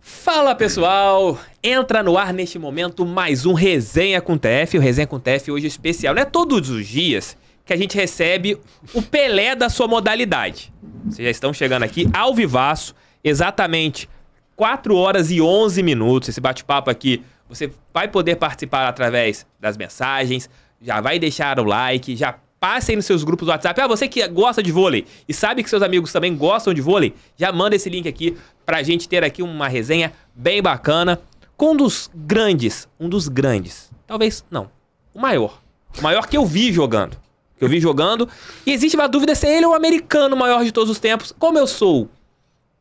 Fala pessoal! Entra no ar neste momento mais um Resenha com TF. O Resenha com TF hoje é especial. Não é todos os dias que a gente recebe o Pelé da sua modalidade. Vocês já estão chegando aqui ao vivaço, exatamente 4 horas e 11 minutos. Esse bate-papo aqui, você vai poder participar através das mensagens, já vai deixar o like, já Passe aí nos seus grupos do WhatsApp. Ah, você que gosta de vôlei e sabe que seus amigos também gostam de vôlei, já manda esse link aqui pra gente ter aqui uma resenha bem bacana com um dos grandes, um dos grandes. Talvez não, o maior. O maior que eu vi jogando. Que eu vi jogando. E existe uma dúvida se ele é o americano maior de todos os tempos. Como eu sou,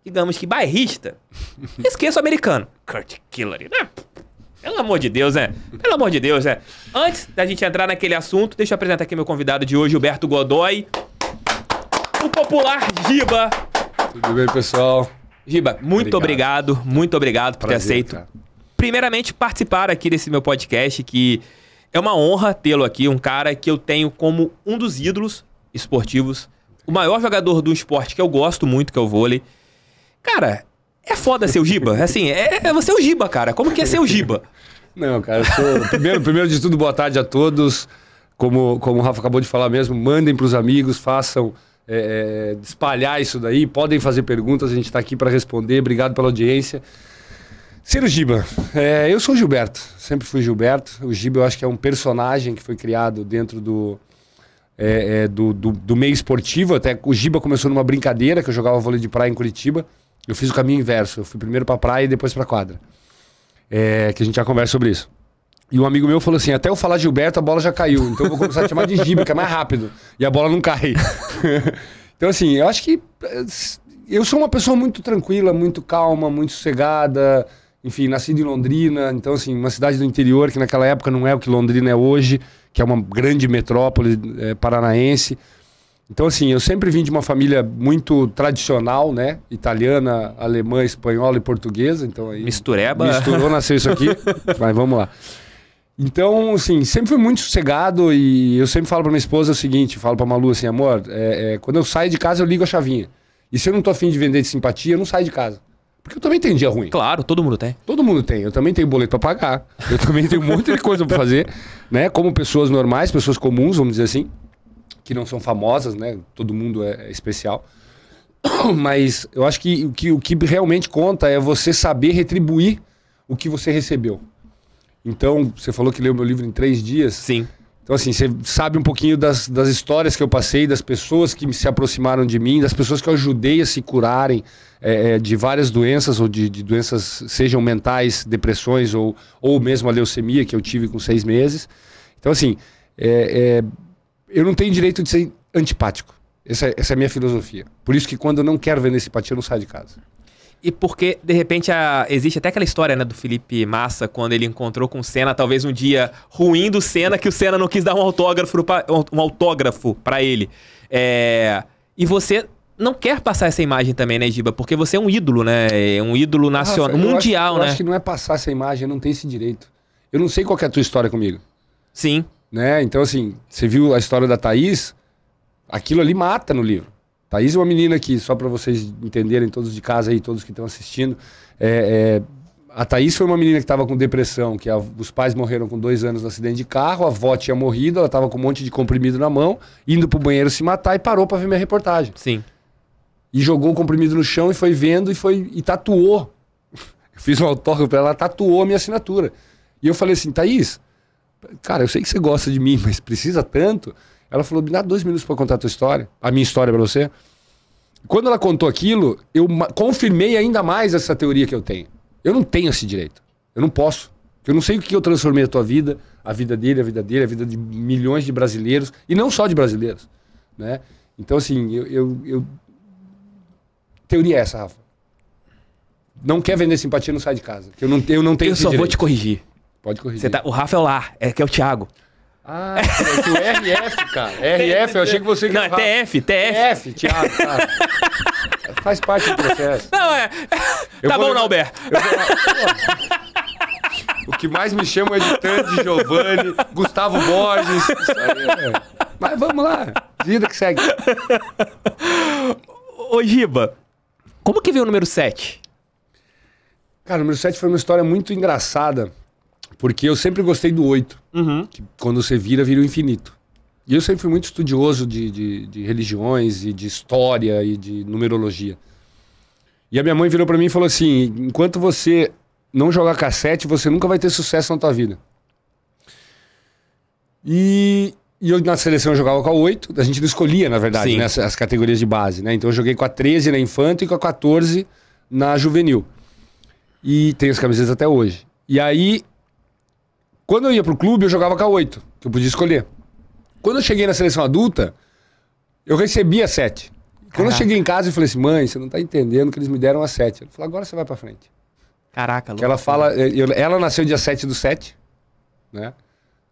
digamos que bairrista, esqueço o americano. Kurt Killer, né? Pelo amor de Deus, né? Pelo amor de Deus, né? Antes da gente entrar naquele assunto, deixa eu apresentar aqui meu convidado de hoje, Gilberto Godoy. O popular Giba. Tudo bem, pessoal? Giba, muito obrigado, obrigado muito obrigado por ter aceito. Cara. Primeiramente, participar aqui desse meu podcast, que é uma honra tê-lo aqui, um cara que eu tenho como um dos ídolos esportivos, o maior jogador do esporte que eu gosto muito, que é o vôlei. Cara, é foda ser o Giba? É assim, é, é você é o Giba, cara. Como que é ser o Giba? Não, cara, sou... primeiro, primeiro de tudo, boa tarde a todos. Como, como o Rafa acabou de falar mesmo, mandem para os amigos, façam é, é, espalhar isso daí. Podem fazer perguntas, a gente está aqui para responder. Obrigado pela audiência. Ciro Giba, é, eu sou o Gilberto, sempre fui Gilberto. O Giba eu acho que é um personagem que foi criado dentro do, é, é, do, do, do, meio esportivo. Até o Giba começou numa brincadeira que eu jogava vôlei de praia em Curitiba. Eu fiz o caminho inverso. Eu fui primeiro pra praia e depois pra quadra. É, que a gente já conversa sobre isso. E um amigo meu falou assim: até eu falar Gilberto, a bola já caiu. Então eu vou começar a te chamar de Giba, que é mais rápido. E a bola não cai. então, assim, eu acho que. Eh, eu sou uma pessoa muito tranquila, muito calma, muito sossegada. Enfim, nascido em Londrina, então, assim, uma cidade do interior que naquela época não é o que Londrina é hoje, que é uma grande metrópole é, paranaense. Então, assim, eu sempre vim de uma família muito tradicional, né? Italiana, alemã, espanhola e portuguesa. Então aí. Mistureba. Misturou, nasceu isso aqui. mas vamos lá. Então, assim, sempre fui muito sossegado e eu sempre falo pra minha esposa o seguinte: falo pra Malu assim, amor, é, é, quando eu saio de casa eu ligo a chavinha. E se eu não tô afim de vender de simpatia, eu não saio de casa. Porque eu também tenho dia ruim. Claro, todo mundo tem. Todo mundo tem. Eu também tenho boleto para pagar. Eu também tenho um monte de coisa para fazer, né? Como pessoas normais, pessoas comuns, vamos dizer assim que não são famosas, né? Todo mundo é, é especial. Mas eu acho que o, que o que realmente conta é você saber retribuir o que você recebeu. Então, você falou que leu meu livro em três dias. Sim. Então, assim, você sabe um pouquinho das, das histórias que eu passei, das pessoas que se aproximaram de mim, das pessoas que eu ajudei a se curarem é, é de várias doenças, ou de, de, doenças, sejam mentais, depressões, ou, ou mesmo a leucemia que eu tive com seis meses. Então, assim, é, é eu não tenho direito de ser antipático. Essa, é, essa é a minha filosofia. Por isso que quando eu não quero vender simpatia, eu não saio de casa. E porque, de repente, a... existe até aquela história né, do Felipe Massa, quando ele encontrou com o Senna, talvez um dia ruim do Senna, que o Senna não quis dar um autógrafo pra, um autógrafo para ele. É... E você não quer passar essa imagem também, né, Giba? Porque você é um ídolo, né? É um ídolo nacional, mundial, acho, né? Eu acho que não é passar essa imagem, não tem esse direito. Eu não sei qual é a tua história comigo. Sim. Né? Então, assim, você viu a história da Thaís, aquilo ali mata no livro. Thaís é uma menina que, só para vocês entenderem, todos de casa aí, todos que estão assistindo, é, é, a Thaís foi uma menina que estava com depressão, que a, os pais morreram com dois anos no acidente de carro, a avó tinha morrido, ela estava com um monte de comprimido na mão, indo pro banheiro se matar e parou para ver minha reportagem. Sim. E jogou o comprimido no chão e foi vendo e foi e tatuou. Eu fiz um autógrafo para ela, tatuou a minha assinatura. E eu falei assim, Thaís, cara, eu sei que você gosta de mim, mas precisa tanto. Ela falou, me dá dois minutos para contar a tua história, a minha história para você. Quando ela contou aquilo, eu confirmei ainda mais essa teoria que eu tenho. Eu não tenho esse direito. Eu não posso. Eu não sei o que eu transformei a tua vida, a vida dele, a vida dele, a vida de milhões de brasileiros, e não só de brasileiros. Né? Então, assim, eu, eu, eu... Teoria é essa, Rafa. Não quer vender simpatia, não sai de casa. Eu não, eu não tenho Eu só direito. vou te corrigir. Pode corrigir. Tá, o Rafa é o Lar, é, que é o Thiago. Ah, é o RF, cara. RF, eu achei que você... Não, é TF, TF. TF, Thiago, cara. Tá. Faz parte do processo. Não, é... Eu tá bom, levar... Nauber. O que mais me chama é de Tante, Giovanni, Gustavo Borges. Aí, é. Mas vamos lá, vida que segue. Ô, Giba, como que veio o número 7? Cara, o número 7 foi uma história muito engraçada. Porque eu sempre gostei do 8. Uhum. quando você vira, vira o infinito. E eu sempre fui muito estudioso de, de, de religiões e de história e de numerologia. E a minha mãe virou para mim e falou assim: enquanto você não jogar cassete, você nunca vai ter sucesso na tua vida. E, e eu na seleção eu jogava com a 8, a gente não escolhia, na verdade, né, as, as, categorias de base, né? Então eu joguei com a 13 na infanto e com a 14 na juvenil. E tenho as camisetas até hoje. E aí quando eu ia pro clube, eu jogava com a 8 que eu podia escolher. Quando eu cheguei na seleção adulta, eu recebia 7. Quando Caraca. eu cheguei em casa, eu falei assim, mãe, você não tá entendendo que eles me deram a 7. Ela falou, agora você vai pra frente. Caraca, louco. ela fala, eh, eu, ela nasceu dia 7 do 7, né?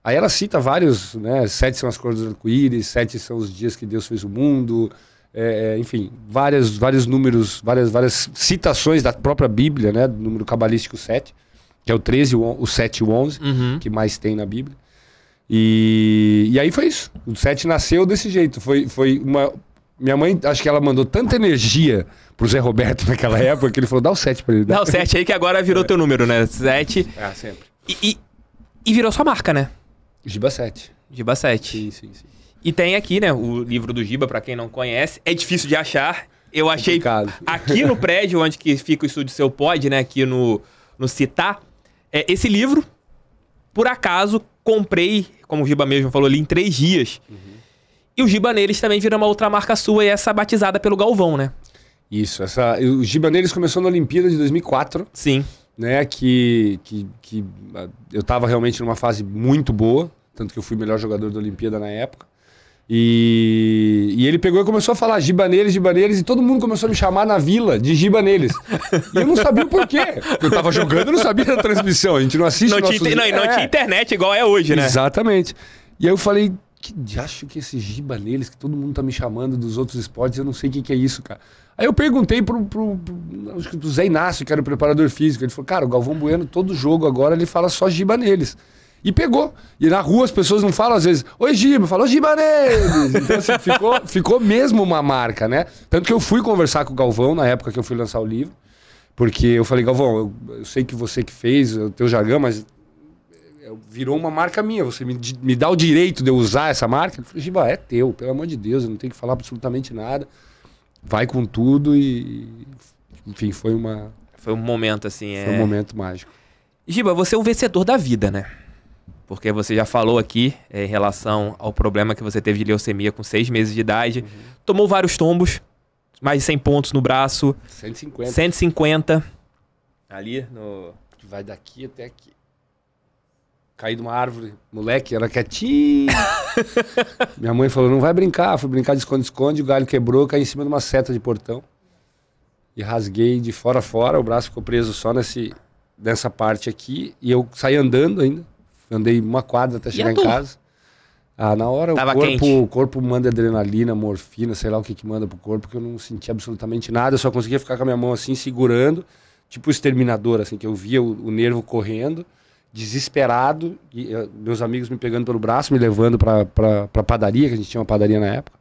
Aí ela cita vários, né? Sete são as cores do arco-íris, sete são os dias que Deus fez o mundo, é, enfim, várias, vários números, várias, várias citações da própria Bíblia, né? Do número cabalístico 7 que é o 13, o, o 7 e o 11, uhum. que mais tem na Bíblia. E, e aí foi isso. O 7 nasceu desse jeito. Foi, foi uma. Minha mãe, acho que ela mandou tanta energia pro Zé Roberto naquela época que ele falou: dá o 7 pra ele. Dá, dá o 7 aí que agora virou é. teu número, né? 7. Ah, sempre. E, e, e virou sua marca, né? Giba 7. Giba 7. Sim, sim, sim. E tem aqui, né, o livro do Giba, pra quem não conhece. É difícil de achar. Eu achei Complicado. aqui no prédio onde que fica o estúdio Seu Pod, né, aqui no, no Citar. É, esse livro, por acaso, comprei, como o Giba mesmo falou ali, em três dias. Uhum. E o Giba Neles também vira uma outra marca sua, e essa batizada pelo Galvão, né? Isso, essa, o Giba Neles começou na Olimpíada de 2004. Sim. Né, que, que, que ah, eu estava realmente numa fase muito boa, tanto que eu fui melhor jogador da Olimpíada na época. E, e, ele pegou e começou a falar giba neles, e todo mundo começou a me chamar na vila de neles. e eu não sabia o porquê. Eu tava jogando, e não sabia da transmissão. A gente não assiste não nossos... tinha, não, não tinha é. internet igual é hoje, né? Exatamente. E aí eu falei, que diacho que é esse neles, que todo mundo tá me chamando dos outros esportes, eu não sei o que, que é isso, cara. Aí eu perguntei pro, pro, pro, pro Zé Inácio, que era o preparador físico. Ele falou, cara, o Galvão Bueno, todo jogo agora, ele fala só neles. E pegou. E na rua as pessoas não falam às vezes, oi Giba, falou Giba Então assim, ficou, ficou mesmo uma marca, né? Tanto que eu fui conversar com o Galvão na época que eu fui lançar o livro, porque eu falei, Galvão, eu, eu sei que você que fez é o teu jargão, mas é, virou uma marca minha, você me, me dá o direito de eu usar essa marca? Eu falei, Giba, é teu, pelo amor de Deus, eu não tenho que falar absolutamente nada. Vai com tudo e... Enfim, foi uma... Foi um momento assim, Foi é... um momento mágico. Giba, você é o vencedor da vida, né? porque você já falou aqui é, em relação ao problema que você teve de leucemia com seis meses de idade. Uhum. Tomou vários tombos, mais de 100 pontos no braço. 150. 150. Ali no... Vai daqui até aqui. Caí de uma árvore, moleque, era quietinho. Minha mãe falou, não vai brincar. Fui brincar de esconde-esconde, o galho quebrou, caí em cima de uma seta de portão. E rasguei de fora a fora, o braço ficou preso só nesse, nessa parte aqui. E eu saí andando ainda andei uma quadra até chegar em casa. Ah, na hora Tava o corpo, quente. o corpo manda adrenalina, morfina, sei lá o que que manda pro corpo, que eu não senti absolutamente nada, eu só conseguia ficar com a minha mão assim segurando, tipo exterminador assim, que eu via o, o nervo correndo, desesperado, e, eu, eh, meus amigos me pegando pelo braço, me levando pra, pra, pra padaria, que a gente tinha uma padaria na época.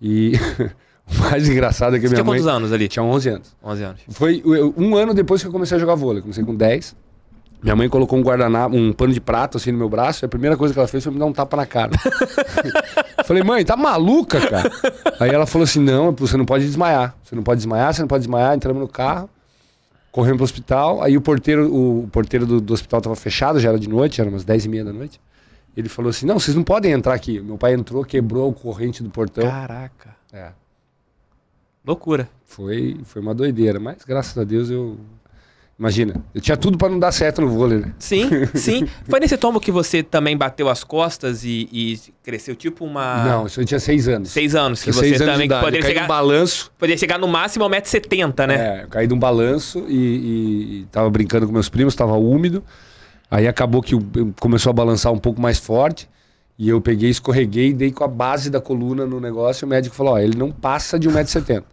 E o mais engraçado é que Você minha tinha mãe... tinha quantos anos ali? Tinha 11 anos. 11 anos. Foi um ano depois que eu comecei a jogar vôlei, comecei com 10. Minha mãe colocou um guardanapo, um pano de prato assim no meu braço, e a primeira coisa que ela fez foi me dar um tapa na cara. Falei, mãe, tá maluca, cara? Aí ela falou assim: não, você não pode desmaiar. Você não pode desmaiar, você não pode desmaiar. Entramos no carro, corremos pro hospital. Aí o porteiro, o porteiro do, do hospital tava fechado, já era de noite, era umas 10 e meia da noite. Ele falou assim: não, vocês não podem entrar aqui. Meu pai entrou, quebrou a corrente do portão. Caraca. É. Loucura. Foi, foi uma doideira, mas graças a Deus eu Imagina, eu tinha tudo para não dar certo no vôlei, né? Sim, sim. Foi nesse tombo que você também bateu as costas e, e cresceu tipo uma. Não, isso eu tinha seis anos. Seis anos, que tinha você também poderia chegar. Um balanço. Poderia chegar no máximo a 1,70m, né? É, eu caí de um balanço e, e, tava brincando com meus primos, tava úmido. Aí acabou que começou a balançar um pouco mais forte. E eu peguei, escorreguei e dei com a base da coluna no negócio. E o médico falou: ó, ele não passa de 1,70m.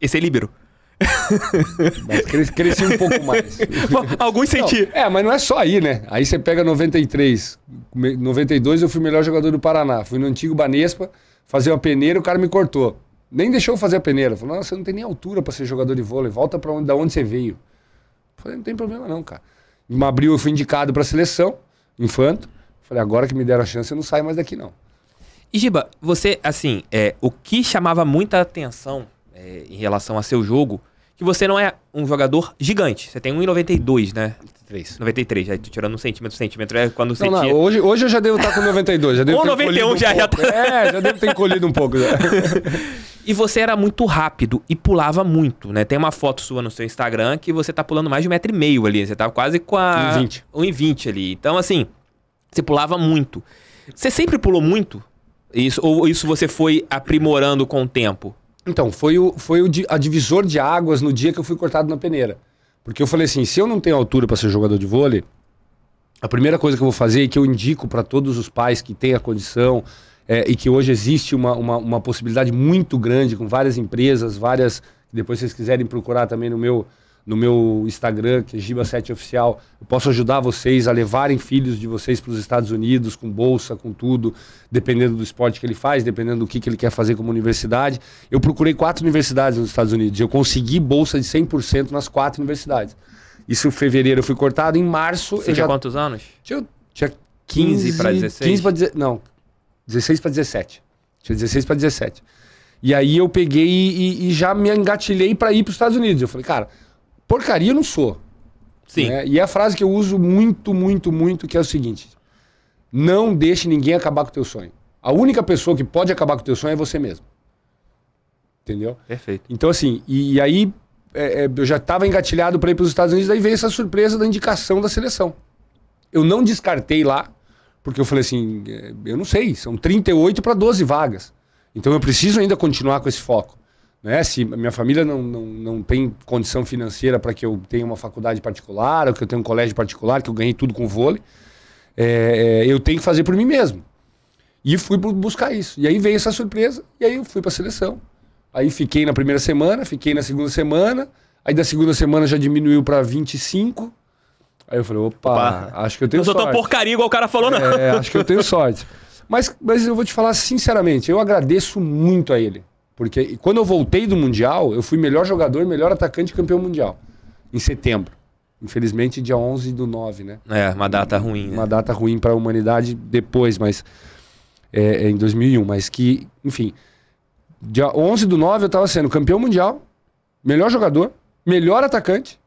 Esse é líbero. Mas cresci, cresci um pouco mais. Alguns senti. É, mas não é só aí, né? Aí você pega 93. 92 eu fui o melhor jogador do Paraná. Fui no antigo Banespa fazer uma peneira, o cara me cortou. Nem deixou eu fazer a peneira. Falou, nossa, você não tem nem altura para ser jogador de vôlei. Volta para onde, da onde você veio. Eu falei, não tem problema não, cara. Em abril eu fui indicado para a seleção, infanto. Falei, agora que me deram a chance, eu não saio mais daqui não. E Giba, você, assim, é, o que chamava muita atenção é, em relação a seu jogo que você não é um jogador gigante. Você tem 1,92, né? 93. 93, já tirando um centímetro, centímetro. É quando você não, hoje, hoje eu já devo estar tá com 92. Já devo Ou 91 já, um já tá... É, já devo ter encolhido um pouco. e você era muito rápido e pulava muito, né? Tem uma foto sua no seu Instagram que você tá pulando mais de um metro e meio ali. Você tá quase com a... 1,20. 1,20 ali. Então, assim, você pulava muito. Você sempre pulou muito? Isso, ou isso você foi aprimorando com o tempo? Então, foi, o, foi o, a divisor de águas no dia que eu fui cortado na peneira. Porque eu falei assim: se eu não tenho altura para ser jogador de vôlei, a primeira coisa que eu vou fazer e que eu indico para todos os pais que têm a condição é, e que hoje existe uma, uma, uma possibilidade muito grande com várias empresas, várias. Depois, se vocês quiserem procurar também no meu, no meu Instagram, que é Giba7Oficial. Eu posso ajudar vocês a levarem filhos de vocês para os Estados Unidos, com bolsa, com tudo, dependendo do esporte que ele faz, dependendo do que, que ele quer fazer como universidade. Eu procurei quatro universidades nos Estados Unidos. Eu consegui bolsa de 100% nas quatro universidades. Isso em fevereiro eu fui cortado, em março. Você eu tinha já... quantos anos? Tinha, tinha 15, 15 para 16? 15 para Não, 16 para 17. Tinha 16 para 17. E aí eu peguei e, e já me engatilhei para ir para os Estados Unidos. Eu falei, cara, Porcaria eu não sou. Sim. Né? E a frase que eu uso muito, muito, muito, que é o seguinte: não deixe ninguém acabar com o teu sonho. A única pessoa que pode acabar com o teu sonho é você mesmo. Entendeu? Perfeito. Então, assim, e, e aí é, é, eu já estava engatilhado para ir para os Estados Unidos, daí veio essa surpresa da indicação da seleção. Eu não descartei lá, porque eu falei assim: é, eu não sei, são 38 para 12 vagas. Então eu preciso ainda continuar com esse foco. Né? Se minha família não, não, não tem condição financeira para que eu tenha uma faculdade particular, ou que eu tenha um colégio particular, que eu ganhei tudo com vôlei, é, é eu tenho que fazer por mim mesmo. E fui buscar isso. E aí veio essa surpresa, e aí eu fui para a seleção. Aí fiquei na primeira semana, fiquei na segunda semana, aí da segunda semana já diminuiu para 25. Aí eu falei, opa, opa, acho que eu tenho eu sorte. Eu sou tão porcaria igual o cara falou, não. É, acho que eu tenho sorte. Mas, mas eu vou te falar sinceramente, eu agradeço muito a ele. Porque quando eu voltei do Mundial, eu fui melhor jogador, melhor atacante campeão mundial. Em setembro. Infelizmente, dia 11 do 9, né? É, uma data ruim. Né? Uma data ruim para a humanidade depois, mas. É, é em 2001, mas que, enfim. Dia 11 do 9 eu estava sendo campeão mundial, melhor jogador, melhor atacante.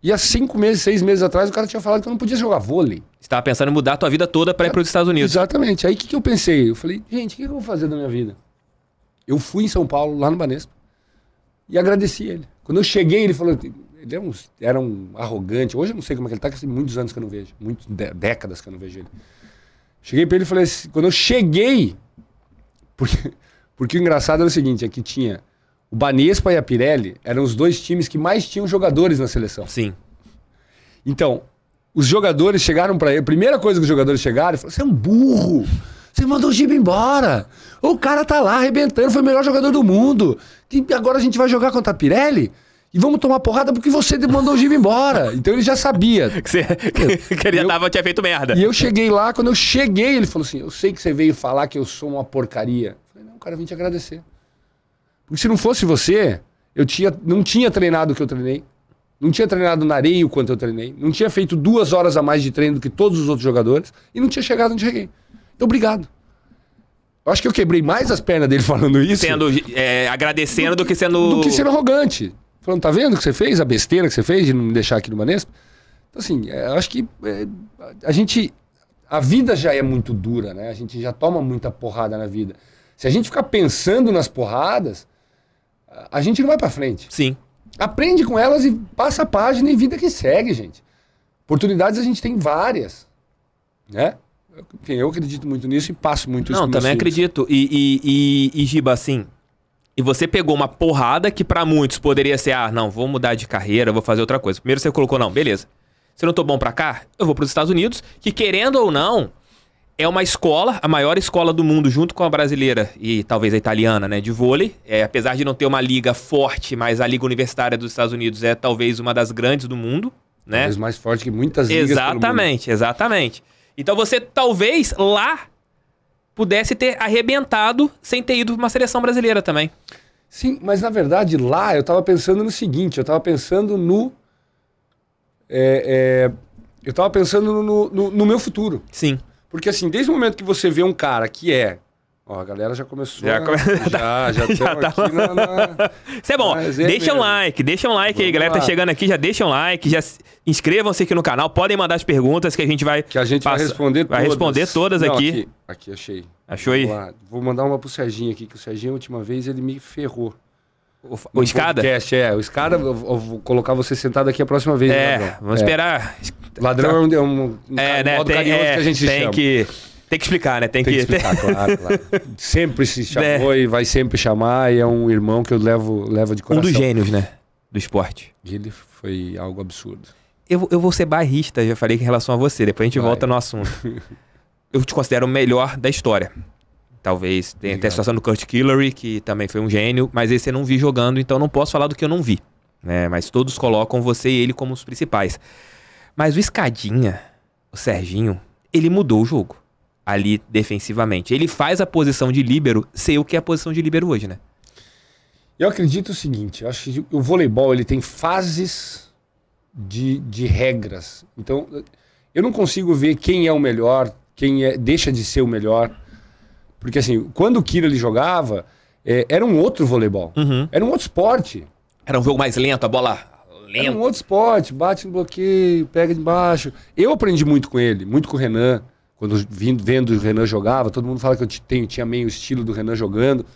E há cinco meses, seis meses atrás, o cara tinha falado que eu não podia jogar vôlei. Você estava pensando em mudar a tua vida toda para ir para os Estados Unidos. Exatamente. Aí o que, que eu pensei? Eu falei, gente, o que, que eu vou fazer da minha vida? Eu fui em São Paulo, lá no Banespa, e agradeci ele. Quando eu cheguei, ele falou. Ele era é um, era um arrogante. Hoje eu não sei como é que ele tá, que tem muitos anos que eu não vejo. Muitas décadas que eu não vejo ele. Cheguei para ele e falei assim, quando eu cheguei. Porque, porque o engraçado era o seguinte: é que tinha. O Banespa e a Pirelli eram os dois times que mais tinham jogadores na seleção. Sim. Então, os jogadores chegaram para ele. A primeira coisa que os jogadores chegaram, ele falou: você é um burro. Você mandou o Giba embora. O cara tá lá arrebentando, foi o melhor jogador do mundo. E agora a gente vai jogar contra a Pirelli? E vamos tomar porrada porque você mandou o Giba embora. Então ele já sabia. Que você que ele já tava, tinha feito merda. E eu cheguei lá, quando eu cheguei, ele falou assim: Eu sei que você veio falar que eu sou uma porcaria. Eu falei, não, cara, eu vim te agradecer. Porque se não fosse você, eu tinha, não tinha treinado o que eu treinei. Não tinha treinado na areia o quanto eu treinei. Não tinha feito duas horas a mais de treino do que todos os outros jogadores. E não tinha chegado onde cheguei. Obrigado. Eu acho que eu quebrei mais as pernas dele falando isso. Sendo é, agradecendo do, do, que sendo. Do que sendo arrogante. Falando, tá vendo o que você fez? A besteira que você fez de não me deixar aqui no Manesco? Então, assim, é, eu acho que é, a gente. A vida já é muito dura, né? A gente já toma muita porrada na vida. Se a gente ficar pensando nas porradas, a gente não vai para frente. Sim. Aprende com elas e passa a página e vida que segue, gente. Oportunidades a gente tem várias, né? Enfim, eu acredito muito nisso e passo muito Não, isso. Não, também acredito. E, e, e, e Giba, assim, e você pegou uma porrada que para muitos poderia ser, ah, não, vou mudar de carreira, vou fazer outra coisa. Primeiro você colocou, não, beleza. Se eu não tô bom para cá, eu vou para os Estados Unidos, que querendo ou não, é uma escola, a maior escola do mundo, junto com a brasileira e talvez a italiana, né, de vôlei. É, apesar de não ter uma liga forte, mas a liga universitária dos Estados Unidos é talvez uma das grandes do mundo, né? Talvez mais forte que muitas ligas Exatamente, exatamente. Então você talvez lá pudesse ter arrebentado sem ter ido para uma seleção brasileira também. Sim, mas na verdade lá eu estava pensando no seguinte, eu estava pensando no. É, é, eu estava pensando no, no, no meu futuro. Sim. Porque assim, desde o momento que você vê um cara que é Ó, a galera já começou. Já, né? come... já, tá- já, já tá... na, na... Isso é bom. Deixa mesmo. um like, deixa um like Vamos aí, galera. Tá lá. Tá chegando aqui, já deixa um like, já inscrevam-se aqui no canal. Podem mandar as perguntas que a gente vai. Que a gente passa... vai responder todas. Vai responder todas Não, aqui. aqui. aqui. achei. Achou aí? Vou mandar uma pro Serginho aqui, que o Serginho, a última vez, ele me ferrou. O, o escada? Podcast, é. O escada, eu, vou colocar você sentado aqui a próxima vez. É, né, vamos é. esperar. Ladrão é um, é um, é, um né, tem, carinhoso é, que a é, gente tem chama. que. Tem que explicar, né? Tem, tem que... que... explicar, claro, claro. Sempre se né? chamou é. e vai sempre chamar. E é um irmão que eu levo, levo de coração. Um dos gênios, né? Do esporte. ele foi algo absurdo. Eu, eu vou ser barrista, já falei em relação a você. Depois a gente vai. volta no assunto. eu te considero o melhor da história. Talvez tenha até a situação do Kurt Killery, que também foi um gênio, mas esse eu não vi jogando, então não posso falar do que eu não vi. Né? Mas todos colocam você e ele como os principais. Mas o Escadinha, o Serginho, ele mudou o jogo ali defensivamente. Ele faz a posição de líbero ser o que é a posição de líbero hoje, né? Eu acredito o seguinte, acho que o voleibol ele tem fases de, de regras. Então, eu não consigo ver quem é o melhor, quem é, deixa de ser o melhor. Porque assim, quando o Kira ele jogava, é, era um outro voleibol. Uhum. Era um outro esporte. Era um jogo mais lento, a bola lenta. Era um outro esporte, bate no bloqueio, pega de baixo. Eu aprendi muito com ele, muito com o Renan. Quando vendo o Renan jogava, todo mundo fala que eu tenho, tinha meio estilo do Renan jogando.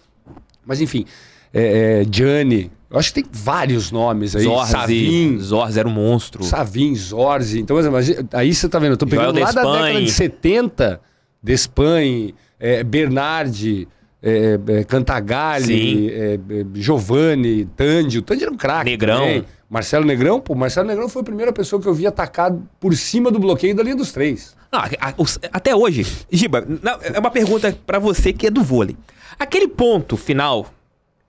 Mas enfim, é, é, Gianni, eu acho que tem vários nomes aí. Zorzi, Savin. Zorzi era um monstro. Savin, Zorzi. Então, assim, mas, aí você tá vendo, eu tô pegando Joel lá da década de 70, Despain, é, Bernardi, é, é, Cantagalli, é, é, Giovanni, Tandio. Tandio era um craque. Negrão. Também. Marcelo Negrão, pô, Marcelo Negrão foi a primeira pessoa que eu vi atacado por cima do bloqueio da linha dos três. Não, a, até hoje, Giba, não, é uma pergunta para você que é do vôlei. Aquele ponto final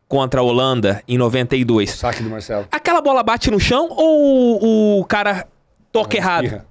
contra a Holanda em 92. O saque do Marcelo. Aquela bola bate no chão ou o cara toca errado?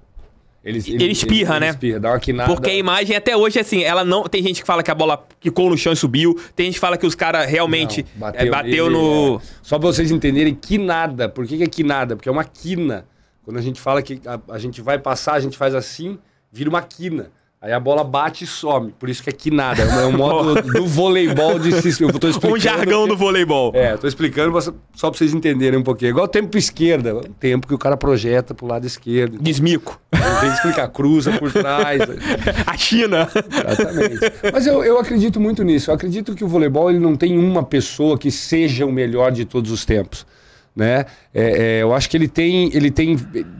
Ele, ele, ele espirra, né? Espirra, dá uma quinada. Porque a imagem até hoje, é assim, ela não. Tem gente que fala que a bola quicou no chão e subiu. Tem gente que fala que os caras realmente não, bateu, é, bateu no. É. Só pra vocês entenderem, quinada. Por que, que é quinada? Porque é uma quina. Quando a gente fala que a, a gente vai passar, a gente faz assim vira uma quina. Aí a bola bate e some. Por isso que é quinada. É, é um modo do voleibol de se. Eu tô explicando um jargão do voleibol. É, tô explicando só pra vocês entenderem um pouquinho. É igual igual tempo esquerda. O tempo que o cara projeta pro lado esquerdo. Então, Desmico. Tem que explicar. Cruza por trás. a China. Exatamente. Mas eu, eu acredito muito nisso. Eu acredito que o voleibol ele não tem uma pessoa que seja o melhor de todos os tempos. Né? É, é, eu acho que ele tem, ele tem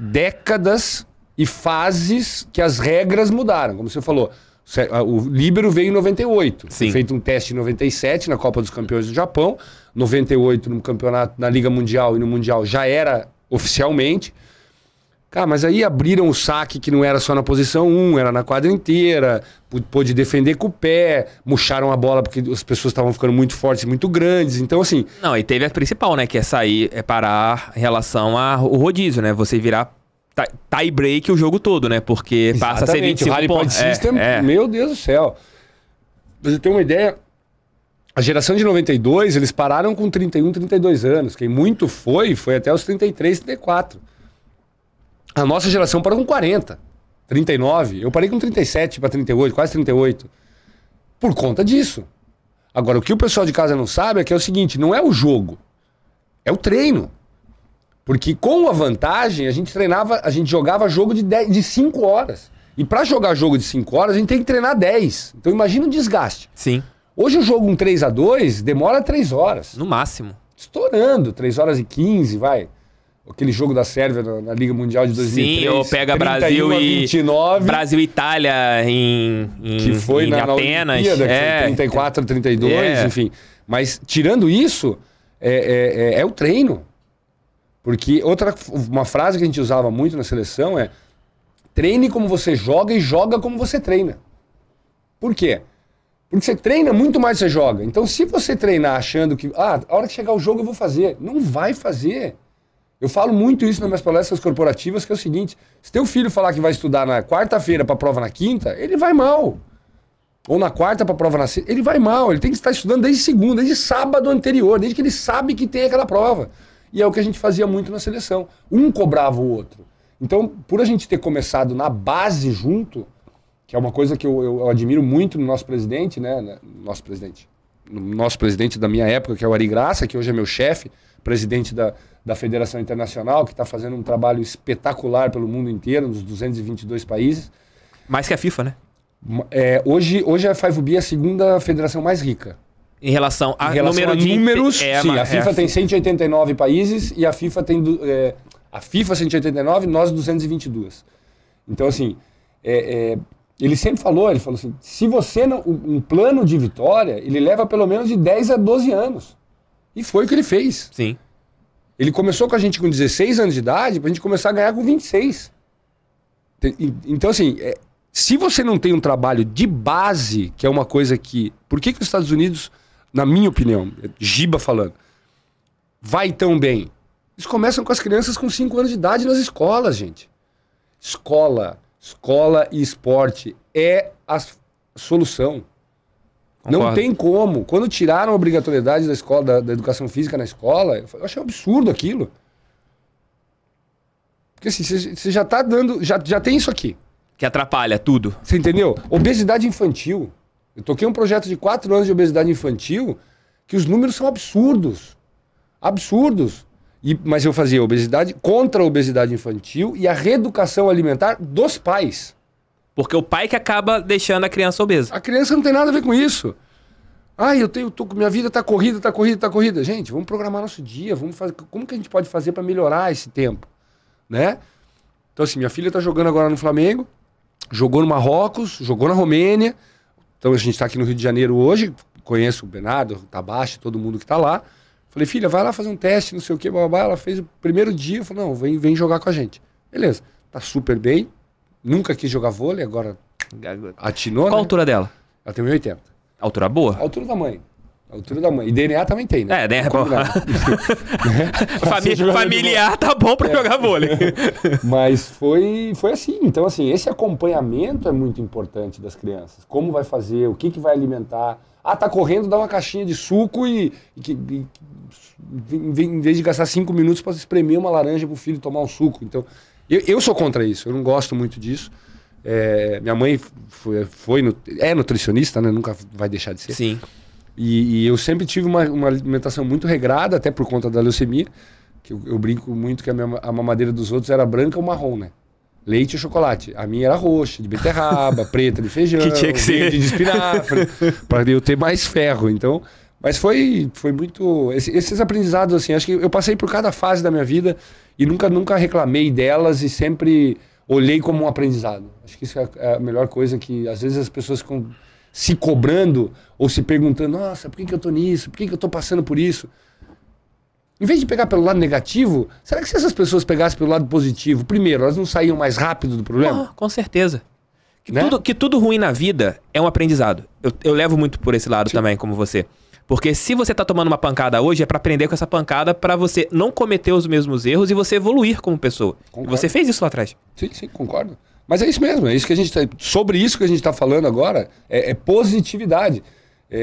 décadas e fases que as regras mudaram. Como você falou, o Líbero veio em 98. Sim. feito um teste em 97 na Copa dos Campeões do Japão. 98 no campeonato, na Liga Mundial e no Mundial já era oficialmente. Cara, mas aí abriram o saque que não era só na posição 1, era na quadra inteira, pôde defender com o pé, murcharam a bola porque as pessoas estavam ficando muito fortes, muito grandes, então assim... Não, e teve a principal, né, que é sair, é parar em relação ao rodízio, né, você virar tie break o jogo todo, né? Porque Exatamente, passa a ser 25 o pontos. É, System, é, é. Meu Deus do céu. Pra você ter uma ideia, a geração de 92, eles pararam com 31, 32 anos. Quem muito foi, foi até os 33, 34. A nossa geração parou com 40, 39. Eu parei com 37 para 38, quase 38. Por conta disso. Agora, o que o pessoal de casa não sabe é que é o seguinte: não é o jogo, é o treino. Porque com a vantagem, a gente treinava, a gente jogava jogo de 5 de horas. E para jogar jogo de 5 horas, a gente tem que treinar 10. Então imagina o desgaste. Sim. Hoje o jogo um 3 a 2 demora 3 horas. No máximo. Estourando, 3 horas e 15, vai aquele jogo da Sérvia na, na, Liga Mundial de 2003. Sim, ou pega Brasil e 29, Brasil e Itália em, em que foi em na, Atenas, na Olimpíada, é, 34 32, é. enfim. Mas tirando isso, é, é, é, é o treino. Porque outra uma frase que a gente usava muito na seleção é: treine como você joga e joga como você treina. Por quê? Porque você treina muito mais que você joga. Então, se você treinar achando que, ah, a hora que chegar o jogo eu vou fazer, não vai fazer. Eu falo muito isso nas minhas palestras corporativas, que é o seguinte: se teu filho falar que vai estudar na quarta-feira para prova na quinta, ele vai mal. Ou na quarta para prova na sexta, ele vai mal. Ele tem que estar estudando desde segunda, desde sábado anterior, desde que ele sabe que tem aquela prova. E é o que a gente fazia muito na seleção. Um cobrava o outro. Então, por a gente ter começado na base junto, que é uma coisa que eu, eu, admiro muito no nosso presidente, né, né? Nosso presidente. No nosso presidente da minha época, que é o Ari Graça, que hoje é meu chefe, presidente da, da Federação Internacional, que está fazendo um trabalho espetacular pelo mundo inteiro, nos 222 países. Mais que a FIFA, né? É, hoje, hoje a 5B é a segunda federação mais rica em relação a em relação número a de números, é, sim. a FIFA é, tem 189 países e a FIFA tem é, a FIFA 189, nós 222. Então assim, é, é, ele sempre falou, ele falou assim, se você não um plano de vitória, ele leva pelo menos de 10 a 12 anos. E foi o que ele fez. Sim. Ele começou com a gente com 16 anos de idade, pra gente começar a ganhar com 26. Então, assim, se você não tem um trabalho de base, que é uma coisa que. Por que, que os Estados Unidos na minha opinião, Giba falando, vai tão bem. Eles começam com as crianças com 5 anos de idade nas escolas, gente. Escola, escola e esporte é a solução. Concordo. Não tem como. Quando tiraram a obrigatoriedade da escola, da, da educação física na escola, eu achei um absurdo aquilo. Porque assim, você já tá dando. Já, já tem isso aqui. Que atrapalha tudo. Você entendeu? Obesidade infantil. Eu toquei um projeto de quatro anos de obesidade infantil que os números são absurdos. Absurdos. E, mas eu fazia obesidade contra a obesidade infantil e a reeducação alimentar dos pais. Porque o pai que acaba deixando a criança obesa. A criança não tem nada a ver com isso. Ah, eu tenho, tô, minha vida está corrida, está corrida, está corrida. Gente, vamos programar nosso dia, vamos fazer, como que a gente pode fazer para melhorar esse tempo, né? Então assim, minha filha está jogando agora no Flamengo, jogou no Marrocos, jogou na Romênia, então a gente está aqui no Rio de Janeiro hoje, conheço o Bernardo, o Tabachi, todo mundo que está lá. Falei, filha, vai lá fazer um teste, não sei o quê, babá. Ela fez o primeiro dia, falou, não, vem, vem jogar com a gente. Beleza, tá super bem. Nunca quis jogar vôlei, agora atinou. Qual né? a altura dela? Ela tem 1,80. Altura boa? altura da mãe. A altura da mãe. E DNA também tem, né? É, DNA é bom. Famí familiar tá bom pra é. jogar vôlei. Mas foi, foi assim. Então, assim, esse acompanhamento é muito importante das crianças. Como vai fazer, o que, que vai alimentar. Ah, tá correndo, dá uma caixinha de suco e, e, e, e em vez de gastar cinco minutos para espremer uma laranja pro filho tomar um suco. Então, eu, eu sou contra isso. Eu não gosto muito disso. É, minha mãe foi, foi é nutricionista, né? Nunca vai deixar de ser. Sim. E, e eu sempre tive uma, uma, alimentação muito regrada, até por conta da leucemia, que eu, eu brinco muito que a, minha, a mamadeira dos outros era branca ou marrom, né? leite e chocolate. A minha era roxa, de beterraba, preta de feijão, que tinha que ser. de espinafre, para eu ter mais ferro. Então, mas foi foi muito esses, esses aprendizados assim, acho que eu passei por cada fase da minha vida e nunca nunca reclamei delas e sempre olhei como um aprendizado. Acho que isso é, é a melhor coisa que às vezes as pessoas com se cobrando ou se perguntando: nossa, por que, que eu tô nisso? Por que, que eu tô passando por isso? Em vez de pegar pelo lado negativo, será que se essas pessoas pegassem pelo lado positivo, primeiro, elas não saíam mais rápido do problema? Oh, com certeza. Que, né? tudo, que tudo ruim na vida é um aprendizado. Eu, eu levo muito por esse lado Sim. também, como você. Porque se você tá tomando uma pancada hoje, é para aprender com essa pancada para você não cometer os mesmos erros e você evoluir como pessoa. Concordo. E você fez isso lá atrás. Sim, sim, concordo. Mas é isso mesmo, é isso que a gente tá, sobre isso que a gente está falando agora é, é positividade. É,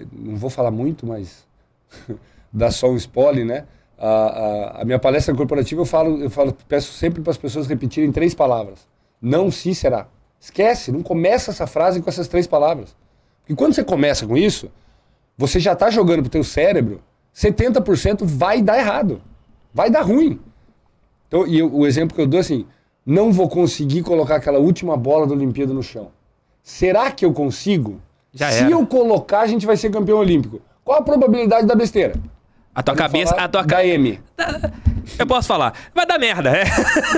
é, não vou falar muito, mas dá só um spoiler, né? A, a, a, minha palestra corporativa eu falo, eu falo, peço sempre para as pessoas repetirem três palavras: não, sim, será. Esquece, não começa essa frase com essas três palavras. E quando você começa com isso, você já está jogando para o teu cérebro 70% vai dar errado, vai dar ruim. Então, e eu, o exemplo que eu dou assim, não vou conseguir colocar aquela última bola da Olimpíada no chão. Será que eu consigo? Já Se era. eu colocar, a gente vai ser campeão olímpico. Qual a probabilidade da besteira? A tua cabeça, a tua KM. Eu posso falar, vai dar merda, é.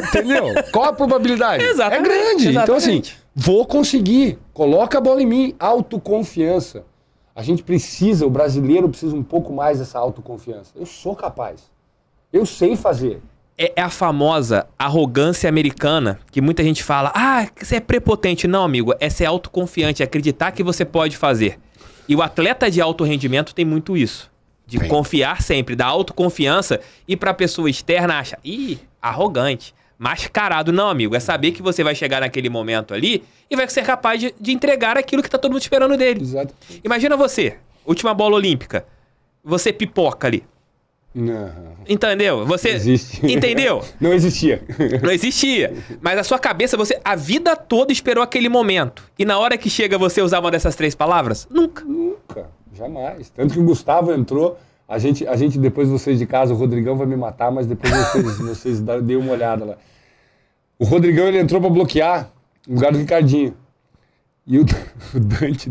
Entendeu? Qual a probabilidade? Exatamente. É grande. Exatamente. Então assim, vou conseguir. Coloca a bola em mim, autoconfiança. A gente precisa, o brasileiro precisa um pouco mais dessa autoconfiança. Eu sou capaz. Eu sei fazer. É, é, a famosa arrogância americana, que muita gente fala, ah, você é prepotente. Não, amigo, é ser autoconfiante, é acreditar que você pode fazer. E o atleta de alto rendimento tem muito isso. De Bem. confiar sempre, da autoconfiança, e pra pessoa externa acha, ih, arrogante, mascarado. Não, amigo, é saber que você vai chegar naquele momento ali e vai ser capaz de, de entregar aquilo que tá todo mundo esperando dele. Exato. Imagina você, última bola olímpica, você pipoca ali, não. Entendeu? Você Existe. entendeu? Não existia. Não existia. Mas a sua cabeça, você a vida toda esperou aquele momento. E na hora que chega você usar uma dessas três palavras? Nunca. Nunca, jamais. Tanto que o Gustavo entrou, a gente a gente depois vocês de casa, o Rodrigão vai me matar, mas depois vocês vocês dêem uma olhada lá. O Rodrigão ele entrou para bloquear o lugar do Ricardinho. E o, o Dante,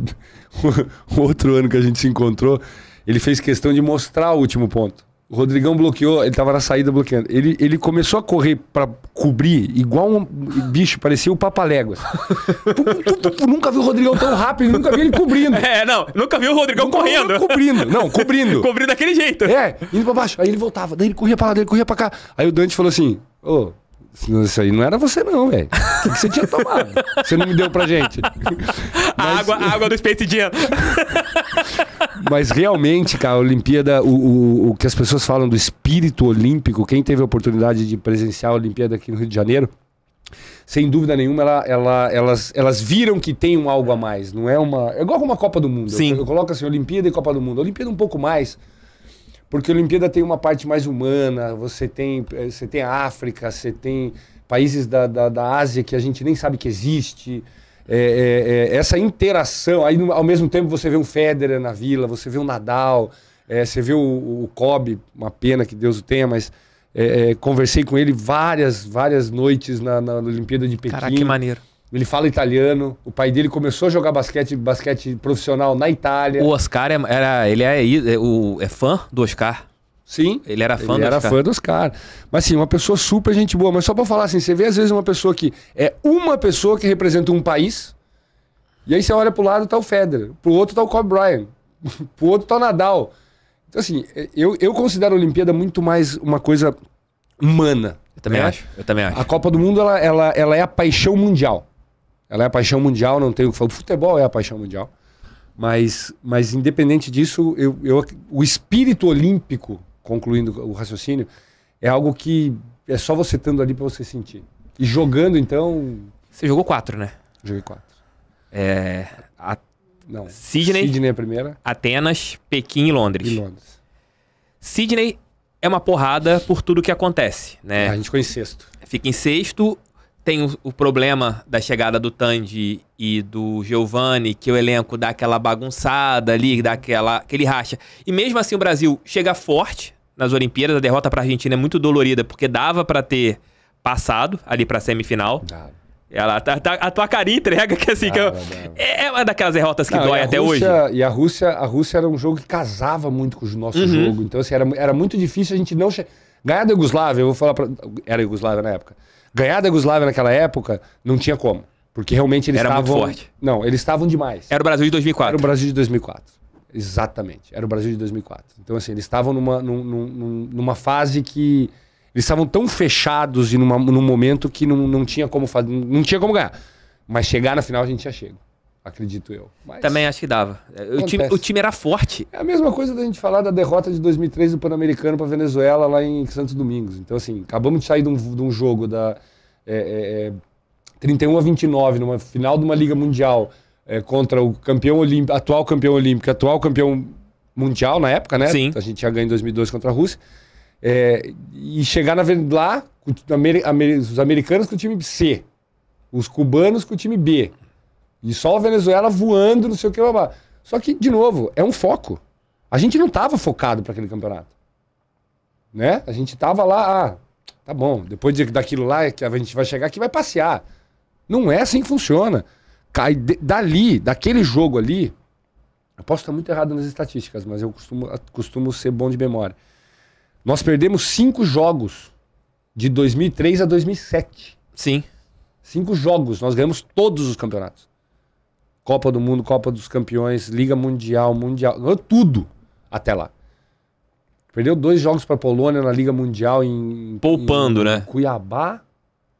o outro ano que a gente se encontrou, ele fez questão de mostrar o último ponto. O Rodrigão bloqueou, ele tava na saída bloqueando. Ele, ele começou a correr para cobrir, igual um bicho, parecia o Papaléguas. nunca vi o Rodrigão tão rápido, nunca vi ele cobrindo. É, não, nunca vi o Rodrigão nunca correndo. Cobrindo, não, cobrindo. cobrindo daquele jeito. É, indo pra baixo. Aí ele voltava, daí ele corria pra lá, daí ele corria pra cá. Aí o Dante falou assim: ô, oh, isso aí não era você, não, velho. O que, que, você tinha tomado? Você não me deu pra gente. Mas... A água, a água do Space Jam. Mas realmente, cara, a Olimpíada, o, o, o que as pessoas falam do espírito olímpico, quem teve a oportunidade de presenciar a Olimpíada aqui no Rio de Janeiro, sem dúvida nenhuma, ela, ela, elas, elas viram que tem um algo a mais. Não é uma. É igual uma Copa do Mundo. Sim. Eu, eu coloco assim, Olimpíada e Copa do Mundo. Olimpíada um pouco mais. Porque a Olimpíada tem uma parte mais humana, você tem, eh, você tem a África, você tem países da, da, da Ásia que a gente nem sabe que existe. É, é, é, essa interação. Aí, ao mesmo tempo, você vê um Federer na vila, você vê um Nadal, é, você vê o, o Kobe, uma pena que Deus o tenha, mas é, conversei com ele várias, várias noites na, na Olimpíada de Pequim. Caraca, que maneiro. Ele fala italiano. O pai dele começou a jogar basquete, basquete profissional na Itália. O Oscar era, ele é, é, é, é fã do Oscar. Sim. Ele era fã ele dos era fã dos caras. Mas sim, uma pessoa super gente boa. Mas só pra falar assim, você vê às vezes uma pessoa que é uma pessoa que representa um país, e aí você olha pro lado tá o Federer, pro outro tá o Kobe Bryant, pro outro tá o Nadal. Então assim, eu, eu considero a Olimpíada muito mais uma coisa humana. Eu também né? acho, eu também acho. A Copa do Mundo, ela, ela, ela é a paixão mundial. Ela é a paixão mundial, não tem o futebol é a paixão mundial. Mas, mas independente disso, eu, eu, o espírito olímpico concluindo o raciocínio, é algo que é só você estando ali para você sentir. E jogando, então. Você jogou quatro, né? Joguei quatro. É. A... Não. Sydney. Sydney é a primeira. Atenas, Pequim e Londres. E Londres. Sydney é uma porrada por tudo que acontece, né? A gente ficou em sexto. Fica em sexto tem o, o, problema da chegada do Tandy e do Giovanni, que o elenco dá aquela bagunçada ali, dá aquela, aquele racha. E mesmo assim o Brasil chega forte nas Olimpíadas, a derrota para a Argentina é muito dolorida, porque dava para ter passado ali para a semifinal. Dava. Ela, tá, tá, a tua cara entrega que assim. que eu, é, é, uma daquelas derrotas que Não, dói até Rússia, hoje. E a Rússia, a Rússia era um jogo que casava muito com o nosso uhum. jogo. Então, assim, era, era muito difícil a gente não. Ganhar da Iugoslávia, eu vou falar pra. Era Iugoslávia na época. Ganhar da Yugoslávia naquela época não tinha como. Porque realmente eles Era estavam. Muito forte. Não, eles estavam demais. Era o Brasil de 2004. Era o Brasil de 2004. Exatamente. Era o Brasil de 2004. Então, assim, eles estavam numa, numa numa fase que. Eles estavam tão fechados e numa, num momento que não, não tinha como fazer. Não tinha como ganhar. Mas chegar na final a gente já chega acredito eu. Mas Também acho que dava. O time, o time, era forte. É a mesma coisa da gente falar da derrota de 2003 do Pan-Americano para Venezuela lá em Santos Domingos. Então, assim, acabamos de sair de um, de um jogo da é, é, 31 é, a 29, numa final de uma Liga Mundial, é, contra o campeão olímpico, atual campeão olímpico, atual campeão mundial na época, né? Sim. A gente tinha ganho em 2002 contra a Rússia. É, e chegar na, lá, os americanos com o time C, os cubanos com o time B e só a Venezuela voando, não sei o que. Blá, Só que, de novo, é um foco. A gente não estava focado para aquele campeonato. Né? A gente estava lá, ah, tá bom, depois de, daquilo lá que a gente vai chegar aqui, vai passear. Não é assim que funciona. Cai de, dali, daquele jogo ali. Eu posso estar muito errado nas estatísticas, mas eu costumo, costumo ser bom de memória. Nós perdemos cinco jogos de 2003 a 2007. Sim. Cinco jogos, nós ganhamos todos os campeonatos. Copa do Mundo, Copa dos Campeões, Liga Mundial, Mundial, ganhou tudo até lá. Perdeu dois jogos para Polônia na Liga Mundial em poupando, em, né? Cuiabá,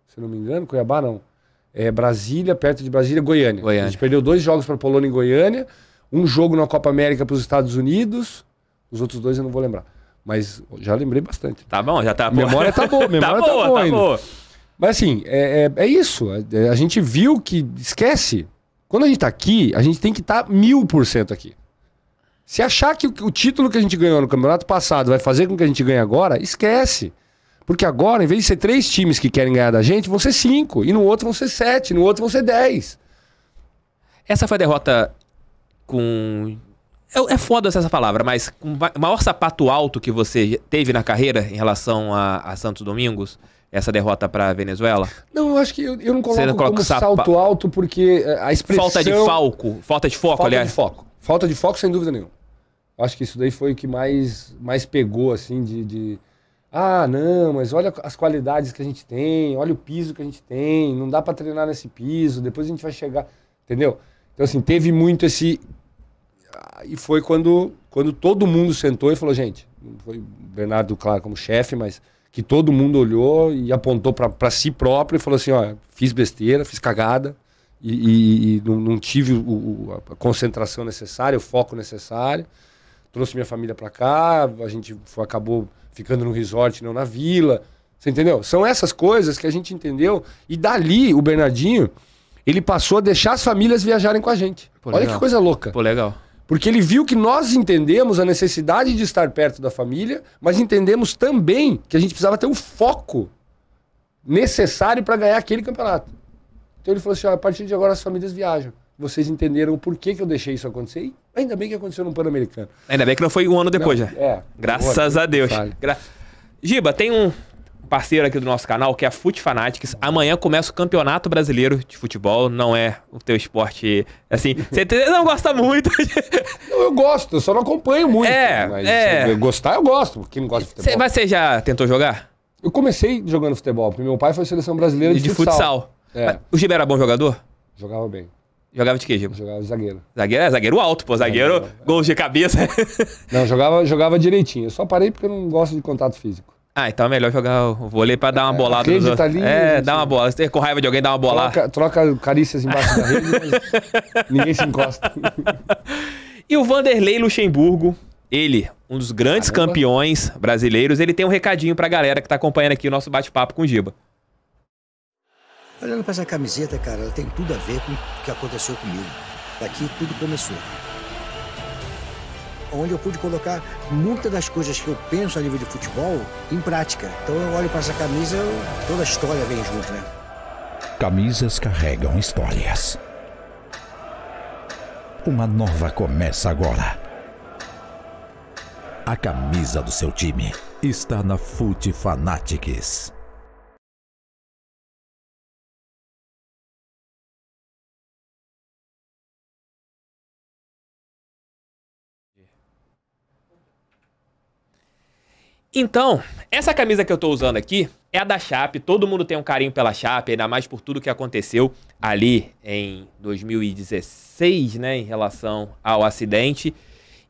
se não me engano, Cuiabá não. É Brasília, perto de Brasília, Goiânia. Goiânia. A gente perdeu dois jogos para Polônia em Goiânia, um jogo na Copa América para os Estados Unidos. Os outros dois eu não vou lembrar, mas já lembrei bastante. Tá bom, já tá boa. Memória tá boa, memória tá, tá boa, tá boa, tá boa. Mas assim, é, é, é isso. A gente viu que esquece. Quando a gente tá aqui, a gente tem que estar tá mil por cento aqui. Se achar que o título que a gente ganhou no campeonato passado vai fazer com que a gente ganhe agora, esquece. Porque agora, em vez de ser três times que querem ganhar da gente, vão ser cinco. E no outro vão ser sete, no outro vão ser dez. Essa foi a derrota com. É, é foda essa palavra, mas com o maior sapato alto que você teve na carreira em relação a, a Santos Domingos essa derrota para a Venezuela? Não, eu acho que eu, eu não coloco não como sapa... salto alto, porque eh, a expressão... Falta de foco, falta de foco, falta aliás. Falta de foco, falta de foco sem dúvida nenhuma. Acho que isso daí foi o que mais, mais pegou, assim, de, de... Ah, não, mas olha as qualidades que a gente tem, olha o piso que a gente tem, não dá para treinar nesse piso, depois a gente vai chegar, entendeu? Então, assim, teve muito esse... Ah, e foi quando, quando todo mundo sentou e falou, gente, foi o Bernardo, claro, como chefe, mas que todo mundo olhou e apontou para si próprio e falou assim: ó, fiz besteira, fiz cagada e, e, e não, não, tive o, o, a concentração necessária, o foco necessário. Trouxe minha família para cá, a gente foi, acabou ficando no resort, não na vila. Você entendeu? São essas coisas que a gente entendeu e dali o Bernardinho ele passou a deixar as famílias viajarem com a gente. Pô, Olha que coisa louca. Pô, legal. Porque ele viu que nós entendemos a necessidade de estar perto da família, mas entendemos também que a gente precisava ter o foco necessário para ganhar aquele campeonato. Então ele falou assim: ó, a partir de agora as famílias viajam. Vocês entenderam o porquê que eu deixei isso acontecer? E ainda bem que aconteceu no Pan-Americano. Ainda bem que não foi um ano depois, não, né? É. Graças agora, a Deus. Gra... Giba, tem um, parceiro aqui do nosso canal, que é a Foot Fanatics. Amanhã começa o Campeonato Brasileiro de Futebol. Não é o teu esporte, assim... Você não gosta muito. eu gosto, eu só não acompanho muito. É, mas é. gostar eu gosto, quem não gosta de futebol. Cê, mas você já tentou jogar? Eu comecei jogando futebol, porque meu pai foi seleção brasileira de, de futsal. futsal. É. O Gibe era bom jogador? Jogava bem. Jogava de quê, Gibe? Jogava zagueiro. Zagueiro é zagueiro alto, pô. Zagueiro, zagueiro é. gols de cabeça. Não, jogava, jogava direitinho. Eu só parei porque eu não gosto de contato físico. Ah, então é melhor jogar o vôlei pra dar uma é, bolada. Tá é, a rede tá ali, é, né, dá uma bola. Você com raiva de alguém, dá uma bolada. Troca, troca carícias embaixo da rede, mas ninguém se encosta. e o Vanderlei Luxemburgo, ele, um dos grandes Caramba. campeões brasileiros, ele tem um recadinho pra galera que tá acompanhando aqui o nosso bate-papo com o Giba. Olhando pra essa camiseta, cara, ela tem tudo a ver com o que aconteceu comigo. Daqui tudo começou onde eu pude colocar muitas das coisas que eu penso a nível de futebol em prática. Então eu olho para essa camisa, toda a história vem junto, né? Camisas carregam histórias. Uma nova começa agora. A camisa do seu time está na Fute Fanatics. Então, essa camisa que eu tô usando aqui é a da Chape, todo mundo tem um carinho pela Chape, ainda mais por tudo que aconteceu ali em 2016, né, em relação ao acidente.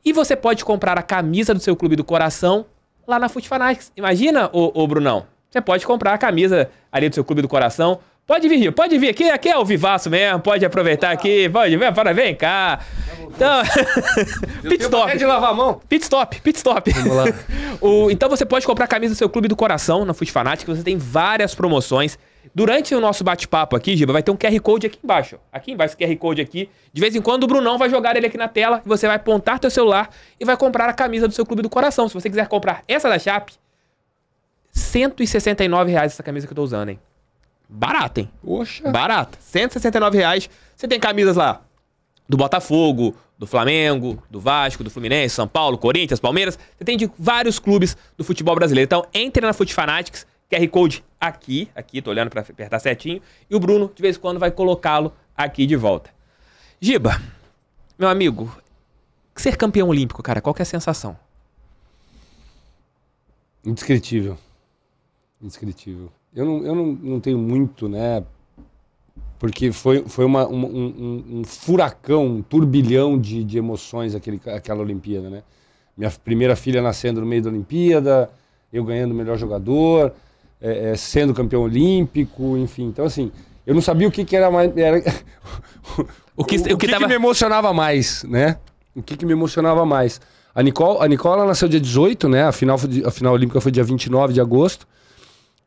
E você pode comprar a camisa do seu clube do coração lá na Foot Fanatics. Imagina, ô, ô Brunão, você pode comprar a camisa ali do seu clube do coração Pode vir, pode vir aqui, aqui é o vivaço mesmo, pode aproveitar ah. aqui, pode vir, para, vem cá. Então, pit stop. de lavar a mão. Pit stop, pit stop. Vamos lá. o, então você pode comprar a camisa do seu clube do coração na Food Fanatic, você tem várias promoções. Durante o nosso bate-papo aqui, Giba, vai ter um QR Code aqui embaixo. Aqui embaixo, QR Code aqui. De vez em quando o Brunão vai jogar ele aqui na tela, você vai apontar teu celular e vai comprar a camisa do seu clube do coração. Se você quiser comprar essa da Chape, R$ reais essa camisa que eu tô usando, hein? Barata, hein? Poxa. Barata. 169 reais. Você tem camisas lá do Botafogo, do Flamengo, do Vasco, do Fluminense, São Paulo, Corinthians, Palmeiras. Você tem de vários clubes do futebol brasileiro. Então, entre na Futefanatics, Fanatics, QR Code aqui, aqui, tô olhando para apertar certinho, e o Bruno, de vez em quando, vai colocá-lo aqui de volta. Giba, meu amigo, ser campeão olímpico, cara, qual que é a sensação? Indescritível. Indescritível eu não, eu não, não tenho muito, né? Porque foi, foi uma, um, um, um furacão, um turbilhão de, de emoções aquele, aquela Olimpíada, né? Minha primeira filha nascendo no meio da Olimpíada, eu ganhando o melhor jogador, é, é, sendo campeão olímpico, enfim. Então, assim, eu não sabia o que, que era mais. Era, o que, o, o que, que, tava... que me emocionava mais, né? O que, que me emocionava mais. A Nicole, a Nicole nasceu dia 18, né? A final, a final olímpica foi dia 29 de agosto.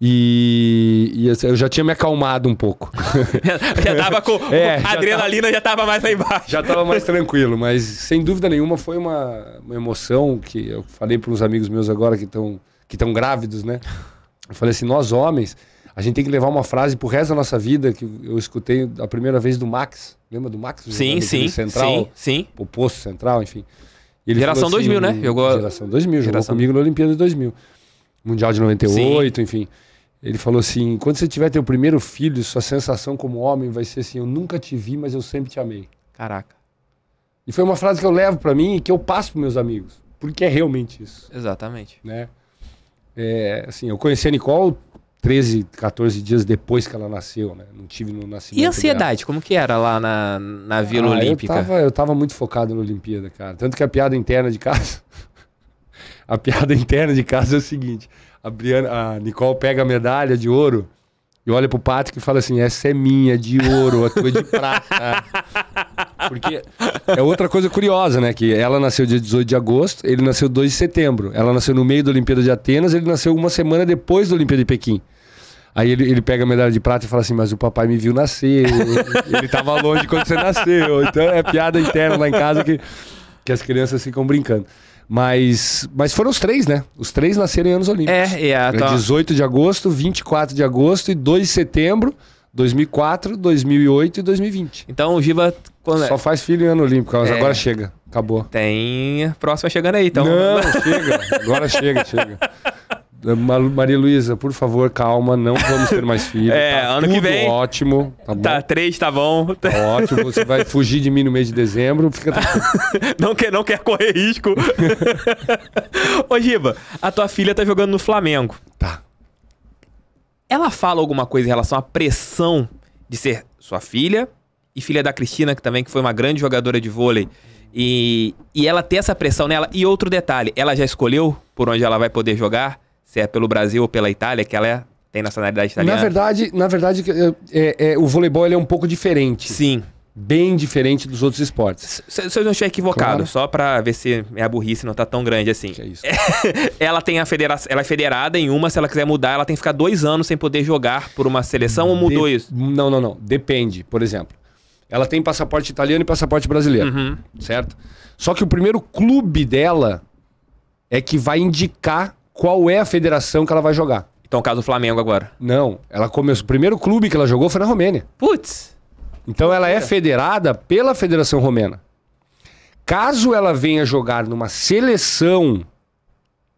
E, e assim, eu já tinha me acalmado um pouco. já, tava com. É, a adrenalina já tava, mais lá embaixo. Já tava mais tranquilo, mas sem dúvida nenhuma foi uma, uma emoção que eu falei para uns amigos meus agora que estão que tão grávidos, né? Eu falei assim: nós homens, a gente tem que levar uma frase pro resto da nossa vida que eu escutei a primeira vez do Max. Lembra do Max? Sim, sim. Central, sim, sim. O posto central, enfim. Ele geração assim, 2000, né? Jogou... Geração 2000, jogou comigo na Olimpíada de 2000. Mundial de 98, sim. enfim. Ele falou assim: quando você tiver teu primeiro filho, sua sensação como homem vai ser assim: eu nunca te vi, mas eu sempre te amei. Caraca. E foi uma frase que eu levo para mim e que eu passo para meus amigos, porque é realmente isso. Exatamente. Né? É, assim, eu conheci a Nicole 13, 14 dias depois que ela nasceu, né? Não tive no nascimento. E a ansiedade, dela. como que era lá na, na Vila ah, Olímpica? Eu tava, eu tava muito focado na Olimpíada, cara. Tanto que a piada interna de casa. a piada interna de casa é o seguinte: a, Briana, a Nicole pega a medalha de ouro e olha pro Patrick e fala assim: essa é minha, de ouro, a tua é de prata. Porque é outra coisa curiosa, né? Que ela nasceu dia 18 de agosto, ele nasceu 2 de setembro. Ela nasceu no meio da Olimpíada de Atenas, ele nasceu uma semana depois da Olimpíada de Pequim. Aí ele, ele pega a medalha de prata e fala assim: Mas o papai me viu nascer, ele tava longe quando você nasceu. Então é piada interna lá em casa que, que as crianças ficam brincando. Mas, mas foram os três, né? Os três nasceram em anos olímpicos. É, é. A... Era 18 tá. de agosto, 24 de agosto e 2 de setembro. 2004, 2008 e 2020. Então o Giba. Quando... É- Só faz filho em ano olímpico, mas é. agora chega. Acabou. Tem próxima chegando aí, então. Não, chega. Agora chega, chega. Maria Luísa, por favor, calma, não vamos ter mais filhos. é, tá ano que vem. Ótimo. Tá, tá bom? tá três, tá bom. Tá ótimo, você vai fugir de mim no mês de dezembro. Fica não, quer, não quer correr risco. Ô, Giba, a tua filha tá jogando no Flamengo. Tá. Ela fala alguma coisa em relação à pressão de ser sua filha e filha da Cristina, que também que foi uma grande jogadora de vôlei. E, e ela tem essa pressão nela. E outro detalhe, ela já escolheu por onde ela vai poder jogar? se é pelo Brasil ou pela Itália, que ela é, tem nacionalidade italiana. Na verdade, na verdade é, o voleibol é um pouco diferente. Sim. Bem diferente dos outros esportes. vocês não estão equivocado, claro. só para ver se minha burrice não tá tão grande assim. Que é isso? ela tem a federação, ela é federada em uma, se ela quiser mudar, ela tem que ficar dois anos sem poder jogar por uma seleção ou mudou isso? Não, não, não. Depende. Por exemplo, ela tem passaporte italiano e passaporte brasileiro, uhum. certo? Só que o primeiro clube dela é que vai indicar qual é a federação que ela vai jogar. Então, caso do Flamengo agora. Não, ela começou. O primeiro clube que ela jogou foi na Romênia. Putz. Então ela é federada pela Federação Romena. Caso ela venha jogar numa seleção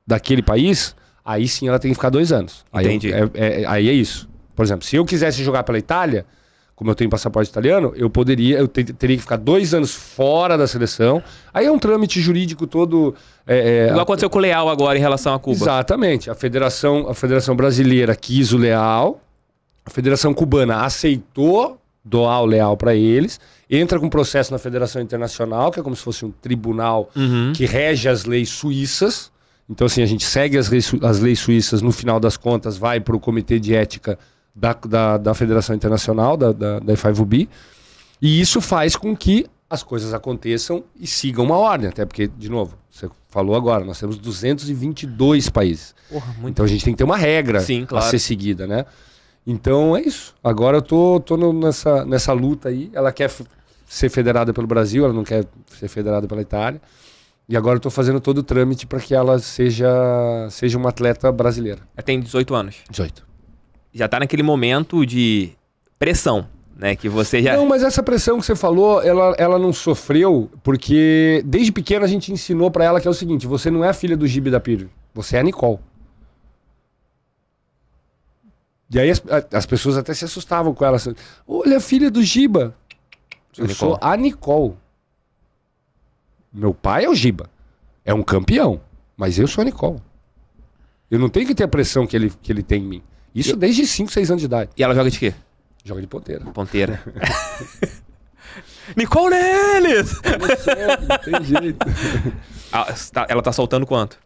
daquele país, aí sim ela tem que ficar dois anos. Entendi. Aí é, é, aí é isso. Por exemplo, se eu quisesse jogar pela Itália, como eu tenho passaporte italiano, eu poderia, eu teria que ficar dois anos fora da seleção. Aí é um trâmite jurídico todo. É, é, Igual aconteceu com o Leal agora em relação a Cuba. Exatamente. A Federação, a Federação Brasileira quis o Leal, a Federação Cubana aceitou doar o Leal para eles, entra com processo na Federação Internacional, que é como se fosse um tribunal uhum. que rege as leis suíças. Então, assim, a gente segue as leis, as leis suíças, no final das contas, vai para o Comitê de Ética da, da, da Federação Internacional, da, da, da IFAIVUB, e isso faz com que as coisas aconteçam e sigam uma ordem, até porque, de novo, você falou agora, nós temos 222 países. Porra, então a gente tem que ter uma regra Sim, claro. a ser seguida, né? Então é isso. Agora eu tô, tô no, nessa, nessa luta aí. Ela quer ser federada pelo Brasil, ela não quer ser federada pela Itália. E agora eu tô fazendo todo o trâmite para que ela seja, seja uma atleta brasileira. Ela tem 18 anos? 18 já tá naquele momento de pressão, né? Que você já. Não, mas essa pressão que você falou, ela, ela não sofreu, porque desde pequena a gente ensinou para ela que é o seguinte: você não é a filha do Gibi da Piro, você é a Nicole. E aí as, as pessoas até se assustavam com ela. Assim, Olha, filha do Giba. Sou eu Nicole. sou a Nicole. Meu pai é o Giba. É um campeão. Mas eu sou a Nicole. Eu não tenho que ter a pressão que ele, que ele tem em mim. Isso e... desde 5, 6 anos de idade. E ela joga de quê? Joga de ponteira. Ponteira. Nicole Ellis! Não, não tem jeito. Ah, tá, ela tá soltando quanto?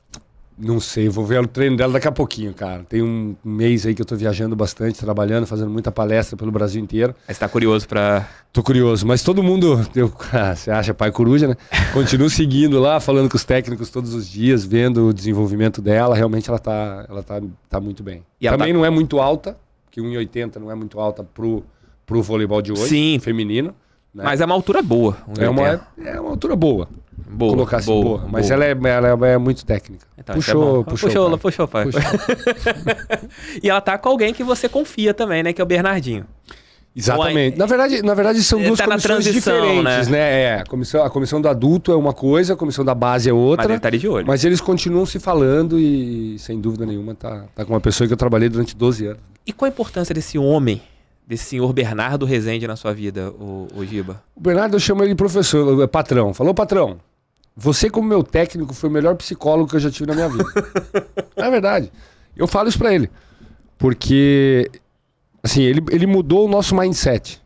Não sei, vou ver o treino dela daqui a pouquinho, cara. Tem um mês aí que eu tô viajando bastante, trabalhando, fazendo muita palestra pelo Brasil inteiro. Mas tá curioso pra. Tô curioso, mas todo mundo. Eu, ah, você acha pai coruja, né? Continuo seguindo lá, falando com os técnicos todos os dias, vendo o desenvolvimento dela. Realmente ela tá, ela tá, tá muito bem. E Também tá... não é muito alta, porque 1,80 não é muito alta pro, pro voleibol de hoje, Sim. feminino. Né? Mas é uma altura boa. É uma, é uma altura boa. Boa, colocar assim, boa. boa mas boa. Ela, é, ela é, é muito técnica. Então, puxou, é puxou, puxou, puxou, pai. Puxou. e ela tá com alguém que você confia também, né? Que é o Bernardinho. Exatamente. Na verdade, na verdade são duas tá comissões diferentes, né? né? É, a comissão, a comissão do adulto é uma coisa, a comissão da base é outra. Mas, ele tá de olho. mas eles continuam se falando e, sem dúvida nenhuma, tá, tá com uma pessoa que eu trabalhei durante 12 anos. E qual a importância desse homem, desse senhor Bernardo Rezende na sua vida, o, o Giba? O Bernardo eu chamo ele de professor, é patrão. Falou, patrão, você, como meu técnico, foi o melhor psicólogo que eu já tive na minha vida. é verdade. Eu falo isso pra ele. Porque, assim, ele, ele mudou o nosso mindset.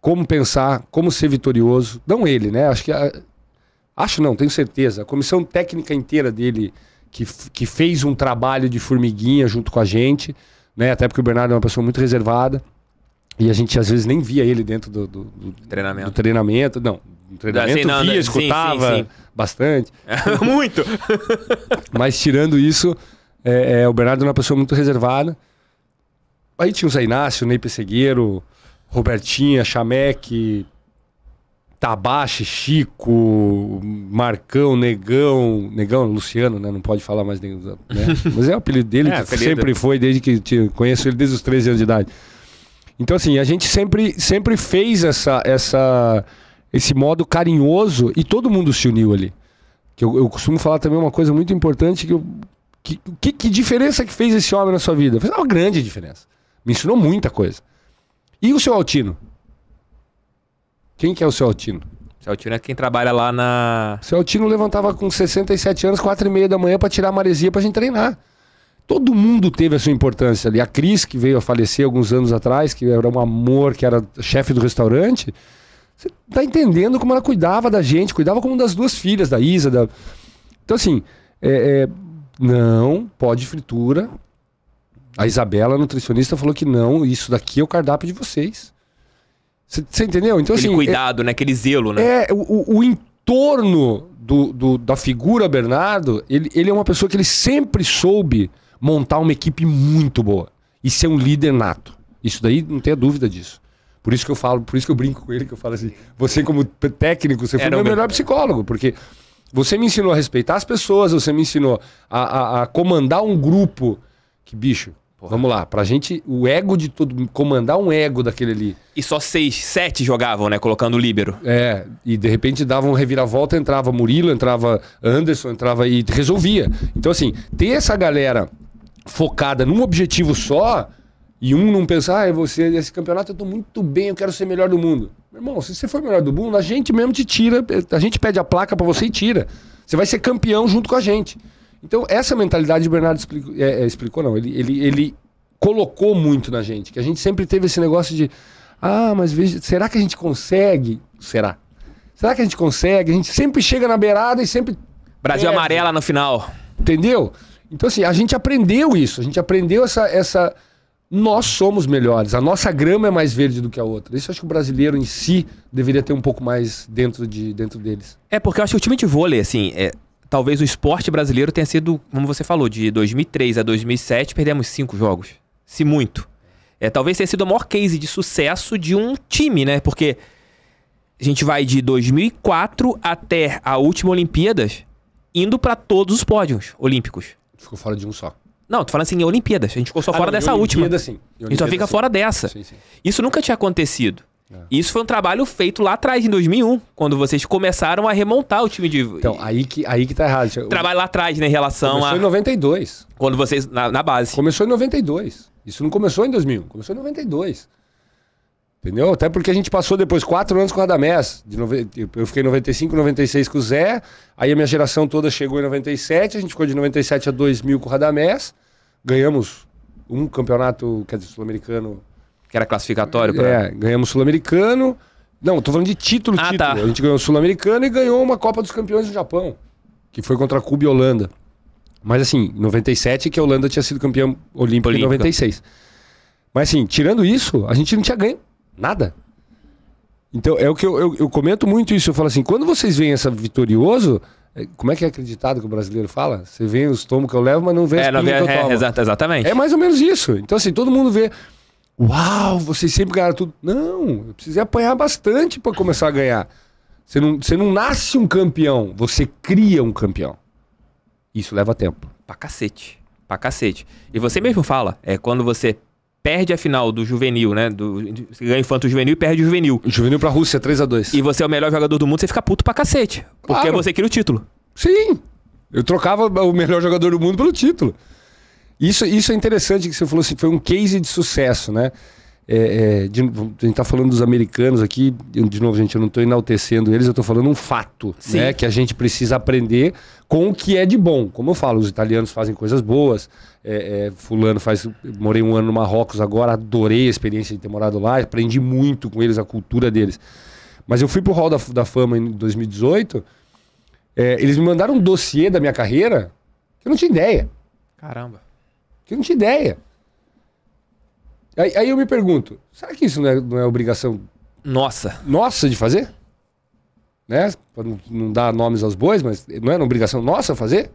Como pensar, como ser vitorioso. Não ele, né? Acho que. acho não, tenho certeza. A comissão técnica inteira dele, que, que fez um trabalho de formiguinha junto com a gente, né? Até porque o Bernardo é uma pessoa muito reservada. E a gente às vezes nem via ele dentro do, do, do treinamento. Do treinamento, não. No treinamento assim, não, via, escutava sim, sim, sim. bastante. muito! Mas tirando isso, é, é, o Bernardo é uma pessoa muito reservada. Aí tinha o Zé Inácio, Ney Pessegueiro, Robertinha, Chamec, Tabache, Chico, Marcão, Negão. Negão, Luciano, né? Não pode falar mais Negão. Né? Mas é o apelido dele, é, que apelido. sempre foi, desde que tinha, conheço ele desde os 13 anos de idade. Então, assim, a gente sempre, sempre fez essa, essa, esse modo carinhoso e todo mundo se uniu ali. Que eu, eu costumo falar também uma coisa muito importante que eu. Que, que, que diferença que fez esse homem na sua vida? Fez uma grande diferença. Me ensinou muita coisa. E o seu Altino? Quem que é o seu Altino? seu Altino é quem trabalha lá na. seu Altino levantava com 67 anos, 4 e meia da manhã, para tirar a maresia pra gente treinar todo mundo teve a sua importância ali. A Cris, que veio a falecer alguns anos atrás, que era um amor, que era chefe do restaurante. Você tá entendendo como ela cuidava da gente, cuidava como das duas filhas, da Isa. Da... Então, assim, é, é, não pode fritura. A Isabela, a nutricionista, falou que não, isso daqui é o cardápio de vocês. Você entendeu? Então, Aquele assim, é cuidado, é, né? Aquele zelo, né? É, o, o entorno do, do, da figura Bernardo, ele, ele é uma pessoa que ele sempre soube montar uma equipe muito boa e ser um líder nato. Isso daí não tenha dúvida disso. Por isso que eu falo, por isso que eu brinco com ele, que eu falo assim: você, como técnico, você foi o meu melhor psicólogo, porque você me ensinou a respeitar as pessoas, você me ensinou a, a, a comandar um grupo. Que bicho, Porra. Vamos lá, pra gente, o ego de todo comandar um ego daquele ali. E só seis, sete jogavam, né? Colocando o líbero. É, e de repente davam um reviravolta, entrava Murilo, entrava Anderson, entrava e resolvia. Então, assim, ter essa galera focada num objetivo só e um não pensar, ah, você, esse campeonato eu tô muito bem, eu quero ser melhor do mundo. Meu irmão, se você for melhor do mundo, a gente mesmo te tira, a gente pede a placa para você e tira. Você vai ser campeão junto com a gente. Então, essa mentalidade o Bernardo explicou, é, é, explicou não, ele, ele, ele colocou muito na gente, que a gente sempre teve esse negócio de, ah, mas veja, será que a gente consegue? Será? Será que a gente consegue? A gente sempre chega na beirada e sempre. Brasil perde. amarela no final. Entendeu? Então, assim, a gente aprendeu isso, a gente aprendeu essa. essa nós somos melhores, a nossa grama é mais verde do que a outra. Isso eu acho que o brasileiro em si deveria ter um pouco mais dentro, de, dentro deles. É, porque eu acho que o time de vôlei, assim, é, talvez o esporte brasileiro tenha sido, como você falou, de 2003 a 2007, perdemos cinco jogos. Se muito. É, talvez tenha sido o maior case de sucesso de um time, né? Porque a gente vai de 2004 até a última Olimpíadas indo para todos os pódios olímpicos. Ficou fora de um só. Não, tô falando assim, em Olimpíadas. A gente ficou só ah, fora não, dessa Olimpíada, última. Sim. Olimpíada, só fica sim. fora dessa. Sim, Isso nunca tinha acontecido. É. Isso foi um trabalho feito lá atrás, em 2001, quando vocês começaram a remontar o time de. Então, aí que, aí que tá errado. É trabalho lá atrás, né, em relação começou a. Começou em 92. Quando vocês. Na, na, base. Começou em 92. Isso não começou em 2001, começou em 92. Entendeu? Até porque a gente passou depois quatro anos com o Radamés. De nove... Eu fiquei em 95, 96 com o Zé. Aí a minha geração toda chegou em 97. A gente ficou de 97 a 2000 com o Radamés. Ganhamos um campeonato, quer dizer, sul-americano. Que era classificatório. Pra... É, ganhamos sul-americano. Não, tô falando de título, ah, tá. título. Tá. A gente ganhou sul-americano e ganhou uma Copa dos Campeões do Japão. Que foi contra Cuba e Holanda. Mas assim, 97 que a Holanda tinha sido campeã olímpica, olímpica. em 96. Mas assim, tirando isso, a gente não tinha ganho Nada. Então, é o que eu, eu, eu, comento muito isso. Eu falo assim, quando vocês veem essa vitorioso, é, como é que é acreditado que o brasileiro fala? Você vê os tomos que eu levo, mas não vê é, não é, que É, exatamente. É mais ou menos isso. Então, assim, todo mundo vê... Uau, vocês sempre ganharam tudo. Não, eu precisei apanhar bastante para começar a ganhar. Você não, você não nasce um campeão, você cria um campeão. Isso leva tempo. Pra cacete. Pra cacete. E você mesmo fala, é quando você perde a final do juvenil, né? Do, ganha infanto juvenil e perde o juvenil. Juvenil pra Rússia, 3 a 2 E você é o melhor jogador do mundo, você fica puto pra cacete. Porque claro. você queria o título. Sim. Eu trocava o melhor jogador do mundo pelo título. Isso, isso é interessante que você falou assim, foi um case de sucesso, né? É, é, de, a gente está falando dos americanos aqui, de novo, gente, eu não estou enaltecendo eles, eu estou falando um fato, né? Que a gente precisa aprender com o que é de bom. Como eu falo, os italianos fazem coisas boas, é, é, fulano faz... Morei um ano no Marrocos agora, adorei a experiência de ter morado lá, aprendi muito com eles, a cultura deles. Mas eu fui pro Hall da, da Fama em 2018, é, eles me mandaram um dossiê da minha carreira que eu não tinha ideia. Caramba. Que eu não tinha ideia. Aí, aí eu me pergunto, será que isso não é, não é obrigação nossa nossa de fazer? Né? para não, dar nomes aos bois, mas não é uma obrigação nossa fazer?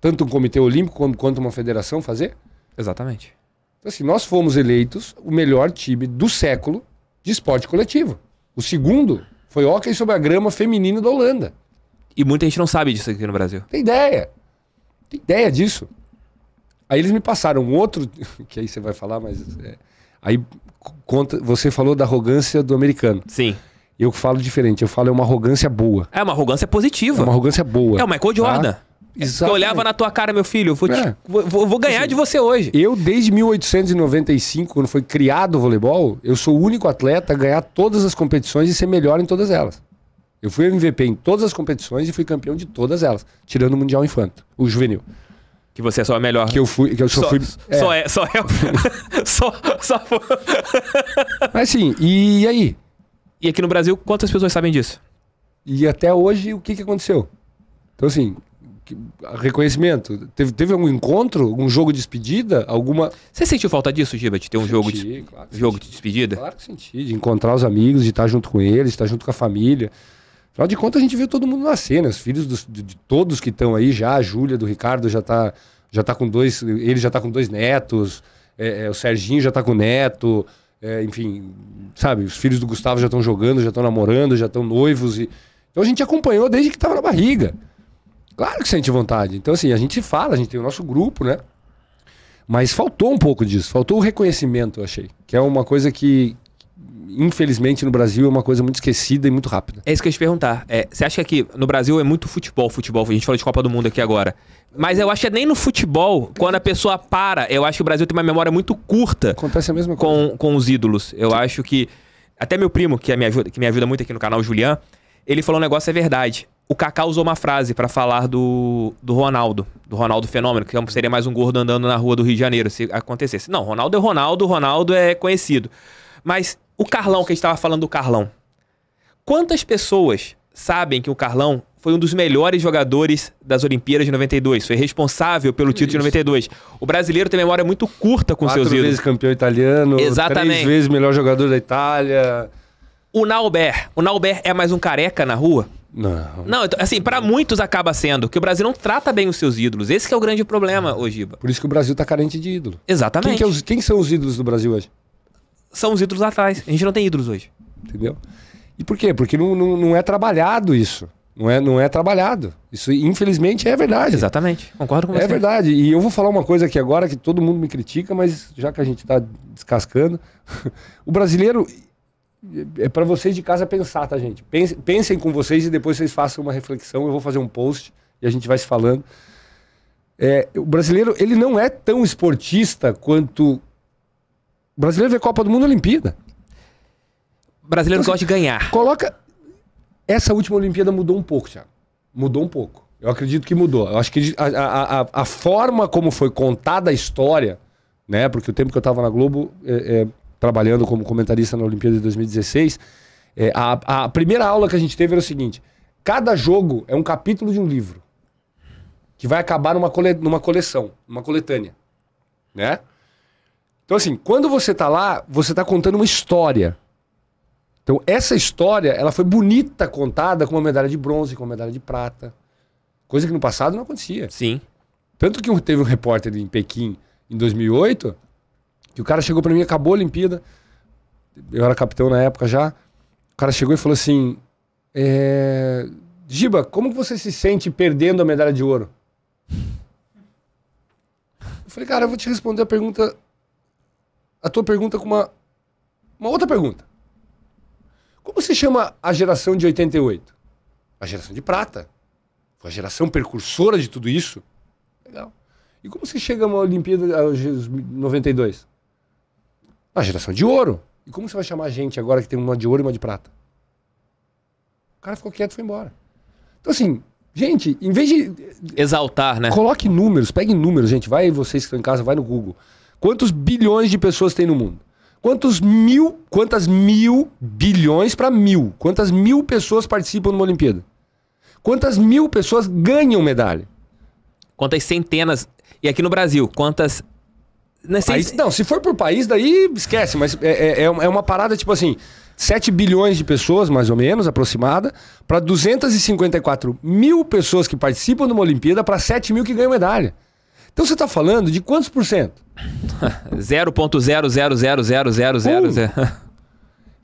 Tanto um comitê olímpico quanto uma federação fazer? Exatamente. Então, assim, nós fomos eleitos o melhor time do século de esporte coletivo. O segundo foi hóquei sobre a grama feminino da Holanda. E muita gente não sabe disso aqui no Brasil. Tem ideia. Tem ideia disso. Aí eles me passaram um outro, que aí você vai falar, mas é, Aí conta, você falou da arrogância do americano. Sim. Eu falo diferente, eu falo é uma arrogância boa. É uma arrogância positiva. É uma arrogância boa. É o Michael tá? Jordan. Tá? Exatamente. Eu olhava na tua cara, meu filho, eu vou, te, é. vou, vou, ganhar assim, de você hoje. Eu, desde 1895, quando foi criado o voleibol, eu sou o único atleta a ganhar todas as competições e ser melhor em todas elas. Eu fui MVP em todas as competições e fui campeão de todas elas, tirando o Mundial Infanto, o juvenil. Que você é só a melhor. Que eu fui. Que eu só, só fui. É. Só é, só é. só, só foi. Mas sim, e aí? E aqui no Brasil, quantas pessoas sabem disso? E até hoje, o que, que aconteceu? Então, assim, reconhecimento. Teve, teve algum encontro, algum jogo de despedida? Alguma. Você sentiu falta disso, Giba, de ter um senti, jogo, de, claro jogo senti. de despedida? Claro que senti, de encontrar os amigos, de estar junto com eles, de estar junto com a família. Afinal de contas, a gente viu todo mundo nascer, né? Os filhos dos, de, de, todos que estão aí já, a Júlia do Ricardo já tá, já tá com dois, ele já tá com dois netos, é, é, o Serginho já tá com neto, é, enfim, sabe? Os filhos do Gustavo já estão jogando, já estão namorando, já estão noivos. E... Então a gente acompanhou desde que estava na barriga. Claro que sente vontade. Então, assim, a gente se fala, a gente tem o nosso grupo, né? Mas faltou um pouco disso, faltou o reconhecimento, eu achei. Que é uma coisa que, infelizmente, no Brasil é uma coisa muito esquecida e muito rápida. É isso que eu ia te perguntar. É, você acha que aqui no Brasil é muito futebol, futebol? A gente falou de Copa do Mundo aqui agora. Mas eu acho que é nem no futebol, quando a pessoa para, eu acho que o Brasil tem uma memória muito curta. Acontece a mesma coisa. Com, com os ídolos. Eu Sim. acho que. Até meu primo, que é me, ajuda, que me ajuda muito aqui no canal, Julian, ele falou um negócio é verdade. O Kaká usou uma frase para falar do, do Ronaldo, do Ronaldo Fenômeno, que é seria mais um gordo andando na rua do Rio de Janeiro, se acontecesse. Não, Ronaldo é Ronaldo, Ronaldo é conhecido. Mas o Carlão, que a gente estava falando do Carlão. Quantas pessoas sabem que o Carlão foi um dos melhores jogadores das Olimpíadas de 92. Foi responsável pelo título Isso. de 92. O brasileiro tem memória muito curta com Quatro seus ídolos. Três vezes campeão italiano, Exatamente. três vezes melhor jogador da Itália. O Nauber. O Nauber é mais um careca na rua? Não. Não, então, assim, para muitos acaba sendo, que o Brasil não trata bem os seus ídolos. Esse é o grande problema, Ojiba. Por isso que o Brasil tá carente de ídolo. Exatamente. Quem, que é os, quem são os ídolos do Brasil hoje? são os ídolos lá atrás. A gente não tem ídolos hoje. Entendeu? E por quê? Porque não, não, não é trabalhado isso. Não é, não é trabalhado. Isso, infelizmente, é verdade. Exatamente. Concordo com é você. É verdade. E eu vou falar uma coisa aqui agora que todo mundo me critica, mas já que a gente está descascando. o brasileiro. É, é para vocês de casa pensar, tá, gente? Pense, pensem com vocês e depois vocês façam uma reflexão. Eu vou fazer um post e a gente vai se falando. É, o brasileiro, ele não é tão esportista quanto brasileiro vê Copa do Mundo Olimpíada. brasileiro então, gosta de ganhar. Coloca. Essa última Olimpíada mudou um pouco, Thiago. Mudou um pouco. Eu acredito que mudou. Eu acho que a, a, a, a forma como foi contada a história, né? Porque o tempo que eu estava na Globo, é, é, trabalhando como comentarista na Olimpíada de 2016, é, a, a primeira aula que a gente teve era o seguinte: cada jogo é um capítulo de um livro que vai acabar numa, cole, numa coleção, numa coletânea, né? Então, assim, quando você está lá, você está contando uma história. Então, essa história, ela foi bonita contada com uma medalha de bronze, com uma medalha de prata. Coisa que no passado não acontecia. Sim. Tanto que teve um repórter em Pequim, em 2008, que o cara chegou para mim, acabou a Olimpíada, eu era capitão na época já, o cara chegou e falou assim, é... Giba, como você se sente perdendo a medalha de ouro? Eu falei, cara, eu vou te responder a pergunta a tua pergunta com uma, uma outra pergunta. Como se chama a geração de 88? A geração de prata. Foi a geração precursora de tudo isso. Legal. E como se chega a uma Olimpíada de 92? A geração de ouro. E como você vai chamar a gente agora que tem uma de ouro e uma de prata? O cara ficou quieto e foi embora. Então, assim, gente, em vez de. Exaltar, né? Coloque números, pegue números, gente. Vai vocês que estão em casa, vai no Google. Quantos bilhões de pessoas tem no mundo? Quantos mil, quantas mil bilhões para mil? Quantas mil pessoas participam de uma Olimpíada? Quantas mil pessoas ganham medalha? Quantas centenas? E aqui no Brasil, quantas não, país? não, se for por país, daí esquece, mas é, é, é, é uma parada tipo assim: 7 bilhões de pessoas, mais ou menos, aproximada, para 254 mil pessoas que participam de uma Olimpíada, para 7 mil que ganham medalha. Então você está falando de quantos por cento? 0.0000000. Uh!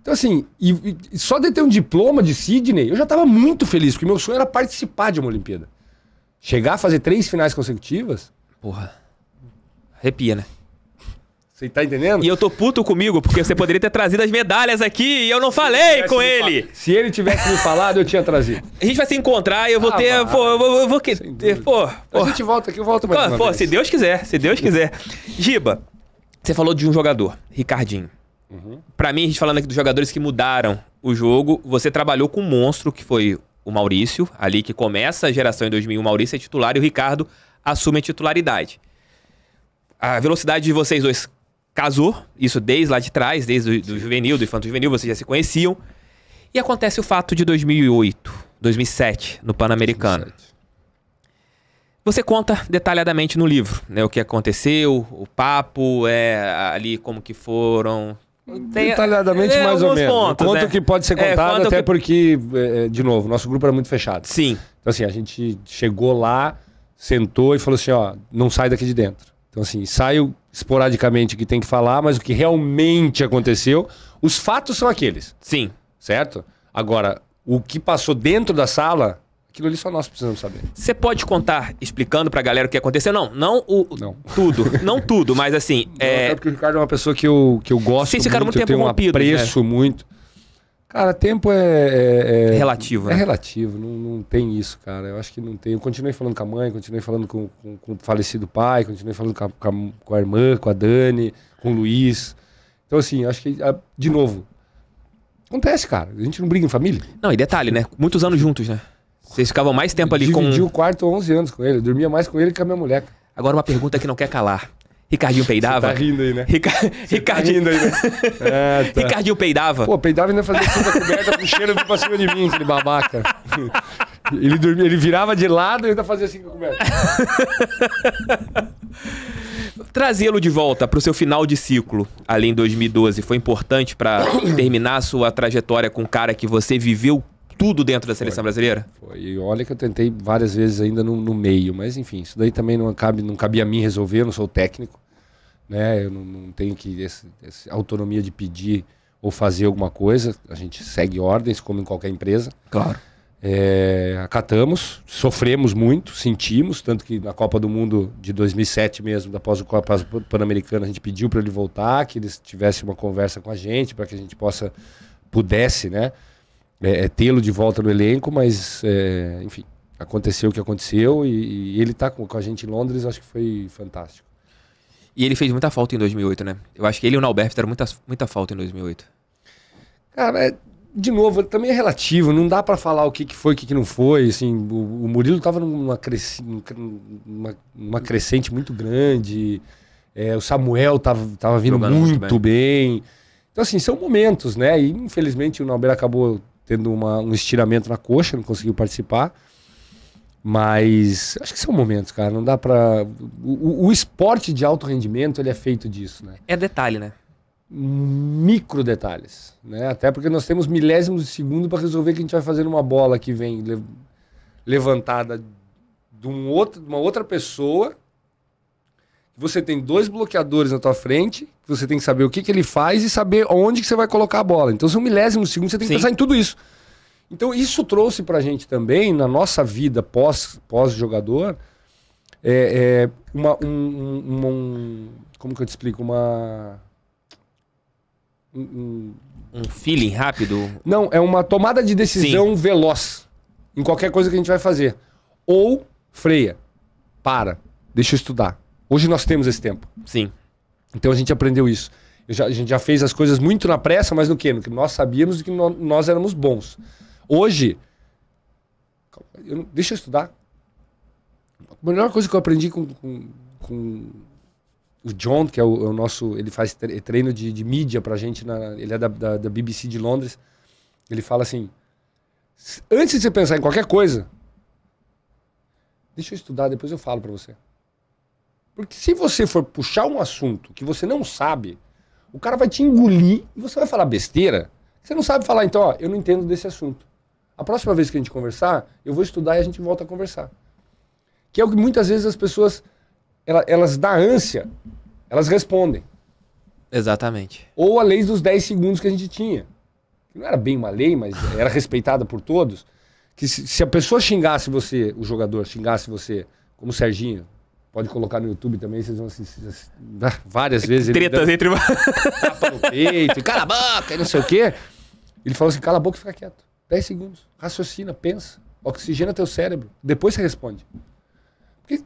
Então, assim, e, e, só de ter um diploma de Sydney, eu já estava muito feliz, porque meu sonho era participar de uma Olimpíada. Chegar a fazer três finais consecutivas. Porra. Arrepia, né? Você tá entendendo? E eu tô puto comigo, porque você poderia ter trazido as medalhas aqui e eu não falei com ele. Fal... Se ele tivesse me falado, eu tinha trazido. A gente vai se encontrar e eu vou ah, ter. Pô, eu vou. Eu vou que... pô, pô, A gente volta aqui, eu volto mais. Pô, pô se Deus quiser, se Deus quiser. Giba, você falou de um jogador, Ricardinho. Uhum. Pra mim, a gente falando aqui dos jogadores que mudaram o jogo, você trabalhou com um monstro que foi o Maurício, ali que começa a geração em 2001. O Maurício é titular e o Ricardo assume a titularidade. A velocidade de vocês dois casou, isso desde lá de trás, desde o do juvenil, do infanto juvenil, vocês já se conheciam. E acontece o fato de 2008, 2007, no Pan-Americano. Você conta detalhadamente no livro, né, o que aconteceu, o papo, é ali como que foram Detalhadamente, é, mais ou menos. Pontos, né? que pode ser é, contado, é, até que... porque, é, é, de novo, nosso grupo era muito fechado. Sim. Então, assim, a gente chegou lá, sentou e falou assim: ó, não sai daqui de dentro. Então, assim, saio esporadicamente que tem que falar, mas o que realmente aconteceu, os fatos são aqueles. Sim. Certo? Agora, o que passou dentro da sala, aquilo ali só nós precisamos saber. Você pode contar explicando pra galera o que aconteceu? Não, não o não. tudo, não tudo, mas assim, não, é... é porque o Ricardo é uma pessoa que eu que eu gosto Sim, muito, muito eu tenho um né? apreço né? muito. Cara, tempo é. é, é relativo, né? É relativo, não, não, tem isso, cara. Eu acho que não tem. Eu continuei falando com a mãe, continuei falando com, com, com o falecido pai, continuei falando com a, com a, com a irmã, com a Dani, com o Luiz. Então, assim, acho que, ah, de novo, acontece, cara. A gente não briga em família. Não, e detalhe, né? Muitos anos juntos, né? Vocês ficavam mais tempo ali Dividi com. Dividi o quarto 11 anos com ele. Eu dormia mais com ele que com a minha mulher. Agora, uma pergunta que não quer calar. Ricardinho peidava. Você tá rindo aí, né? Rica... Ricardinho... Tá rindo aí, né? É, tá. Ricardinho peidava. Pô, peidava e ainda fazia toda a coberta com cheiro vir pra cima de mim, aquele babaca. Ele, dormia, ele virava de lado e ainda fazia assim com coberta. Trazê-lo de volta para o seu final de ciclo, ali em 2012, foi importante para terminar a sua trajetória com um cara que você viveu tudo dentro da seleção foi, brasileira? Foi. E olha que eu tentei várias vezes ainda no, no, meio, mas enfim, isso daí também não cabe, não cabe a mim resolver, eu não sou técnico, né? Eu não, não tenho que esse, essa autonomia de pedir ou fazer alguma coisa. A gente segue ordens, como em qualquer empresa. Claro. É, acatamos, sofremos muito, sentimos, tanto que na Copa do Mundo de 2007 mesmo, após o Copa Pan-Americana, a gente pediu para ele voltar, que ele tivesse uma conversa com a gente, para que a gente possa pudesse, né, é, é tê-lo de volta no elenco, mas, é, enfim, aconteceu o que aconteceu e, e ele tá com, com, a gente em Londres, acho que foi fantástico. E ele fez muita falta em 2008, né? Eu acho que ele e o Nalberto fizeram muita, muita falta em 2008. Cara, é, de novo, também é relativo, não dá para falar o que, que foi, o que, que não foi. Assim, o, o Murilo tava numa, cresc numa, numa crescente muito grande, é, o Samuel tava, tava vindo muito, muito bem. bem. Então, assim, são momentos, né? E infelizmente o Nalberto acabou tendo uma, um estiramento na coxa, não conseguiu participar. Mas acho que são momentos, cara. Não dá pra. O, o, esporte de alto rendimento ele é feito disso, né? É detalhe, né? Micro detalhes, né? Até porque nós temos milésimos de segundo para resolver que a gente vai fazer uma bola que vem levantada de um outro, de uma outra pessoa você tem dois bloqueadores na tua frente, você tem que saber o que, que ele faz e saber onde que você vai colocar a bola. Então, são milésimo de segundo, você tem que Sim. pensar em tudo isso. Então, isso trouxe pra gente também, na nossa vida pós-jogador, pós jogador é, é uma, um, um, um, Como que eu te explico? Uma. Um, um, feeling rápido? Não, é uma tomada de decisão Sim. veloz em qualquer coisa que a gente vai fazer. Ou freia, para, deixa eu estudar. Hoje nós temos esse tempo. Sim. Então a gente aprendeu isso. Já, a gente já fez as coisas muito na pressa, mas no quê? No que nós sabíamos e que no, nós éramos bons. Hoje, eu, deixa eu estudar. A melhor coisa que eu aprendi com, com, com o John, que é o, é o, nosso. Ele faz treino de, de mídia pra gente, na, ele é da, da, da BBC de Londres. Ele fala assim: antes de você pensar em qualquer coisa, deixa eu estudar, depois eu falo para você. Porque se você for puxar um assunto que você não sabe, o cara vai te engolir e você vai falar besteira. Você não sabe falar, então, ó, eu não entendo desse assunto. A próxima vez que a gente conversar, eu vou estudar e a gente volta a conversar. Que é o que muitas vezes as pessoas, elas, elas ânsia, elas respondem. Exatamente. Ou a lei dos 10 segundos que a gente tinha. Não era bem uma lei, mas era respeitada por todos. Que se, se a pessoa xingasse você, o jogador xingasse você, como o Serginho, Pode colocar no YouTube também, vocês vão assistir, assistir né? várias vezes. Tretas entre... Tapa no peito, cala a boca, não sei o quê. Ele falou assim, cala a boca e fica quieto. 10 segundos. Raciocina, pensa. Oxigena teu cérebro. Depois você responde. Porque,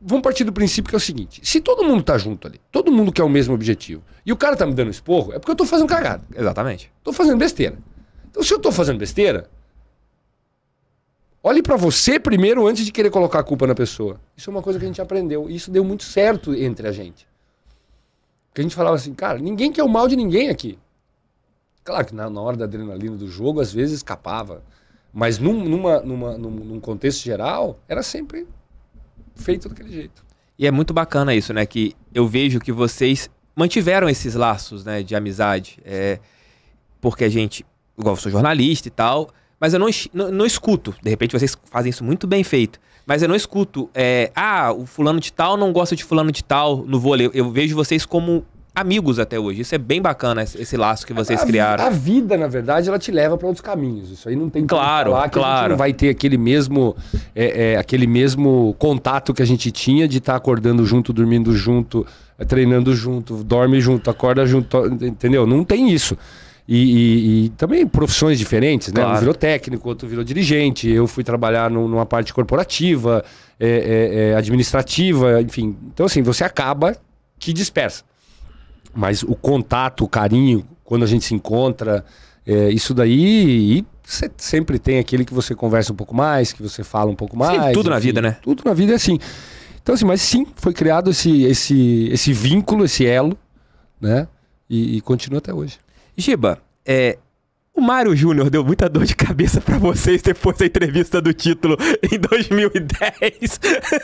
vamos partir do princípio que é o seguinte. Se todo mundo tá junto ali, todo mundo quer o mesmo objetivo, e o cara tá me dando esporro, é porque eu tô fazendo cagada. Exatamente. Tô fazendo besteira. Então se eu tô fazendo besteira, Olhe para você primeiro antes de querer colocar a culpa na pessoa. Isso é uma coisa que a gente aprendeu. E isso deu muito certo entre a gente. Porque a gente falava assim, cara, ninguém quer o mal de ninguém aqui. Claro que na, na hora da adrenalina do jogo, às vezes escapava. Mas num, numa, numa, num, num contexto geral, era sempre feito daquele jeito. E é muito bacana isso, né? Que eu vejo que vocês mantiveram esses laços né, de amizade. É, porque a gente, igual eu sou jornalista e tal, mas eu não, não, não, escuto. De repente vocês fazem isso muito bem feito. Mas eu não escuto. É, ah, o fulano de tal não gosta de fulano de tal no vôlei. Eu vejo vocês como amigos até hoje. Isso é bem bacana, esse, esse laço que vocês a, criaram. A vida, na verdade, ela te leva para outros caminhos. Isso aí não tem claro, falar, claro. não vai ter aquele mesmo, é, é, aquele mesmo contato que a gente tinha de estar tá acordando junto, dormindo junto, treinando junto, dorme junto, acorda junto, entendeu? Não tem isso. E, e, e, também profissões diferentes, né? Claro. Um virou técnico, outro virou dirigente. Eu fui trabalhar no, numa parte corporativa, é, é, é, administrativa, enfim. Então, assim, você acaba que dispersa. Mas o contato, o carinho, quando a gente se encontra, é, isso daí. você sempre tem aquele que você conversa um pouco mais, que você fala um pouco mais. Sim, tudo enfim, na vida, né? Tudo na vida é assim. Então, assim, mas sim, foi criado esse, esse, esse vínculo, esse elo, né? e, e continua até hoje. Giba, é, o Mário Júnior deu muita dor de cabeça para vocês depois da entrevista do título em 2010.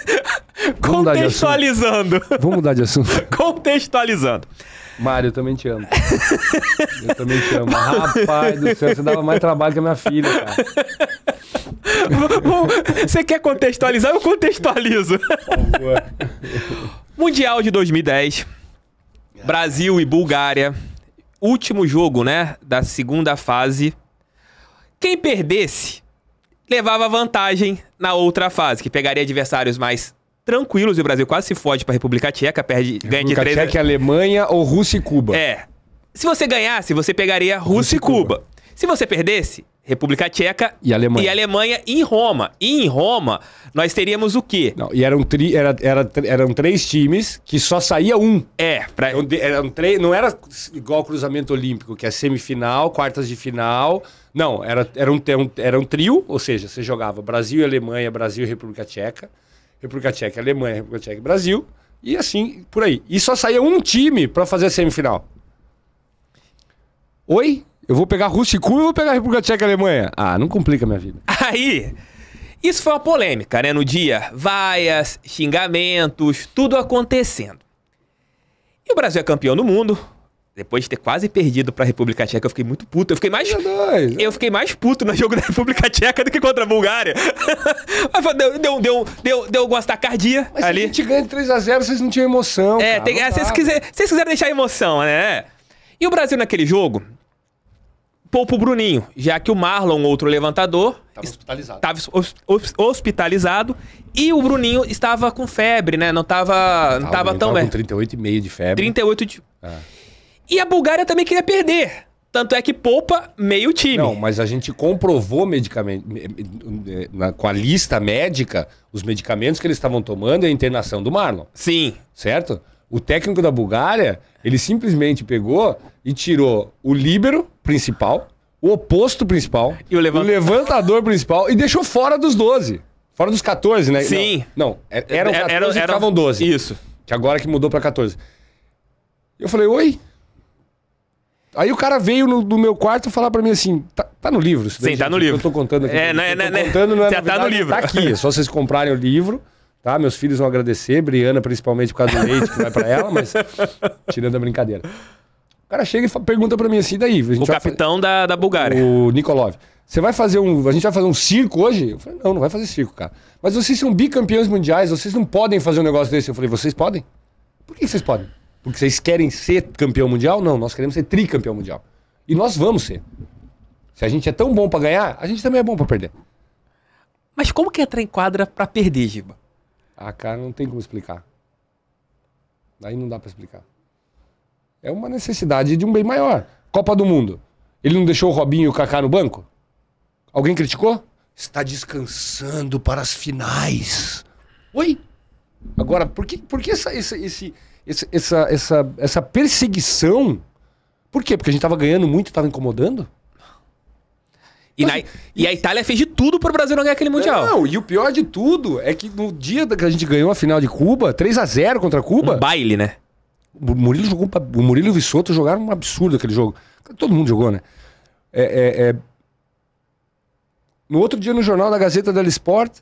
Contextualizando. Vamos mudar de assunto. Contextualizando. Mário, eu também te amo. eu também te amo. Rapaz do céu, você dava mais trabalho que a minha filha, cara. Você quer contextualizar? Eu contextualizo. Mundial de 2010. Brasil e Bulgária último jogo, né, da segunda fase, quem perdesse levava vantagem na outra fase, que pegaria adversários mais tranquilos e o Brasil quase se fode para a República Tcheca, perde, República ganha de três. República Tcheca, Alemanha ou Rússia e Cuba. É. Se você ganhasse, você pegaria Rússia, Rússia e Cuba. Cuba. Se você perdesse, República Tcheca e Alemanha. e Alemanha em Roma. E em Roma, nós teríamos o quê? Não, e eram, tri, era, era, eram três times que só saía um. É. Pra... eram três, não era igual cruzamento olímpico, que é semifinal, quartas de final. Não, era, era, um, era um trio, ou seja, você jogava Brasil e Alemanha, Brasil e República Tcheca, República Tcheca e Alemanha, República Tcheca e Brasil, e assim por aí. E só saía um time para fazer a semifinal. Oi? Eu vou pegar Rússia e Cuba e vou pegar a República Tcheca e Alemanha? Ah, não complica minha vida. Aí, isso foi uma polêmica, né? No dia, vaias, xingamentos, tudo acontecendo. E o Brasil é campeão do mundo. Depois de ter quase perdido para a República Tcheca, eu fiquei muito puto. Eu fiquei mais é Eu fiquei mais puto no jogo da República Tcheca do que contra a Bulgária. Mas deu deu deu deu, deu Mas ali. Se a gente ganha 3 a 0, vocês não tinham emoção. É, cara, tem, é, vocês quiser, vocês quiseram deixar emoção, né? E o Brasil naquele jogo, poupa o Bruninho, já que o Marlon, outro levantador, estava hospitalizado. Tava hospitalizado e o Bruninho estava com febre, né? Não estava tava, não tava tão bem. com 38,5 de febre. 38 de... Ah. E a Bulgária também queria perder. Tanto é que poupa meio time. Não, mas a gente comprovou medicamento, eh, com a lista médica os medicamentos que eles estavam tomando e a internação do Marlon. Sim. Certo? O técnico da Bulgária, ele simplesmente pegou e tirou o líbero principal, o oposto principal, e o, levant... o levantador principal e deixou fora dos 12. Fora dos 14, né? Sim. Não, não é, é, eram 14 é, era, era, e ficavam 12. Isso. Que agora que mudou para 14. Eu falei, oi? Aí o cara veio no, do meu quarto falar para mim assim, tá, tá, no livro. Isso daí, Sim, tá no livro. Eu tô contando aqui. É, né, né, contando, não é, né, tá no tá livro. Tá aqui, é só vocês comprarem o livro. Tá? Meus filhos vão agradecer, Briana principalmente por causa do leite que vai para ela, mas tirando a brincadeira. O cara chega e pergunta para mim assim, daí... O capitão fazer... da, da Bulgária. O Nikolov. Você vai fazer um... A gente vai fazer um circo hoje? Eu falei, não, não vai fazer circo, cara. Mas vocês são bicampeões mundiais, vocês não podem fazer um negócio desse. Eu falei, vocês podem? Por que vocês podem? Porque vocês querem ser campeão mundial? Não, nós queremos ser tricampeão mundial. E nós vamos ser. Se a gente é tão bom para ganhar, a gente também é bom para perder. Mas como que entra em quadra para perder, Giba? A cara não tem como explicar. Daí não dá para explicar. É uma necessidade de um bem maior. Copa do Mundo. Ele não deixou o Robinho e o Kaká no banco? Alguém criticou? Está descansando para as finais. Oi? Agora, por que, por que essa, essa, esse, essa, essa, essa perseguição? Por quê? Porque a gente estava ganhando muito, e estava incomodando? E, na, e a Itália fez de tudo pro Brasil não ganhar aquele Mundial. Não, e o pior de tudo é que no dia que a gente ganhou a final de Cuba, 3 a 0 contra Cuba. Um baile, né? O Murilo, jogou, o Murilo e o Vissoto jogaram um absurdo aquele jogo. Todo mundo jogou, né? É, é, é... No outro dia, no jornal da Gazeta dello Sport,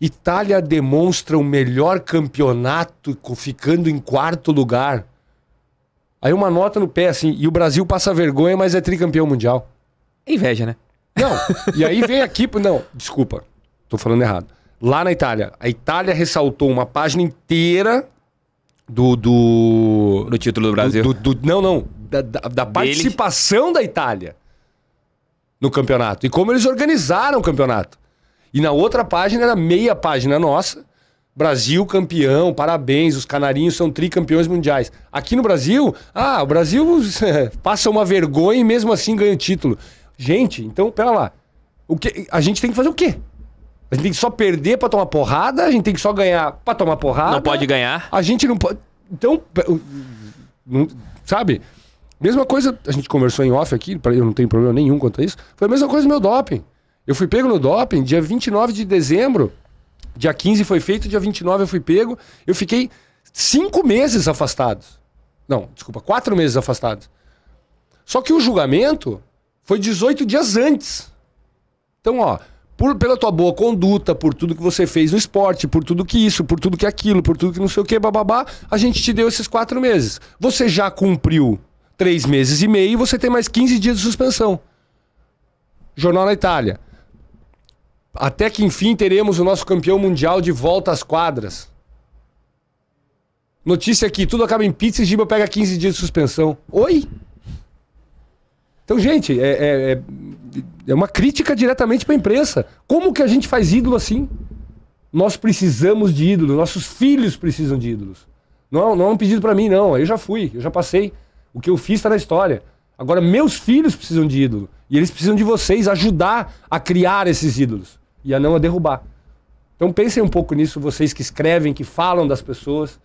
Itália demonstra o melhor campeonato ficando em quarto lugar. Aí uma nota no pé, assim, e o Brasil passa vergonha, mas é tricampeão mundial. É inveja, né? Não, e aí vem aqui. Não, desculpa, tô falando errado. Lá na Itália, a Itália ressaltou uma página inteira do. Do, do título do Brasil. Do, do, do não, não. Da, da, da participação da Itália no campeonato. E como eles organizaram o campeonato. E na outra página era meia página nossa. Brasil campeão, parabéns, os canarinhos são tricampeões mundiais. Aqui no Brasil, ah, o Brasil passa uma vergonha e mesmo assim ganha o título. Gente, então, pera lá. O que, a gente tem que fazer o quê? A gente tem que só perder pra tomar porrada, a gente tem que só ganhar pra tomar porrada. Não pode ganhar. A gente não pode. Então, não, sabe? Mesma coisa, a gente conversou em off aqui, eu não tenho problema nenhum quanto a isso. Foi a mesma coisa do meu doping. Eu fui pego no doping dia 29 de dezembro. Dia 15 foi feito, dia 29 eu fui pego. Eu fiquei cinco meses afastados. Não, desculpa, quatro meses afastados. Só que o julgamento foi 18 dias antes. Então, ó, por, pela tua boa conduta, por tudo que você fez no esporte, por tudo que isso, por tudo que aquilo, por tudo que não sei o que, bababá, a gente te deu esses quatro meses. Você já cumpriu três meses e meio e você tem mais 15 dias de suspensão. Jornal na Itália. Até que enfim teremos o nosso campeão mundial de volta às quadras. Notícia aqui, tudo acaba em pizza e Giba pega 15 dias de suspensão. Oi? Então, gente, é, é, é, é uma crítica diretamente para a imprensa. Como que a gente faz ídolo assim? Nós precisamos de ídolos, nossos filhos precisam de ídolos. Não, é não é um pedido para mim, não. Eu já fui, eu já passei. O que eu fiz está na história. Agora, meus filhos precisam de ídolo. E eles precisam de vocês ajudar a criar esses ídolos e a não a derrubar. Então pensem um pouco nisso, vocês que escrevem, que falam das pessoas.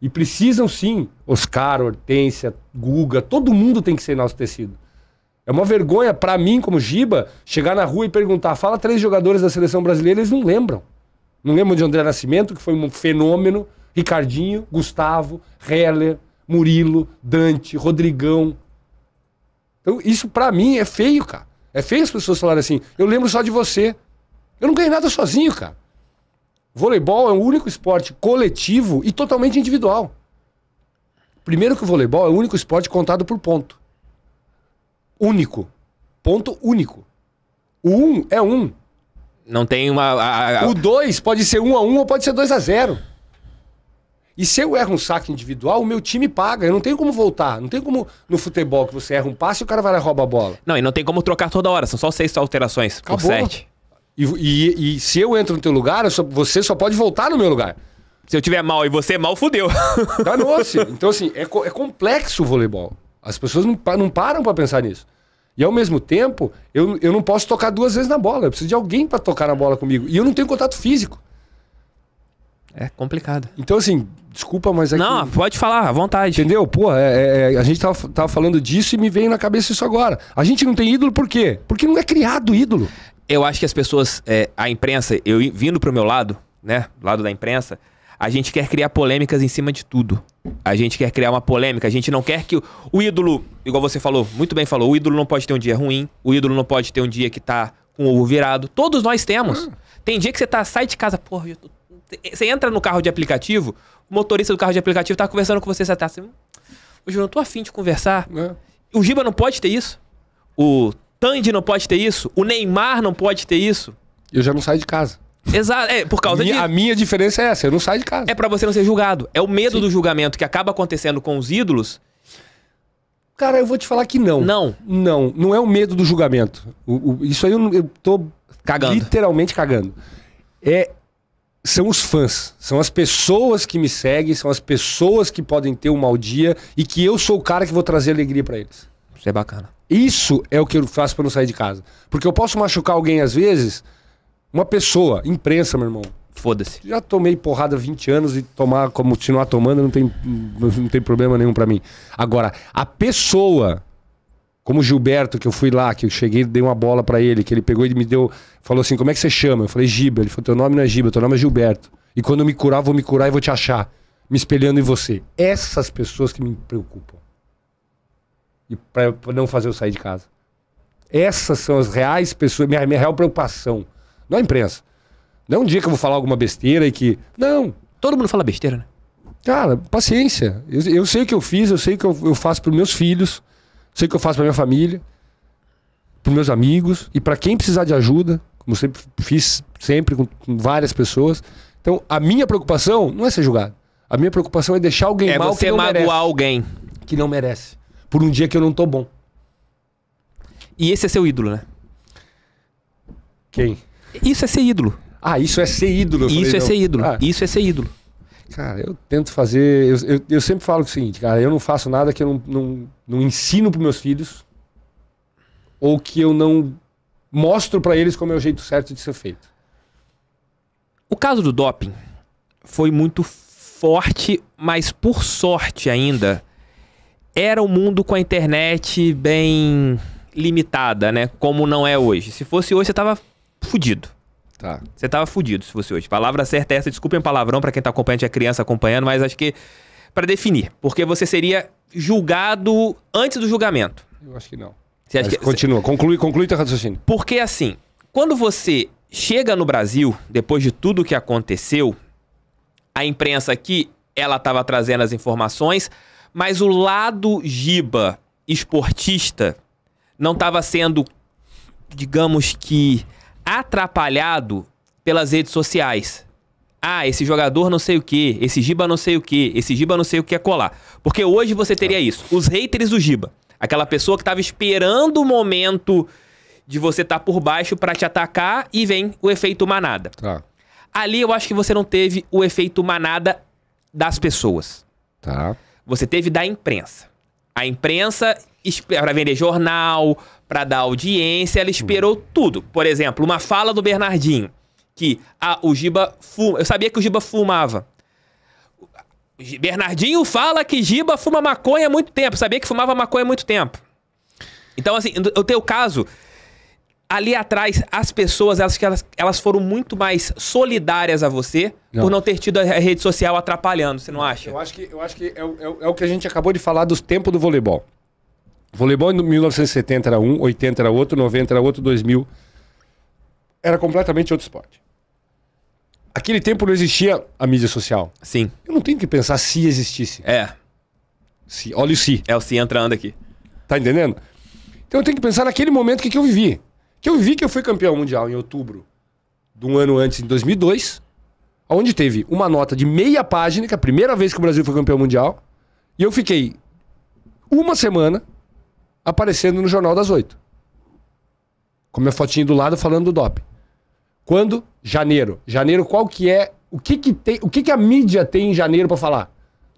E precisam sim, Oscar, Hortência, Guga, todo mundo tem que ser nosso tecido. É uma vergonha para mim, como Giba, chegar na rua e perguntar: fala três jogadores da seleção brasileira, eles não lembram. Não lembram de André Nascimento, que foi um fenômeno, Ricardinho, Gustavo, Heller, Murilo, Dante, Rodrigão. Então, isso para mim é feio, cara. É feio as pessoas falarem assim: eu lembro só de você. Eu não ganhei nada sozinho, cara. Voleibol é o único esporte coletivo e totalmente individual. Primeiro que o voleibol é o único esporte contado por ponto único. Ponto único. O 1 um é 1. Um. Não tem uma. A, a... O 2 pode ser 1 x 1 um, ou pode ser 2 x 0. E se eu erro um saque individual, o meu time paga. Eu não tenho como voltar. Não tem como no futebol que você erra um passe e o cara vai lá e rouba a bola. Não, e não tem como trocar toda hora. São só seis alterações Acabou. por sete. E, e, e, se eu entro no teu lugar, só, você só pode voltar no meu lugar. Se eu tiver mal e você é mal, fudeu. Danou-se. Então, assim, é, é complexo o voleibol. As pessoas não, não param para pensar nisso. E ao mesmo tempo, eu, eu não posso tocar duas vezes na bola. Eu preciso de alguém para tocar na bola comigo. E eu não tenho contato físico. É complicado. Então, assim, desculpa, mas é Não, que... pode falar, à vontade. Entendeu? Pô, é, é, é, a gente tava, tava falando disso e me veio na cabeça isso agora. A gente não tem ídolo por quê? Porque não é criado ídolo. Eu acho que as pessoas, é, a imprensa, eu vindo pro meu lado, né? Lado da imprensa, a gente quer criar polêmicas em cima de tudo. A gente quer criar uma polêmica. A gente não quer que o, ídolo, igual você falou, muito bem falou, o ídolo não pode ter um dia ruim, o ídolo não pode ter um dia que tá com o ovo virado. Todos nós temos. Hum. Tem dia que você tá, sai de casa, porra, tô... você entra no carro de aplicativo, o motorista do carro de aplicativo tá conversando com você, você tá assim, hoje hum, eu não tô afim de conversar. É. O Giba não pode ter isso. O Tandy não pode ter isso. O Neymar não pode ter isso. Eu já não saio de casa. Exato, é, por causa minha, de... A minha diferença é essa, eu não saio de casa. É para você não ser julgado. É o medo Sim. do julgamento que acaba acontecendo com os ídolos. Cara, eu vou te falar que não. Não. Não, não é o medo do julgamento. O, o, isso aí eu, eu tô cagando. literalmente cagando. É, são os fãs, são as pessoas que me seguem, são as pessoas que podem ter um mau dia e que eu sou o cara que vou trazer alegria para eles. Isso é bacana. Isso é o que eu faço para não sair de casa. Porque eu posso machucar alguém às vezes, uma pessoa, imprensa, meu irmão. Foda-se. Já tomei porrada 20 anos e tomar, como continuar tomando, não tem, não tem problema nenhum para mim. Agora, a pessoa, como o Gilberto, que eu fui lá, que eu cheguei dei uma bola para ele, que ele pegou e me deu, falou assim: como é que você chama? Eu falei, Giba. Ele falou: teu nome não é Giba, teu nome é Gilberto. E quando eu me curar, vou me curar e vou te achar, me espelhando em você. Essas pessoas que me preocupam. E pra não fazer eu sair de casa. Essas são as reais pessoas, minha, minha real preocupação. Não a imprensa. Não é um dia que eu vou falar alguma besteira e que. Não. Todo mundo fala besteira, né? Cara, paciência. Eu, eu sei o que eu fiz, eu sei o que eu, eu faço para meus filhos, sei o que eu faço para minha família, para meus amigos e para quem precisar de ajuda, como sempre fiz sempre com, com, várias pessoas. Então, a minha preocupação não é ser julgado. A minha preocupação é deixar alguém é mal você que não magoar merece, alguém que não merece por um dia que eu não tô bom. E esse é seu ídolo, né? Quem? Isso é ser ídolo. Ah, isso é ser ídolo. Falei, isso, é ser ídolo. Ah. isso é ser ídolo. Cara, eu tento fazer. Eu, eu, eu, sempre falo o seguinte, cara, eu não faço nada que eu não, não, não ensino para meus filhos ou que eu não mostro para eles como é o jeito certo de ser feito. O caso do doping foi muito forte, mas por sorte ainda, era o um mundo com a internet bem limitada, né? Como não é hoje. Se fosse hoje, você tava fudido. Tá. Você tava fudido se fosse hoje. Palavra certa é essa, desculpem o palavrão para quem tá acompanhando, a criança acompanhando, mas acho que para definir, porque você seria julgado antes do julgamento. Eu acho que não. Que... Continua, conclui, conclui teu raciocínio. Porque assim, quando você chega no Brasil, depois de tudo que aconteceu, a imprensa aqui, ela tava trazendo as informações, mas o lado giba esportista não tava sendo, digamos que, atrapalhado pelas redes sociais. Ah, esse jogador não sei o que, esse Giba não sei o que, esse Giba não sei o que é colar. Porque hoje você teria é. isso, os haters do Giba. Aquela pessoa que estava esperando o momento de você estar tá por baixo para te atacar e vem o efeito manada. Tá. Ali eu acho que você não teve o efeito manada das pessoas. Tá. Você teve da imprensa. A imprensa para vender jornal, para dar audiência, ela hum. esperou uhum. tudo. Por exemplo, uma fala do Bernardinho, que ah, o Giba fuma. Eu sabia que o Giba fumava. Bernardinho fala que Giba fuma maconha há muito tempo. Sabia que fumava maconha há muito tempo. Então, assim, o teu caso, ali atrás, as pessoas, elas, elas foram muito mais solidárias a você não. por não ter tido a rede social atrapalhando, você não acha? Eu acho que, eu acho que é, é, é o que a gente acabou de falar dos tempos do voleibol. Voleibol em 1970 era um, 80 era outro, 90 era outro, 2000 era completamente outro esporte. Aquele tempo não existia a mídia social. Sim. Eu não tenho que pensar se existisse. É. Se, olha o se. É o se entrando aqui. Tá entendendo? Então eu tenho que pensar naquele momento que, que eu vivi. Que eu vivi que eu fui campeão mundial em outubro de um ano antes, em 2002, onde teve uma nota de meia página, que é a primeira vez que o Brasil foi campeão mundial, e eu fiquei uma semana aparecendo no Jornal das Oito. Com minha fotinha do lado falando do dop. Quando? Janeiro. Janeiro, qual que é? O que que tem? O que que a mídia tem em janeiro para falar?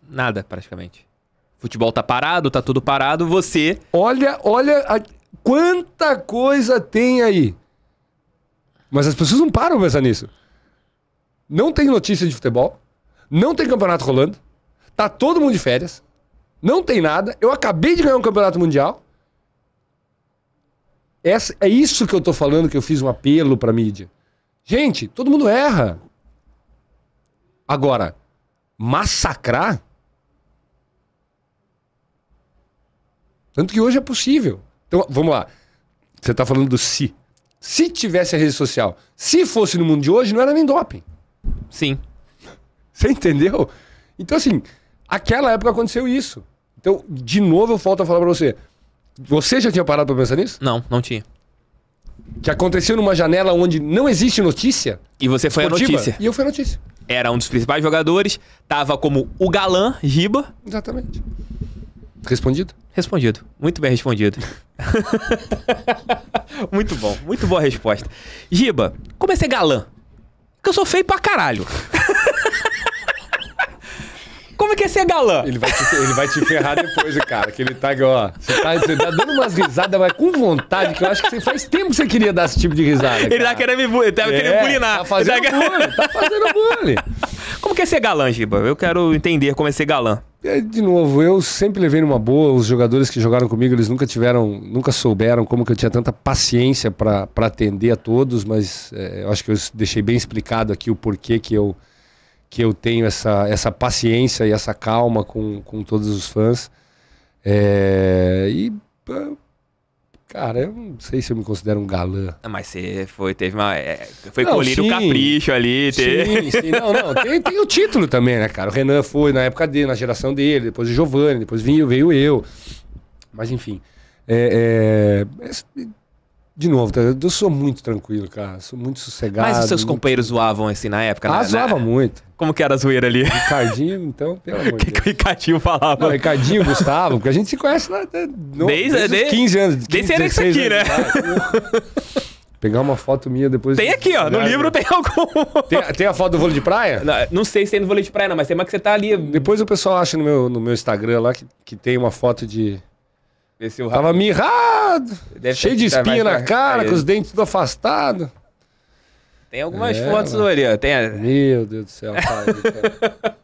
Nada, praticamente. Futebol tá parado, tá tudo parado, você... Olha, olha a... quanta coisa tem aí. Mas as pessoas não param pra pensar nisso. Não tem notícia de futebol, não tem campeonato rolando, tá todo mundo de férias, não tem nada. Eu acabei de ganhar um campeonato mundial. Essa, é isso que eu estou falando que eu fiz um apelo para a mídia. Gente, todo mundo erra. Agora, massacrar? Tanto que hoje é possível. Então, vamos lá. Você está falando do se. Se tivesse a rede social, se fosse no mundo de hoje, não era nem doping. Sim. Você entendeu? Então, assim, aquela época aconteceu isso. Então, de novo, eu volto falar para você. Você já tinha parado pra pensar nisso? Não, não tinha. Que aconteceu numa janela onde não existe notícia? E você foi esportiva, a notícia. E eu fui a notícia. Era um dos principais jogadores, tava como o galã Riba. Exatamente. Respondido? Respondido. Muito bem respondido. muito bom, muito boa resposta. Riba, como é ser galã? Porque eu sou feio pra caralho. Como é que é ser galã? Ele vai te, ele vai te ferrar depois, cara. Que ele tá, ó. Você tá, você tá dando umas risadas, mas com vontade, que eu acho que você faz tempo que você queria dar esse tipo de risada. Tá cara. Ele tá querendo me é, querendo bulinar. Tá fazendo ele tá... bullying, tá fazendo bullying. Como que é ser galã, Giba? Eu quero entender como é ser galã. É, de novo, eu sempre levei numa boa. Os jogadores que jogaram comigo, eles nunca tiveram, nunca souberam como que eu tinha tanta paciência para atender a todos, mas é, eu acho que eu deixei bem explicado aqui o porquê que eu que eu tenho essa, essa paciência e essa calma com, com todos os fãs. É, e. Cara, eu não sei se eu me considero um galã. Ah, mas você foi, teve uma. É, foi não, colher o capricho ali. Teve... Sim, sim. Não, não. Tem, tem, o título também, né, cara? O Renan foi na época dele, na geração dele, depois o Giovanni, depois veio, veio eu. Mas enfim. É, é, de novo, tá, eu sou muito tranquilo, cara. Sou muito sossegado. Mas os seus muito... companheiros zoavam assim na época, ah, né? Ah, na... zoava né? muito. Como que era a zoeira ali? Ricardinho, então, pelo amor de Deus. O que o Ricardinho falava? Não, Ricardinho, Gustavo, porque a gente se conhece lá até, no, desde, desde, desde 15 anos. 15, 16 aqui, né? Pegar uma foto minha depois. Tem aqui, ó. No livro tem algum. Tem, tem, a foto do vôlei de praia? Não, não, sei se tem no vôlei de praia, não, mas tem uma que você tá ali. Depois o pessoal acha no meu, no meu Instagram lá que, que tem uma foto de. Esse Tava me. Deve cheio de tá espinha na cara, com os dentes tudo afastado. Tem algumas é, fotos mano. ali, ó. Tem a... Meu Deus do céu, tá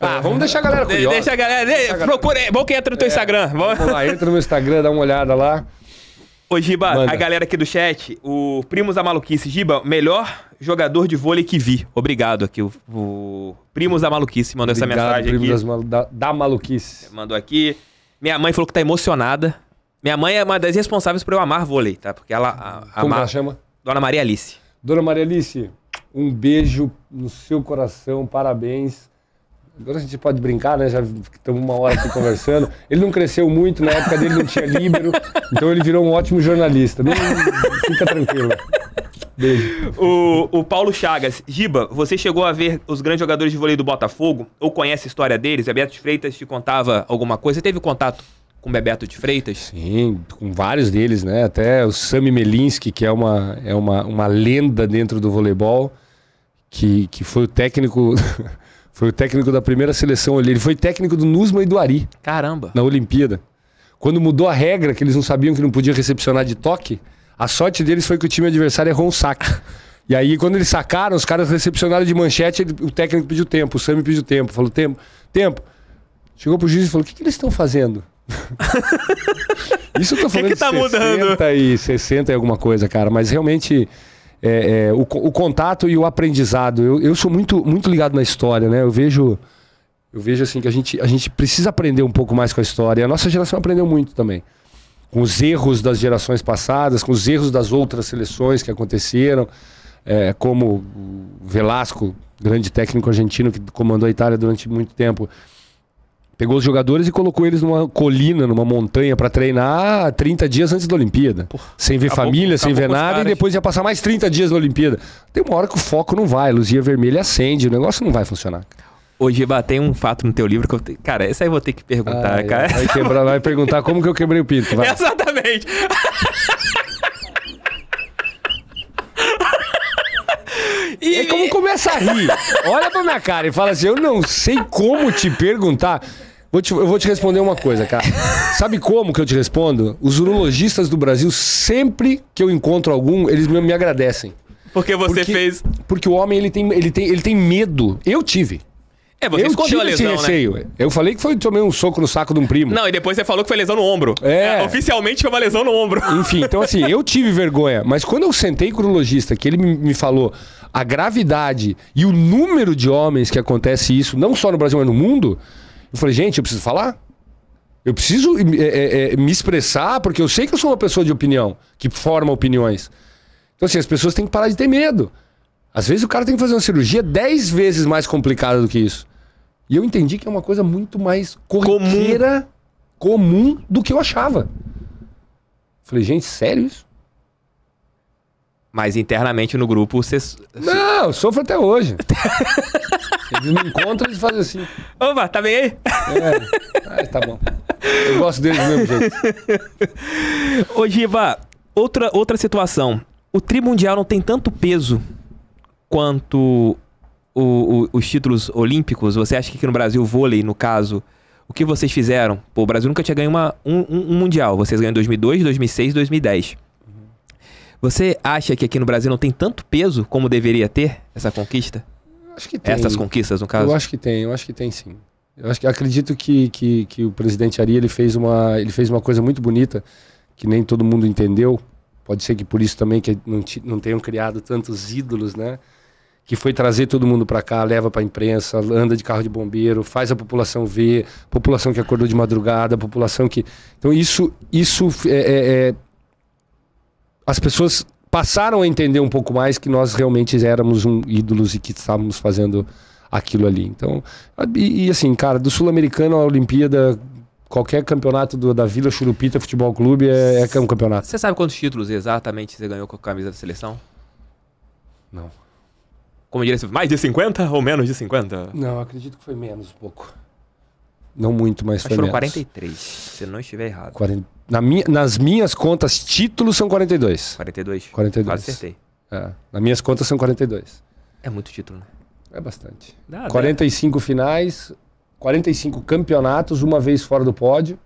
Ah, vamos deixar a galera curiosa. Deixa a galera. galera... Procura, bom que entra no teu é, Instagram. Vamos lá, entra no meu Instagram, dá uma olhada lá. Ô, Giba, Manda. a galera aqui do chat, o Primos da Maluquice. Giba, melhor jogador de vôlei que vi. Obrigado aqui. O, o Primos da Maluquice mandou Obrigado, essa mensagem primos aqui. Primos da, da Maluquice. Mandou aqui. Minha mãe falou que tá emocionada. Minha mãe é uma das responsáveis por eu amar vôlei, tá? Porque ela. A, a Como ama... ela chama? Dona Maria Alice. Dona Maria Alice, um beijo no seu coração, parabéns. Agora a gente pode brincar, né? Já estamos uma hora aqui conversando. Ele não cresceu muito, na época dele não tinha líbero, então ele virou um ótimo jornalista. Não, fica tranquilo. Beijo. O, o Paulo Chagas, Giba, você chegou a ver os grandes jogadores de vôlei do Botafogo? Ou conhece a história deles? A é Beto de Freitas te contava alguma coisa? Você teve contato com Bebeto de Freitas? Sim, com vários deles, né? Até o Sami Melinski, que é uma, é uma, uma lenda dentro do voleibol, que, que foi o técnico foi o técnico da primeira seleção ali. Ele foi técnico do Nusma e do Ari. Caramba. Na Olimpíada. Quando mudou a regra, que eles não sabiam que não podia recepcionar de toque, a sorte deles foi que o time adversário errou um saco. E aí, quando eles sacaram, os caras recepcionaram de manchete, ele, o técnico pediu tempo, o Sami pediu tempo, falou tempo, tempo. Chegou pro juiz e falou, o que, que eles estão fazendo? Isso eu tô falando que que tá de 60 mudando? e 60 e alguma coisa, cara. Mas realmente é, é, o, o, contato e o aprendizado. Eu, eu sou muito, muito ligado na história, né? Eu vejo, eu vejo assim que a gente, a gente precisa aprender um pouco mais com a história. A nossa geração aprendeu muito também. Com os erros das gerações passadas, com os erros das outras seleções que aconteceram, é, como Velasco, grande técnico argentino que comandou a Itália durante muito tempo Pegou os jogadores e colocou eles numa colina, numa montanha para treinar 30 dias antes da Olimpíada. Porra, sem ver família, sem ver nada caras. e depois ia passar mais 30 dias na Olimpíada. Tem uma hora que o foco não vai, a luzinha vermelha acende, o negócio não vai funcionar. Hoje Giba, tem um fato no teu livro que eu. Te... Cara, essa aí eu vou ter que perguntar, ah, cara. Vai, quebrar, vai perguntar como que eu quebrei o pinto. Vai. Exatamente. E é como começa a rir. Olha pra minha cara e fala assim: Eu não sei como te perguntar. Vou te, eu vou te responder uma coisa, cara. Sabe como que eu te respondo? Os urologistas do Brasil, sempre que eu encontro algum, eles me, me agradecem. Porque você porque, fez. Porque o homem ele tem, ele tem, ele tem medo. Eu tive. É, você eu escondeu a lesão, esse né? receio. né? Eu falei que foi tomei um soco no saco de um primo. Não, e depois você falou que foi lesão no ombro. É. é oficialmente foi uma lesão no ombro. Enfim, então assim, eu tive vergonha. Mas quando eu sentei com o urologista, que ele me, me falou a gravidade e o número de homens que acontece isso, não só no Brasil, mas no mundo, eu falei, gente, eu preciso falar. Eu preciso é, é, é, me expressar, porque eu sei que eu sou uma pessoa de opinião, que forma opiniões. Então, assim, as pessoas têm que parar de ter medo. Às vezes o cara tem que fazer uma cirurgia dez vezes mais complicada do que isso. E eu entendi que é uma coisa muito mais corriqueira, comum, comum do que eu achava. Falei, gente, sério isso? Mas internamente no grupo você. Não, eu sofro até hoje. Eles me encontram e fazem assim. Opa, tá bem aí? É. Ah, tá bom. Eu gosto deles do mesmo jeito. Ô, Giva, outra, outra situação. O Tri Mundial não tem tanto peso quanto o, o, os títulos olímpicos. Você acha que aqui no Brasil, o vôlei, no caso, o que vocês fizeram? Pô, o Brasil nunca tinha ganho uma, um, um, um Mundial. Vocês ganham em 2002, 2006, 2010. Você acha que aqui no Brasil não tem tanto peso como deveria ter essa conquista? Acho que tem. Essas conquistas, no caso? Eu acho que tem, eu acho que tem sim. Eu acho que acredito que, que, que o presidente Ari ele fez, uma, ele fez uma coisa muito bonita que nem todo mundo entendeu. Pode ser que por isso também que não, não tenham criado tantos ídolos, né? Que foi trazer todo mundo para cá, leva para a imprensa, anda de carro de bombeiro, faz a população ver, população que acordou de madrugada, população que. Então isso, isso é, é, é... as pessoas passaram a entender um pouco mais que nós realmente éramos um ídolos e que estávamos fazendo aquilo ali. Então, e, e assim, cara, do Sul-Americano à Olimpíada, qualquer campeonato do, da Vila Churupita Futebol Clube é, é um campeonato. Você sabe quantos títulos exatamente você ganhou com a camisa da seleção? Não. Como diria, mais de 50 ou menos de 50? Não, acredito que foi menos um pouco. Não muito, mas, mas foi foram menos. 43, se não estiver errado. 40 na minha, nas minhas contas, títulos são 42. 42? 42. Quase acertei. É, nas minhas contas são 42. É muito título, né? É bastante. Dá, 45 dá. finais, 45 campeonatos, uma vez fora do pódio,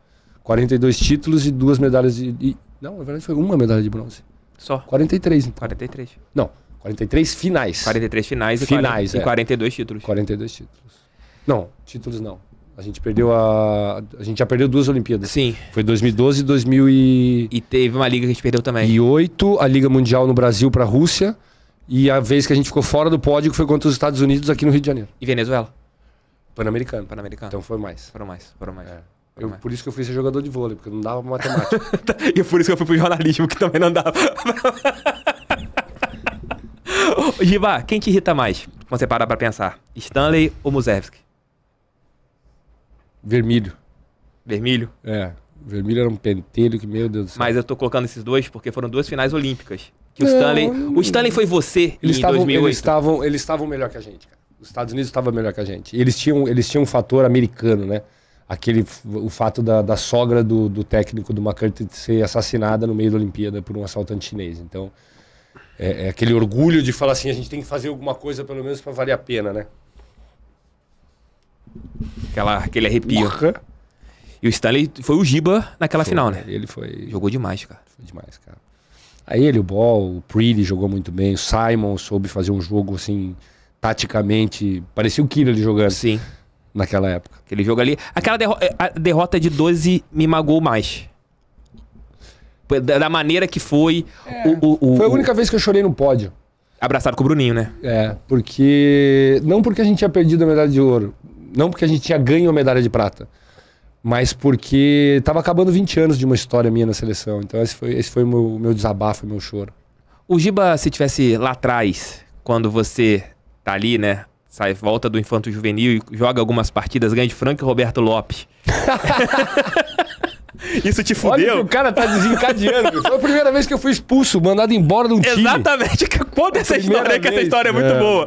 42 títulos e duas medalhas de. E, não, na verdade foi uma medalha de bronze. Só? 43, então. 43. Não, 43 finais. 43 finais, finais e, 40, é. e 42 títulos. 42 títulos. Não, títulos não. A gente perdeu a. A gente já perdeu duas Olimpíadas. Sim. Foi 2012 e 2000 e... teve uma liga que a gente perdeu também. E oito, a Liga Mundial no Brasil para a Rússia. E a vez que a gente ficou fora do pódio foi contra os Estados Unidos aqui no Rio de Janeiro. E Venezuela? Pan-Americano. Pan-Americano. Então foi mais. Foram mais, foram mais. É. Eu, por isso que eu fui ser jogador de vôlei, porque não dava matemática. Tá, e é por isso que eu fui pro jornalismo, que também não dava. Giba, quem te irrita mais quando você para pra pensar? Stanley ou Muzevski? Vermelho. Vermelho? É. Vermelho era um pentelho que, meu Deus do céu. Mas eu tô colocando esses dois porque foram duas finais olímpicas. Que o Stanley. O Stanley foi você eles em tavam, 2008. Eles estavam eles estavam melhor que a gente, cara. Os Estados Unidos estavam melhor que a gente. Eles tinham, eles tinham um fator americano, né? Aquele, o fato da, da sogra do, do técnico do McCarthy ser assassinada no meio da Olimpíada por um assaltante chinês. Então, é, é aquele orgulho de falar assim: a gente tem que fazer alguma coisa pelo menos para valer a pena, né? Aquela, aquele arrepio. Morra. E o Stanley foi o Giba naquela foi, final, né? Ele foi. Jogou demais, cara. Foi demais, cara. Aí ele, o Ball, o Preedy jogou muito bem, o Simon soube fazer um jogo assim, taticamente. Parecia o Killer jogando. Sim. Naquela época. Aquele jogo ali. Aquela derro eh, derrota de 12 me magoou mais. Da, maneira que foi. É, o, o, o, foi a única vez que eu chorei no pódio. Abraçado com o Bruninho, né? É, porque. Não porque a gente tinha perdido a medalha de ouro, não porque a gente tinha ganho a medalha de prata, mas porque estava acabando 20 anos de uma história minha na seleção. Então esse foi, esse foi o meu, meu desabafo, o meu choro. O Giba, se tivesse lá atrás, quando você tá ali, né? Sai, volta do infanto juvenil e joga algumas partidas, ganha de Frank e Roberto Lopes. Isso te fudeu? o cara tá desencadeando. Foi a primeira vez que eu fui expulso, mandado embora de um time. Exatamente. Conta essa história que essa história é muito é. boa.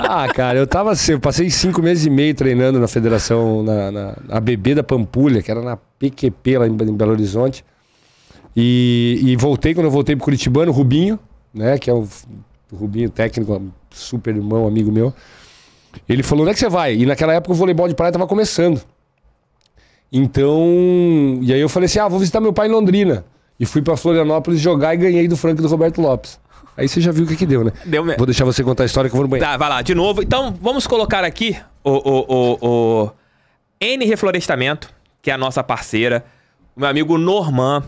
Ah, cara, eu tava assim, eu passei cinco meses e meio treinando na federação, na, na, na BB da Pampulha, que era na PQP lá em, em Belo Horizonte. E, e, voltei, quando eu voltei pro Curitibano, o Rubinho, né, que é o, o Rubinho técnico, super irmão, amigo meu. Ele falou, onde é que você vai? E naquela época o voleibol de praia tava começando. Então, e aí eu falei assim: ah, vou visitar meu pai em Londrina. E fui para Florianópolis jogar e ganhei do Frank e do Roberto Lopes. Aí você já viu o que, que deu, né? Deu mesmo. Vou deixar você contar a história que eu vou no banheiro. Tá, vai lá, de novo. Então, vamos colocar aqui o, o, o, o N Reflorestamento, que é a nossa parceira. O meu amigo Norman,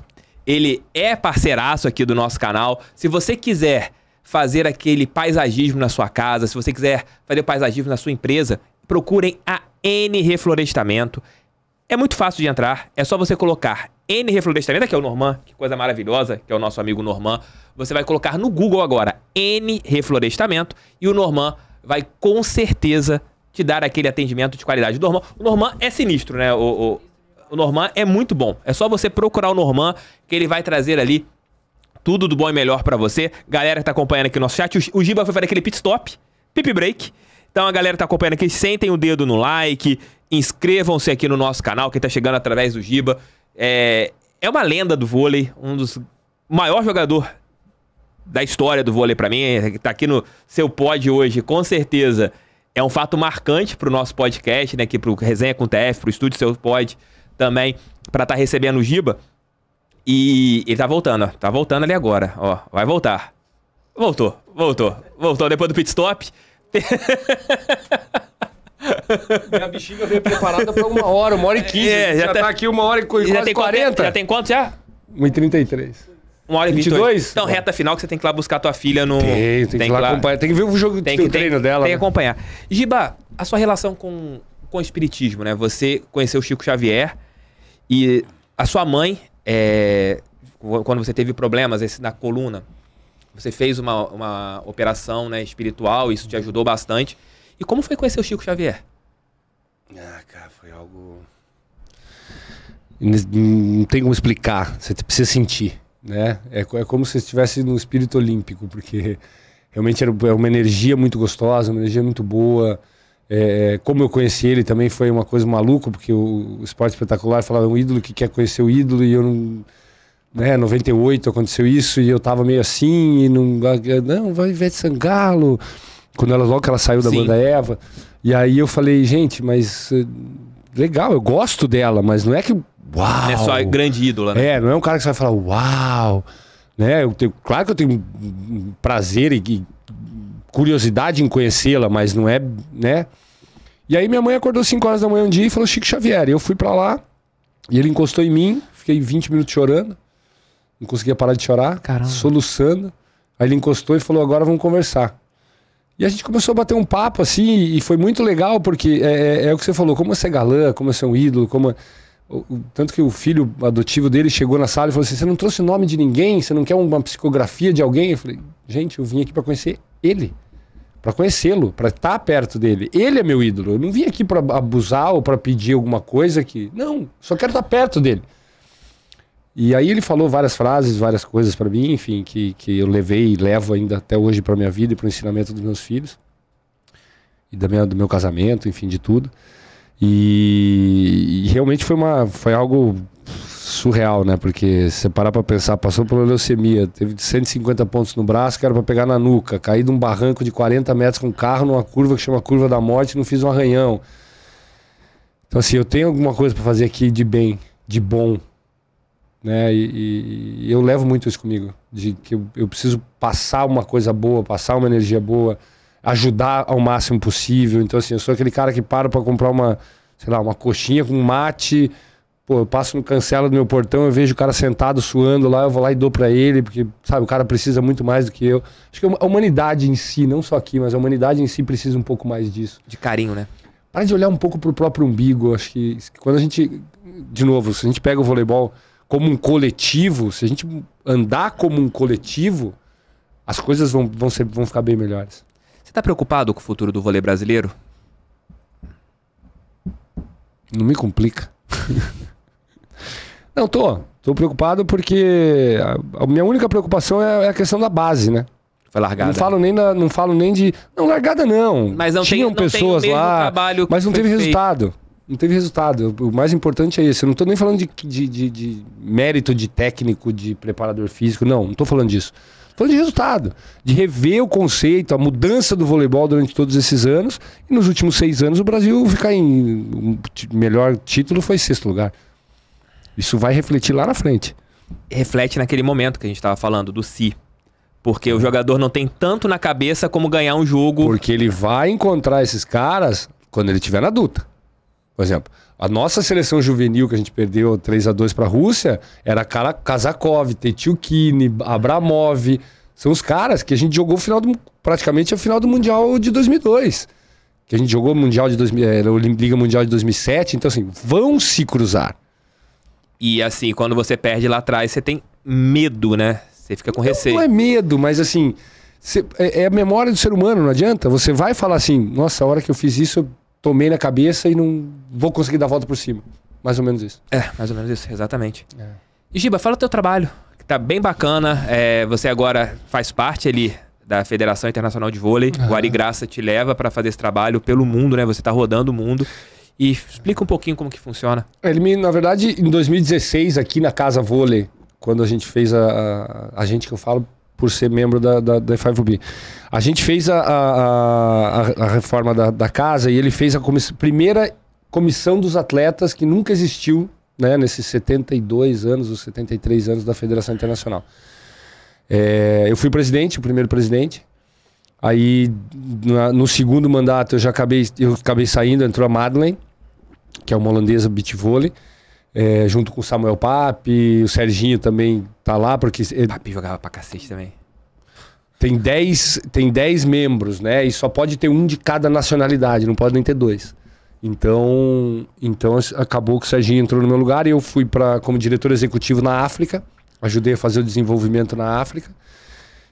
ele é parceiraço aqui do nosso canal. Se você quiser fazer aquele paisagismo na sua casa, se você quiser fazer paisagismo na sua empresa, procurem a N Reflorestamento. É muito fácil de entrar, é só você colocar N reflorestamento, tá que é o Norman, que coisa maravilhosa, que é o nosso amigo Norman. Você vai colocar no Google agora N reflorestamento e o Norman vai com certeza te dar aquele atendimento de qualidade. O Norman, o Norman é sinistro, né? O, o, o Norman é muito bom. É só você procurar o Norman que ele vai trazer ali tudo do bom e melhor para você. Galera que tá acompanhando aqui o nosso chat, o Giba foi fazer aquele pit stop, pip break. Então a galera que tá acompanhando aqui, sentem o dedo no like, Inscrevam-se aqui no nosso canal, quem tá chegando através do Giba. É, é uma lenda do vôlei, um dos maior jogador da história do vôlei para mim, tá aqui no seu pod hoje, com certeza. É um fato marcante pro nosso podcast, né, aqui pro Resenha com TF, pro estúdio seu pod também, para estar tá recebendo o Giba. E ele tá voltando, ó. Tá voltando ali agora, ó. Vai voltar. Voltou, voltou, voltou. Depois do pit stop. Minha bexiga veio preparada pra uma hora, uma hora e quinze. É, já, já tá... tá aqui uma hora e quase já tem 40. já tem quanto já? 1h33. Uma hora e 22? Então, reta final que você tem que ir lá buscar a tua filha no. Tem, tem, tem que ir lá, lá acompanhar. Tem que ver o jogo tem que, tem, treino dela. Tem que né? acompanhar. Giba, a sua relação com, com o espiritismo, né? Você conheceu o Chico Xavier e a sua mãe, é, quando você teve problemas esse, na coluna, você fez uma, uma operação né, espiritual, isso te ajudou bastante. E como foi conhecer o Chico Xavier? Ah, cara, foi algo. Não tem como explicar, você precisa sentir, né? É, é como se estivesse no espírito olímpico, porque realmente era é uma energia muito gostosa, uma energia muito boa. É, é, como eu conheci ele também foi uma coisa maluca, porque o, o esporte espetacular falava é um ídolo que quer conhecer o ídolo e eu não. Né, 98 aconteceu isso e eu tava meio assim e não. Não, vai ver de Sangalo quando ela, logo que ela saiu da Sim. banda Eva. E aí eu falei, gente, mas eh, legal, eu gosto dela, mas não é que. Uau! Não é só a grande ídola, né? É, não é um cara que você vai falar, uau! Né? Eu tenho, claro que eu tenho prazer e, e curiosidade em conhecê-la, mas não é, né? E aí minha mãe acordou 5 horas da manhã um dia e falou Chico Xavier. Eu fui para lá e ele encostou em mim, fiquei 20 minutos chorando. Não conseguia parar de chorar, Caramba. soluçando. Aí ele encostou e falou: "Agora vamos conversar". E a gente começou a bater um papo assim, e foi muito legal, porque é, é, é o que você falou, como você é galã, como você é um ídolo, como. tanto que o filho adotivo dele chegou na sala e falou assim: Você não trouxe nome de ninguém? Você não quer uma psicografia de alguém? Eu falei: Gente, eu vim aqui para conhecer ele, para conhecê-lo, para estar tá perto dele. Ele é meu ídolo. Eu não vim aqui para abusar ou para pedir alguma coisa que. Não, só quero estar tá perto dele. E aí ele falou várias frases, várias coisas para mim, enfim, que, que eu levei e levo ainda até hoje para minha vida e para o ensinamento dos meus filhos. E da minha, do meu casamento, enfim, de tudo. E, e, realmente foi, uma, foi algo surreal, né? Porque se você parar para pensar, passou pela leucemia, teve 150 pontos no braço, que era para pegar na nuca, caí de um barranco de 40 metros com um carro numa curva que chama Curva da Morte, não fiz um arranhão. Então, assim, eu tenho alguma coisa para fazer aqui de bem, de bom, né? E, e, e, eu levo muito isso comigo, de que eu, eu, preciso passar uma coisa boa, passar uma energia boa, ajudar ao máximo possível. Então assim, eu sou aquele cara que para para comprar uma, sei lá, uma coxinha com mate, pô, eu passo no cancela do meu portão, eu vejo o cara sentado suando lá, eu vou lá e dou para ele, porque sabe, o cara precisa muito mais do que eu. Acho que a humanidade em si, não só aqui, mas a humanidade em si precisa um pouco mais disso. De carinho, né? Para de olhar um pouco pro próprio umbigo, acho que quando a gente de novo, se a gente pega o voleibol, como um coletivo, se a gente andar como um coletivo, as coisas vão, vão, ser, vão ficar bem melhores. Você está preocupado com o futuro do vôlei brasileiro? Não me complica. Não, tô. Tô preocupado porque a, a minha única preocupação é, é a questão da base, né? Foi largada. Não falo nem, na, não falo nem de. Não, largada não. Mas não Tinham tem, não pessoas tem lá. mas não teve feito. resultado não teve resultado. O mais importante é isso. Eu não estou nem falando de, de, de, de, mérito de técnico, de preparador físico, não, não estou falando disso. Estou falando de resultado, de rever o conceito, a mudança do voleibol durante todos esses anos. E nos últimos seis anos o Brasil ficar em. O melhor título foi sexto lugar. Isso vai refletir lá na frente. Reflete naquele momento que a gente estava falando, do si. Porque o jogador não tem tanto na cabeça como ganhar um jogo. Porque ele vai encontrar esses caras quando ele estiver na adulta. Por exemplo, a nossa seleção juvenil que a gente perdeu 3 a 2 para a Rússia era cara Kazakov, Tchilkine, Abramov. São os caras que a gente jogou final do, praticamente a final do Mundial de 2002. Que a gente jogou Mundial de 2000, eh, Liga Mundial de 2007. Então, assim, vão se cruzar. E assim, quando você perde lá atrás, você tem medo, né? Você fica com receio. Não, não é medo, mas assim, você, é, é a memória do ser humano, não adianta. Você vai falar assim, nossa, a hora que eu fiz isso, eu tomei na cabeça e não vou conseguir dar a volta por cima. Mais ou menos isso. É, mais ou menos isso, exatamente. É. E Giba, fala do teu trabalho, que tá bem bacana. É, você agora faz parte ali da Federação Internacional de Vôlei. Uhum. O Ari Graça te leva para fazer esse trabalho pelo mundo, né? Você tá rodando o mundo. E explica um pouquinho como que funciona. Ele me, na verdade, em 2016, aqui na Casa Vôlei, quando a gente fez a, a, a gente que eu falo, por ser membro da, da, da 5 b A gente fez a, a, a, a reforma da, da, casa e ele fez a comiss primeira comissão dos atletas que nunca existiu né, nesses 72 anos, os 73 anos da Federação Internacional. É, eu fui presidente, o primeiro presidente. Aí, na, no segundo mandato, eu já acabei, eu acabei saindo, entrou a Madeleine, que é uma holandesa beach vôlei. É, junto com o Samuel Pape, o Serginho também tá lá, porque. Pape jogava pra cacete também. Tem 10 tem dez membros, né? E só pode ter um de cada nacionalidade, não pode nem ter dois. Então, então acabou que o Serginho entrou no meu lugar e eu fui para como diretor executivo na África, ajudei a fazer o desenvolvimento na África.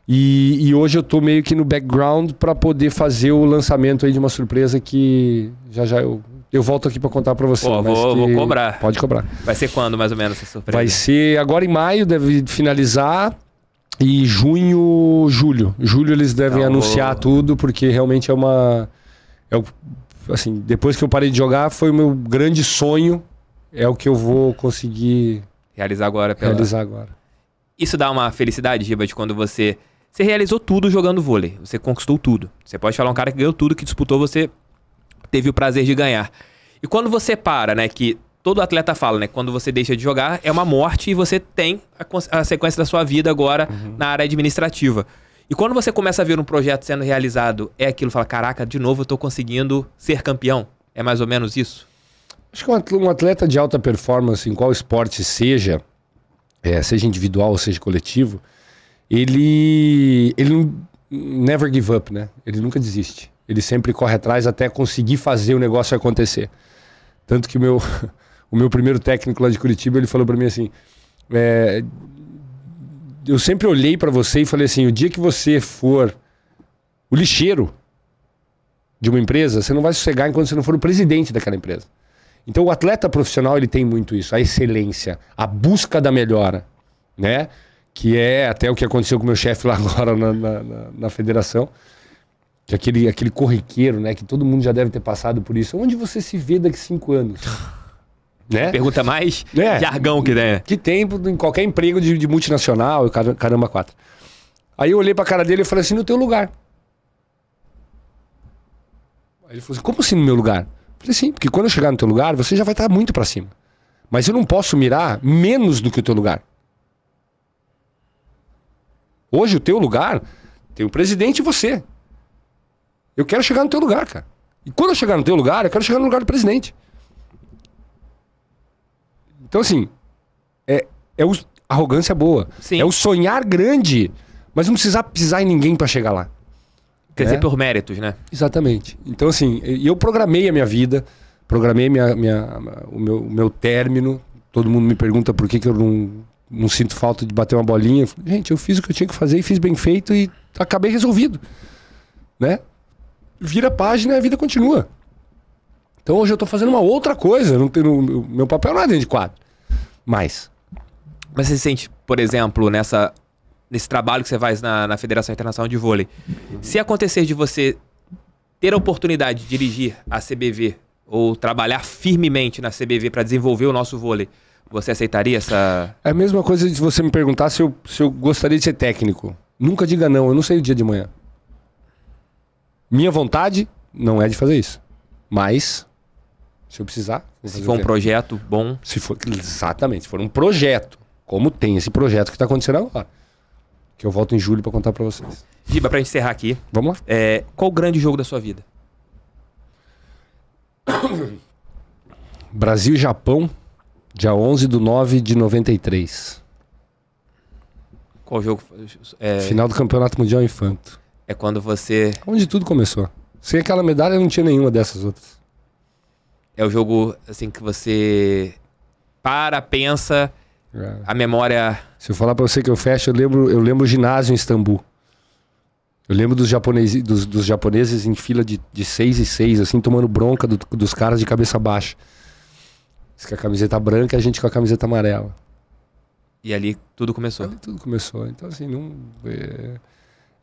E, e hoje eu tô meio que no background para poder fazer o lançamento aí de uma surpresa que já já eu eu volto aqui para contar para você. Pô, vou, vou, cobrar. Pode cobrar. Vai ser quando, mais ou menos, essa surpresa? Vai ser agora em maio, deve finalizar. E junho, julho. Julho eles devem então, anunciar vou... tudo, porque realmente é uma. É o, assim, depois que eu parei de jogar, foi o meu grande sonho. É o que eu vou conseguir. Realizar agora pela... Realizar agora. Isso dá uma felicidade, Giba, de quando você. Você realizou tudo jogando vôlei. Você conquistou tudo. Você pode falar um cara que ganhou tudo, que disputou, você teve o prazer de ganhar. E quando você para, né, que todo atleta fala, né, quando você deixa de jogar é uma morte e você tem a, a sequência da sua vida agora uhum. na área administrativa. E quando você começa a ver um projeto sendo realizado, é aquilo, fala, caraca, de novo eu tô conseguindo ser campeão. É mais ou menos isso? Acho que um atleta de alta performance, em qual esporte seja, é, seja individual, seja coletivo, ele, ele never give up, né? Ele nunca desiste. Ele sempre corre atrás até conseguir fazer o negócio acontecer. Tanto que o meu, o meu primeiro técnico lá de Curitiba, ele falou para mim assim: é, eu sempre olhei para você e falei assim: o dia que você for o lixeiro de uma empresa, você não vai sossegar enquanto você não for o presidente daquela empresa. Então o atleta profissional ele tem muito isso, a excelência, a busca da melhora, né? Que é até o que aconteceu com o meu chefe lá agora na, na, na, na federação aquele, aquele corriqueiro, né? Que todo mundo já deve ter passado por isso. Onde você se vê daqui cinco anos? né? Pergunta mais é, jargão que der. Que tempo em qualquer emprego de, de multinacional, caramba, quatro. Aí eu olhei pra cara dele e falei assim, no teu lugar. Aí ele falou assim, como assim no meu lugar? Eu falei assim, porque quando eu chegar no teu lugar, você já vai estar muito para cima. Mas eu não posso mirar menos do que o teu lugar. Hoje o teu lugar tem o presidente e você. Eu quero chegar no teu lugar, cara. E quando eu chegar no teu lugar, eu quero chegar no lugar do presidente. Então, assim, é, é o, arrogância é boa. Sim. É o sonhar grande, mas não precisar pisar em ninguém para chegar lá. Quer né? dizer, é. por méritos, né? Exatamente. Então, assim, eu programei a minha vida, programei minha, minha, o, meu, o meu término. Todo mundo me pergunta por que, que eu não, não sinto falta de bater uma bolinha. Gente, eu fiz o que eu tinha que fazer e fiz bem feito e acabei resolvido. Né? vira a página e a vida continua. Então hoje eu estou fazendo uma outra coisa. Não tenho, meu papel não é dentro de quadro. Mas, Mas você sente, por exemplo, nessa, nesse trabalho que você faz na, na Federação Internacional de Vôlei, se acontecer de você ter a oportunidade de dirigir a CBV ou trabalhar firmemente na CBV para desenvolver o nosso vôlei, você aceitaria essa. É a mesma coisa de você me perguntar se eu, se eu gostaria de ser técnico. Nunca diga não, eu não sei o dia de manhã. Minha vontade não é de fazer isso. Mas, se eu precisar. Se for um projeto bom. Se for, exatamente, se for um projeto. Como tem esse projeto que está acontecendo agora. Que eu volto em julho para contar para vocês. Giba, para encerrar aqui. Vamos lá. É, qual o grande jogo da sua vida? Brasil e Japão, dia 11 do 9 de 93. Qual jogo? É... Final do Campeonato Mundial Infanto. É quando você. Onde tudo começou. Sem aquela medalha não tinha nenhuma dessas outras. É o jogo, assim, que você para, pensa, é. a memória. Se eu falar pra você que eu fecho, eu lembro, eu lembro o ginásio em Istambul. Eu lembro dos japoneses, dos, dos japoneses em fila de, de seis e seis, assim, tomando bronca do, dos caras de cabeça baixa. Isso que a camiseta branca e é a gente com a camiseta amarela. E ali tudo começou. Ali tudo começou. Então, assim, não. É...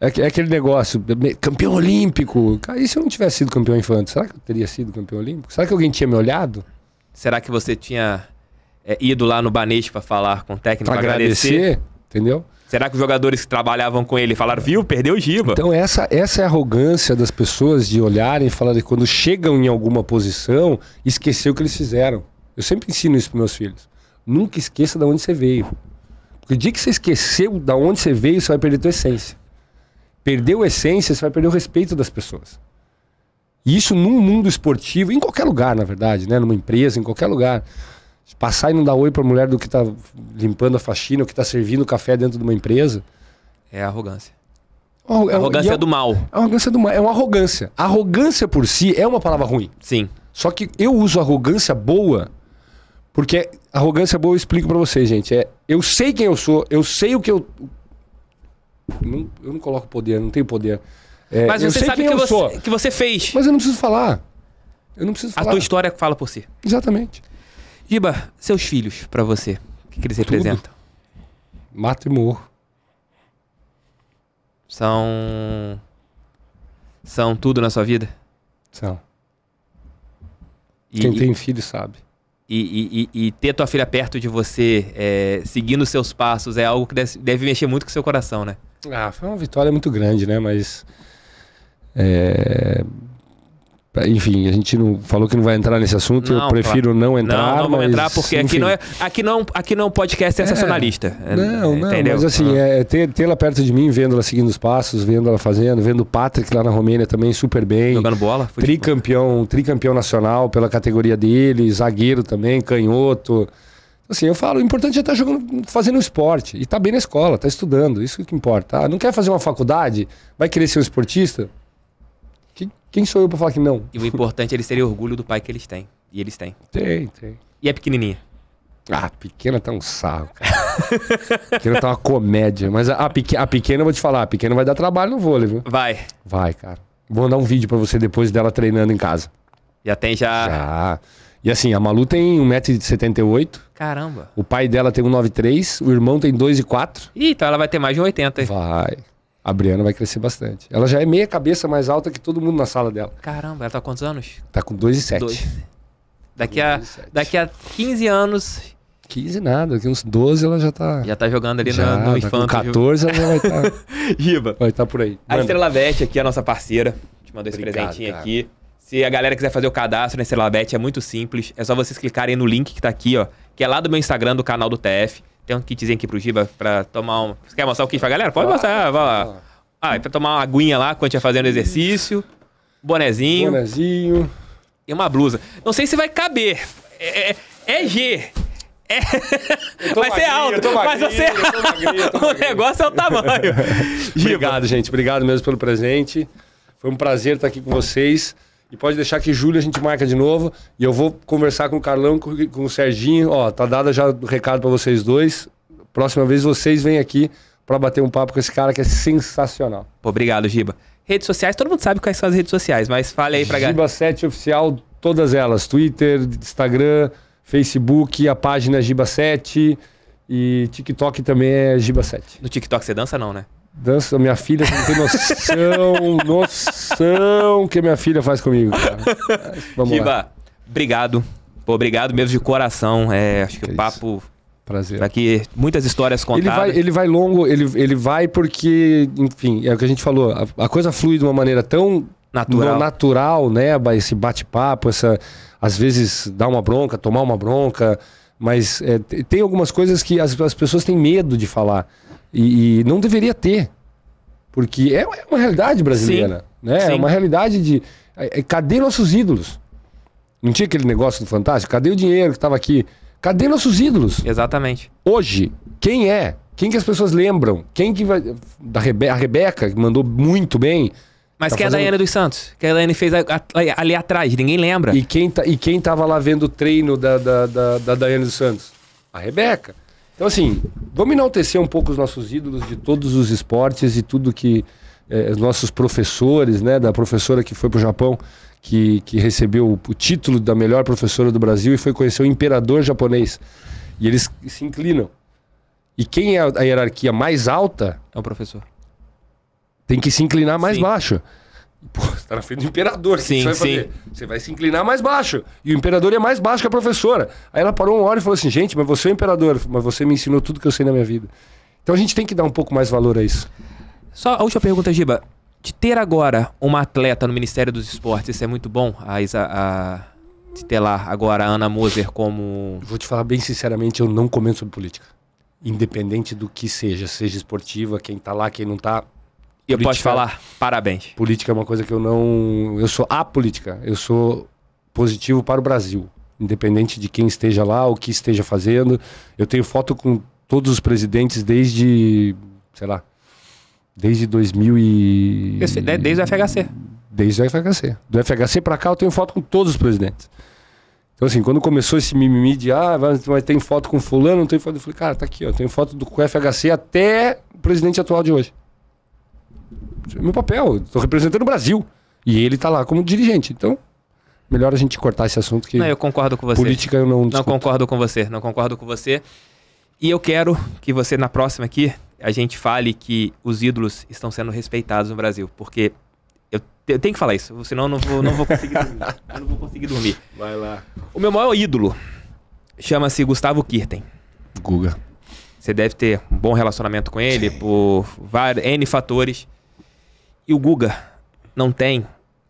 É, é, aquele negócio, campeão olímpico. Cara, e se eu não tivesse sido campeão infante? Será que eu teria sido campeão olímpico? Será que alguém tinha me olhado? Será que você tinha é, ido lá no Banete para falar com o técnico, pra, pra agradecer? agradecer? Entendeu? Será que os jogadores que trabalhavam com ele falaram, viu, perdeu o Giba? Então, essa, essa é a arrogância das pessoas de olharem e falarem quando chegam em alguma posição, esquecer o que eles fizeram. Eu sempre ensino isso para meus filhos. Nunca esqueça de onde você veio. Porque o dia que você esqueceu de onde você veio, você vai perder a essência. Perdeu a essência, você vai perder o respeito das pessoas. E isso num mundo esportivo, em qualquer lugar, na verdade, né? Numa empresa, em qualquer lugar. Passar e não dar oi pra mulher do que tá limpando a faxina, ou que tá servindo café dentro de uma empresa. É arrogância. Arro é, arrogância é, do mal. É arrogância do mal. É uma arrogância. Arrogância por si é uma palavra ruim. Sim. Só que eu uso arrogância boa, porque arrogância boa eu explico para vocês, gente. É eu sei quem eu sou, eu sei o que eu, não, eu não coloco poder, não tenho poder. É, mas você sabe que você, sou, que você fez. Mas eu não preciso falar. Eu não preciso falar. A tua história fala por si. Exatamente. Giba, seus filhos para você, o que, que, eles Tudo. representam? Mato e morro. São. São tudo na sua vida? São. E, Quem tem filho sabe. E, e, e, ter tua filha perto de você, é, seguindo seus passos, é algo que deve, deve mexer muito com seu coração, né? Ah, foi uma vitória muito grande, né? Mas. É... Enfim, a gente não falou que não vai entrar nesse assunto, não, eu prefiro claro. não entrar. Não, não vamos entrar porque enfim. aqui não, é, aqui, não, aqui não é um podcast é, sensacionalista. É, não, não, é, entendeu? mas assim, uhum. é, tê-la perto de mim, vendo ela seguindo os passos, vendo ela fazendo, vendo o Patrick lá na Romênia também super bem. Jogando bola? Tricampeão, tricampeão nacional pela categoria dele, zagueiro também, canhoto. Assim, eu falo, o importante é estar tá jogando, fazendo esporte. E tá bem na escola, tá estudando, isso que importa. Ah, não quer fazer uma faculdade? Vai querer ser um esportista? Que, quem sou eu pra falar que não? E o importante é eles terem orgulho do pai que eles têm. E eles têm. Tem, tem. E é pequenininha? Ah, a pequena tá um sarro, cara. a pequena tá uma comédia. Mas a, a, pequ a pequena, eu vou te falar, a pequena vai dar trabalho no vôlei, viu? Vai. Vai, cara. Vou mandar um vídeo para você depois dela treinando em casa. Já tem, já. Já. E assim, a Malu tem 1,78m. Caramba. O pai dela tem 1,93, o irmão tem 2,4. Ih, então ela vai ter mais de aí. Vai. A Briana vai crescer bastante. Ela já é meia cabeça mais alta que todo mundo na sala dela. Caramba, ela tá com quantos anos? Tá com 2,7. Daqui, dois a, daqui a 15 anos. 15 nada, daqui uns 12 ela já tá. Já tá jogando ali já, no, no tá infanto. Com 14 ela já vai estar. Tá, Riba. Vai estar tá por aí. A Estrela Bet aqui, a nossa parceira. Te mandou esse Obrigado, presentinho cara. aqui. Se a galera quiser fazer o cadastro na Estrela Bet, é muito simples. É só vocês clicarem no link que tá aqui, ó que é lá do meu Instagram, do canal do TF. Tem um kitzinho aqui pro Giba pra tomar um. Você quer mostrar o kit pra galera? Pode mostrar, vai lá. Ah, pra tomar uma aguinha lá quando estiver fazendo exercício. Bonezinho. Bonezinho. E uma blusa. Não sei se vai caber. É, é, é G. É... Vai ser alto, mas magrinho, você. Magrinho, o negócio é o tamanho. Obrigado, gente. Obrigado mesmo pelo presente. Foi um prazer estar aqui com vocês. E pode deixar que julho a gente marca de novo. E eu vou conversar com o Carlão, com, com o Serginho. Ó, tá dada já o recado para vocês dois. Próxima vez vocês vêm aqui para bater um papo com esse cara que é sensacional. obrigado, Giba. Redes sociais, todo mundo sabe quais são as redes sociais, mas fale aí pra galera. Giba7 Oficial, todas elas: Twitter, Instagram, Facebook, a página Giba7 e TikTok também é Giba7. No TikTok você dança, não, né? Dança, minha filha, não tem noção, noção que minha filha faz comigo, cara. vamos Giba, lá. obrigado. Pô, obrigado mesmo de coração. É, acho que, que o papo isso. Prazer. Pra que muitas histórias contadas. Ele vai, ele vai longo, ele, ele vai porque, enfim, é o que a gente falou. A, a coisa flui de uma maneira tão natural, natural né? Esse bate-papo, essa. Às vezes dar uma bronca, tomar uma bronca. Mas é, tem algumas coisas que as, as pessoas têm medo de falar. E, e não deveria ter. Porque é, é uma realidade brasileira. Sim. Né? É Sim. É uma realidade de. É, cadê nossos ídolos? Não tinha aquele negócio do Fantástico? Cadê o dinheiro que estava aqui? Cadê nossos ídolos? Exatamente. Hoje, quem é? Quem que as pessoas lembram? Quem que vai. Da Rebe... A Rebeca, que mandou muito bem. Mas tá que fazendo... é a Daiane dos Santos? Que a Daiane fez ali atrás, ninguém lembra. E quem, ta... Tá, e quem tava lá vendo o treino da, da, da, da Daiane dos Santos? A Rebeca. Então, assim, vamos enaltecer um pouco os nossos ídolos de todos os esportes e tudo que. Eh, os nossos professores, né? Da professora que foi para o Japão, que, que recebeu o título da melhor professora do Brasil e foi conhecer o imperador japonês. E eles se inclinam. E quem é a hierarquia mais alta. É o professor. Tem que se inclinar mais Sim. baixo. Pô, você tá na frente do imperador, sim, que você vai sim. fazer? Você vai se inclinar mais baixo. E o imperador é mais baixo que a professora. Aí ela parou um hora e falou assim: gente, mas você é o imperador, mas você me ensinou tudo que eu sei na minha vida. Então a gente tem que dar um pouco mais valor a isso. Só a última pergunta, Giba. De ter agora uma atleta no Ministério dos Esportes, isso é muito bom? A, Isa, a, de ter lá agora a Ana Moser como. Vou te falar bem sinceramente, eu não comento sobre política. Independente do que seja, seja esportiva, quem tá lá, quem não tá, eu política, posso falar parabéns. Política é uma coisa que eu não. Eu sou apolítica. Eu sou positivo para o Brasil. Independente de quem esteja lá, o que esteja fazendo. Eu tenho foto com todos os presidentes desde. sei lá. Desde 2000 e. É desde o FHC. Desde o FHC. Do FHC para cá eu tenho foto com todos os presidentes. Então, assim, quando começou esse mimimi de ah, mas, mas tem foto com fulano, não tem foto. Eu falei, cara, tá aqui, ó. Tem foto do FHC até o presidente atual de hoje. É meu papel, estou representando o Brasil. E ele está lá como dirigente. Então, melhor a gente cortar esse assunto que. Não, eu concordo com você. Política eu não. Discuto. Não concordo com você, não concordo com você. E eu quero que você, na próxima aqui, a gente fale que os ídolos estão sendo respeitados no Brasil. Porque eu, eu tenho que falar isso, senão eu não vou, não vou conseguir dormir. eu não vou conseguir dormir. Vai lá. O meu maior ídolo chama-se Gustavo Kirten. Guga. Você deve ter um bom relacionamento com ele por vários N fatores. E o Guga não tem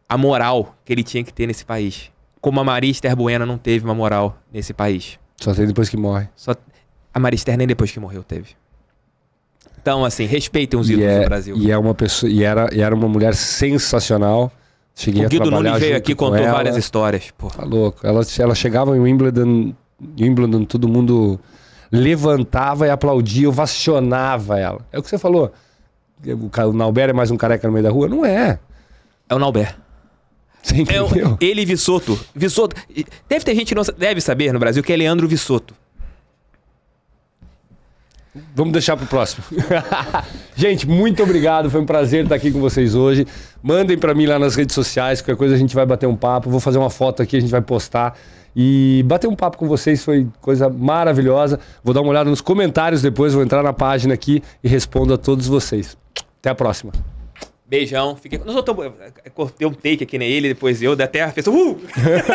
a moral que ele tinha que ter nesse país. Como a Marister Buena não teve uma moral nesse país. Só tem depois que morre. Só... A Marister nem depois que morreu teve. Então, assim, respeitem os ídolos é, do Brasil. E, é uma pessoa, e, era, e era uma mulher sensacional. Cheguei o Guido a Nunes veio aqui contou ela. várias histórias. Pô. Tá louco. Ela, ela chegava em Wimbledon, Wimbledon, todo mundo levantava e aplaudia, ovacionava ela. É o que você falou o Nauber é mais um careca no meio da rua? Não é. É o Nauber. Você entendeu? É o ele e Vissoto. Vissoto. Deve ter gente que não deve saber no Brasil que é Leandro Vissoto. Vamos deixar para o próximo. gente, muito obrigado. Foi um prazer estar aqui com vocês hoje. Mandem para mim lá nas redes sociais. Qualquer coisa a gente vai bater um papo. Vou fazer uma foto aqui, a gente vai postar. E bater um papo com vocês foi coisa maravilhosa. Vou dar uma olhada nos comentários depois, vou entrar na página aqui e respondo a todos vocês. Até a próxima. Beijão. Fiquei... Nós soltamos... Cortei um take aqui nele, depois eu, da terra fez... Uh!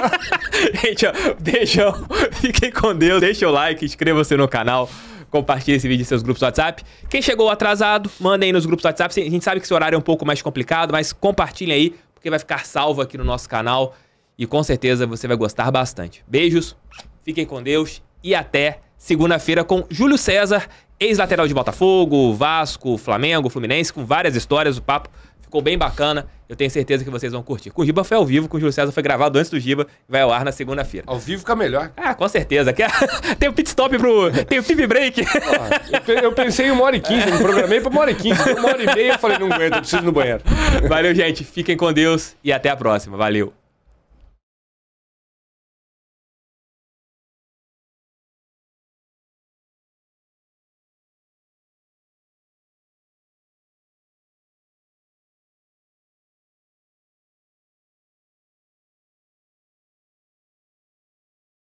Gente, ó, beijão. Fiquem com Deus. Deixa o like, inscreva-se no canal. Compartilhe esse vídeo em seus grupos do WhatsApp. Quem chegou atrasado, mande aí nos grupos do WhatsApp. A gente sabe que esse horário é um pouco mais complicado, mas compartilhe aí, porque vai ficar salvo aqui no nosso canal. E com certeza você vai gostar bastante. Beijos, fiquem com Deus e até segunda-feira com Júlio César Ex-lateral de Botafogo, Vasco, Flamengo, Fluminense, com várias histórias, o papo ficou bem bacana. Eu tenho certeza que vocês vão curtir. Com o Giba foi ao vivo, com o Júlio César foi gravado antes do Giba, vai ao ar na segunda-feira. Ao vivo fica melhor. Ah, com certeza. É- tem o pit stop pro. Tem o pit break. Oh, eu, pensei em uma hora e quinze, me programei pra uma hora e quinze. Uma hora e meia eu falei, não aguento, eu preciso ir no banheiro. Valeu, gente. Fiquem com Deus e até a próxima. Valeu.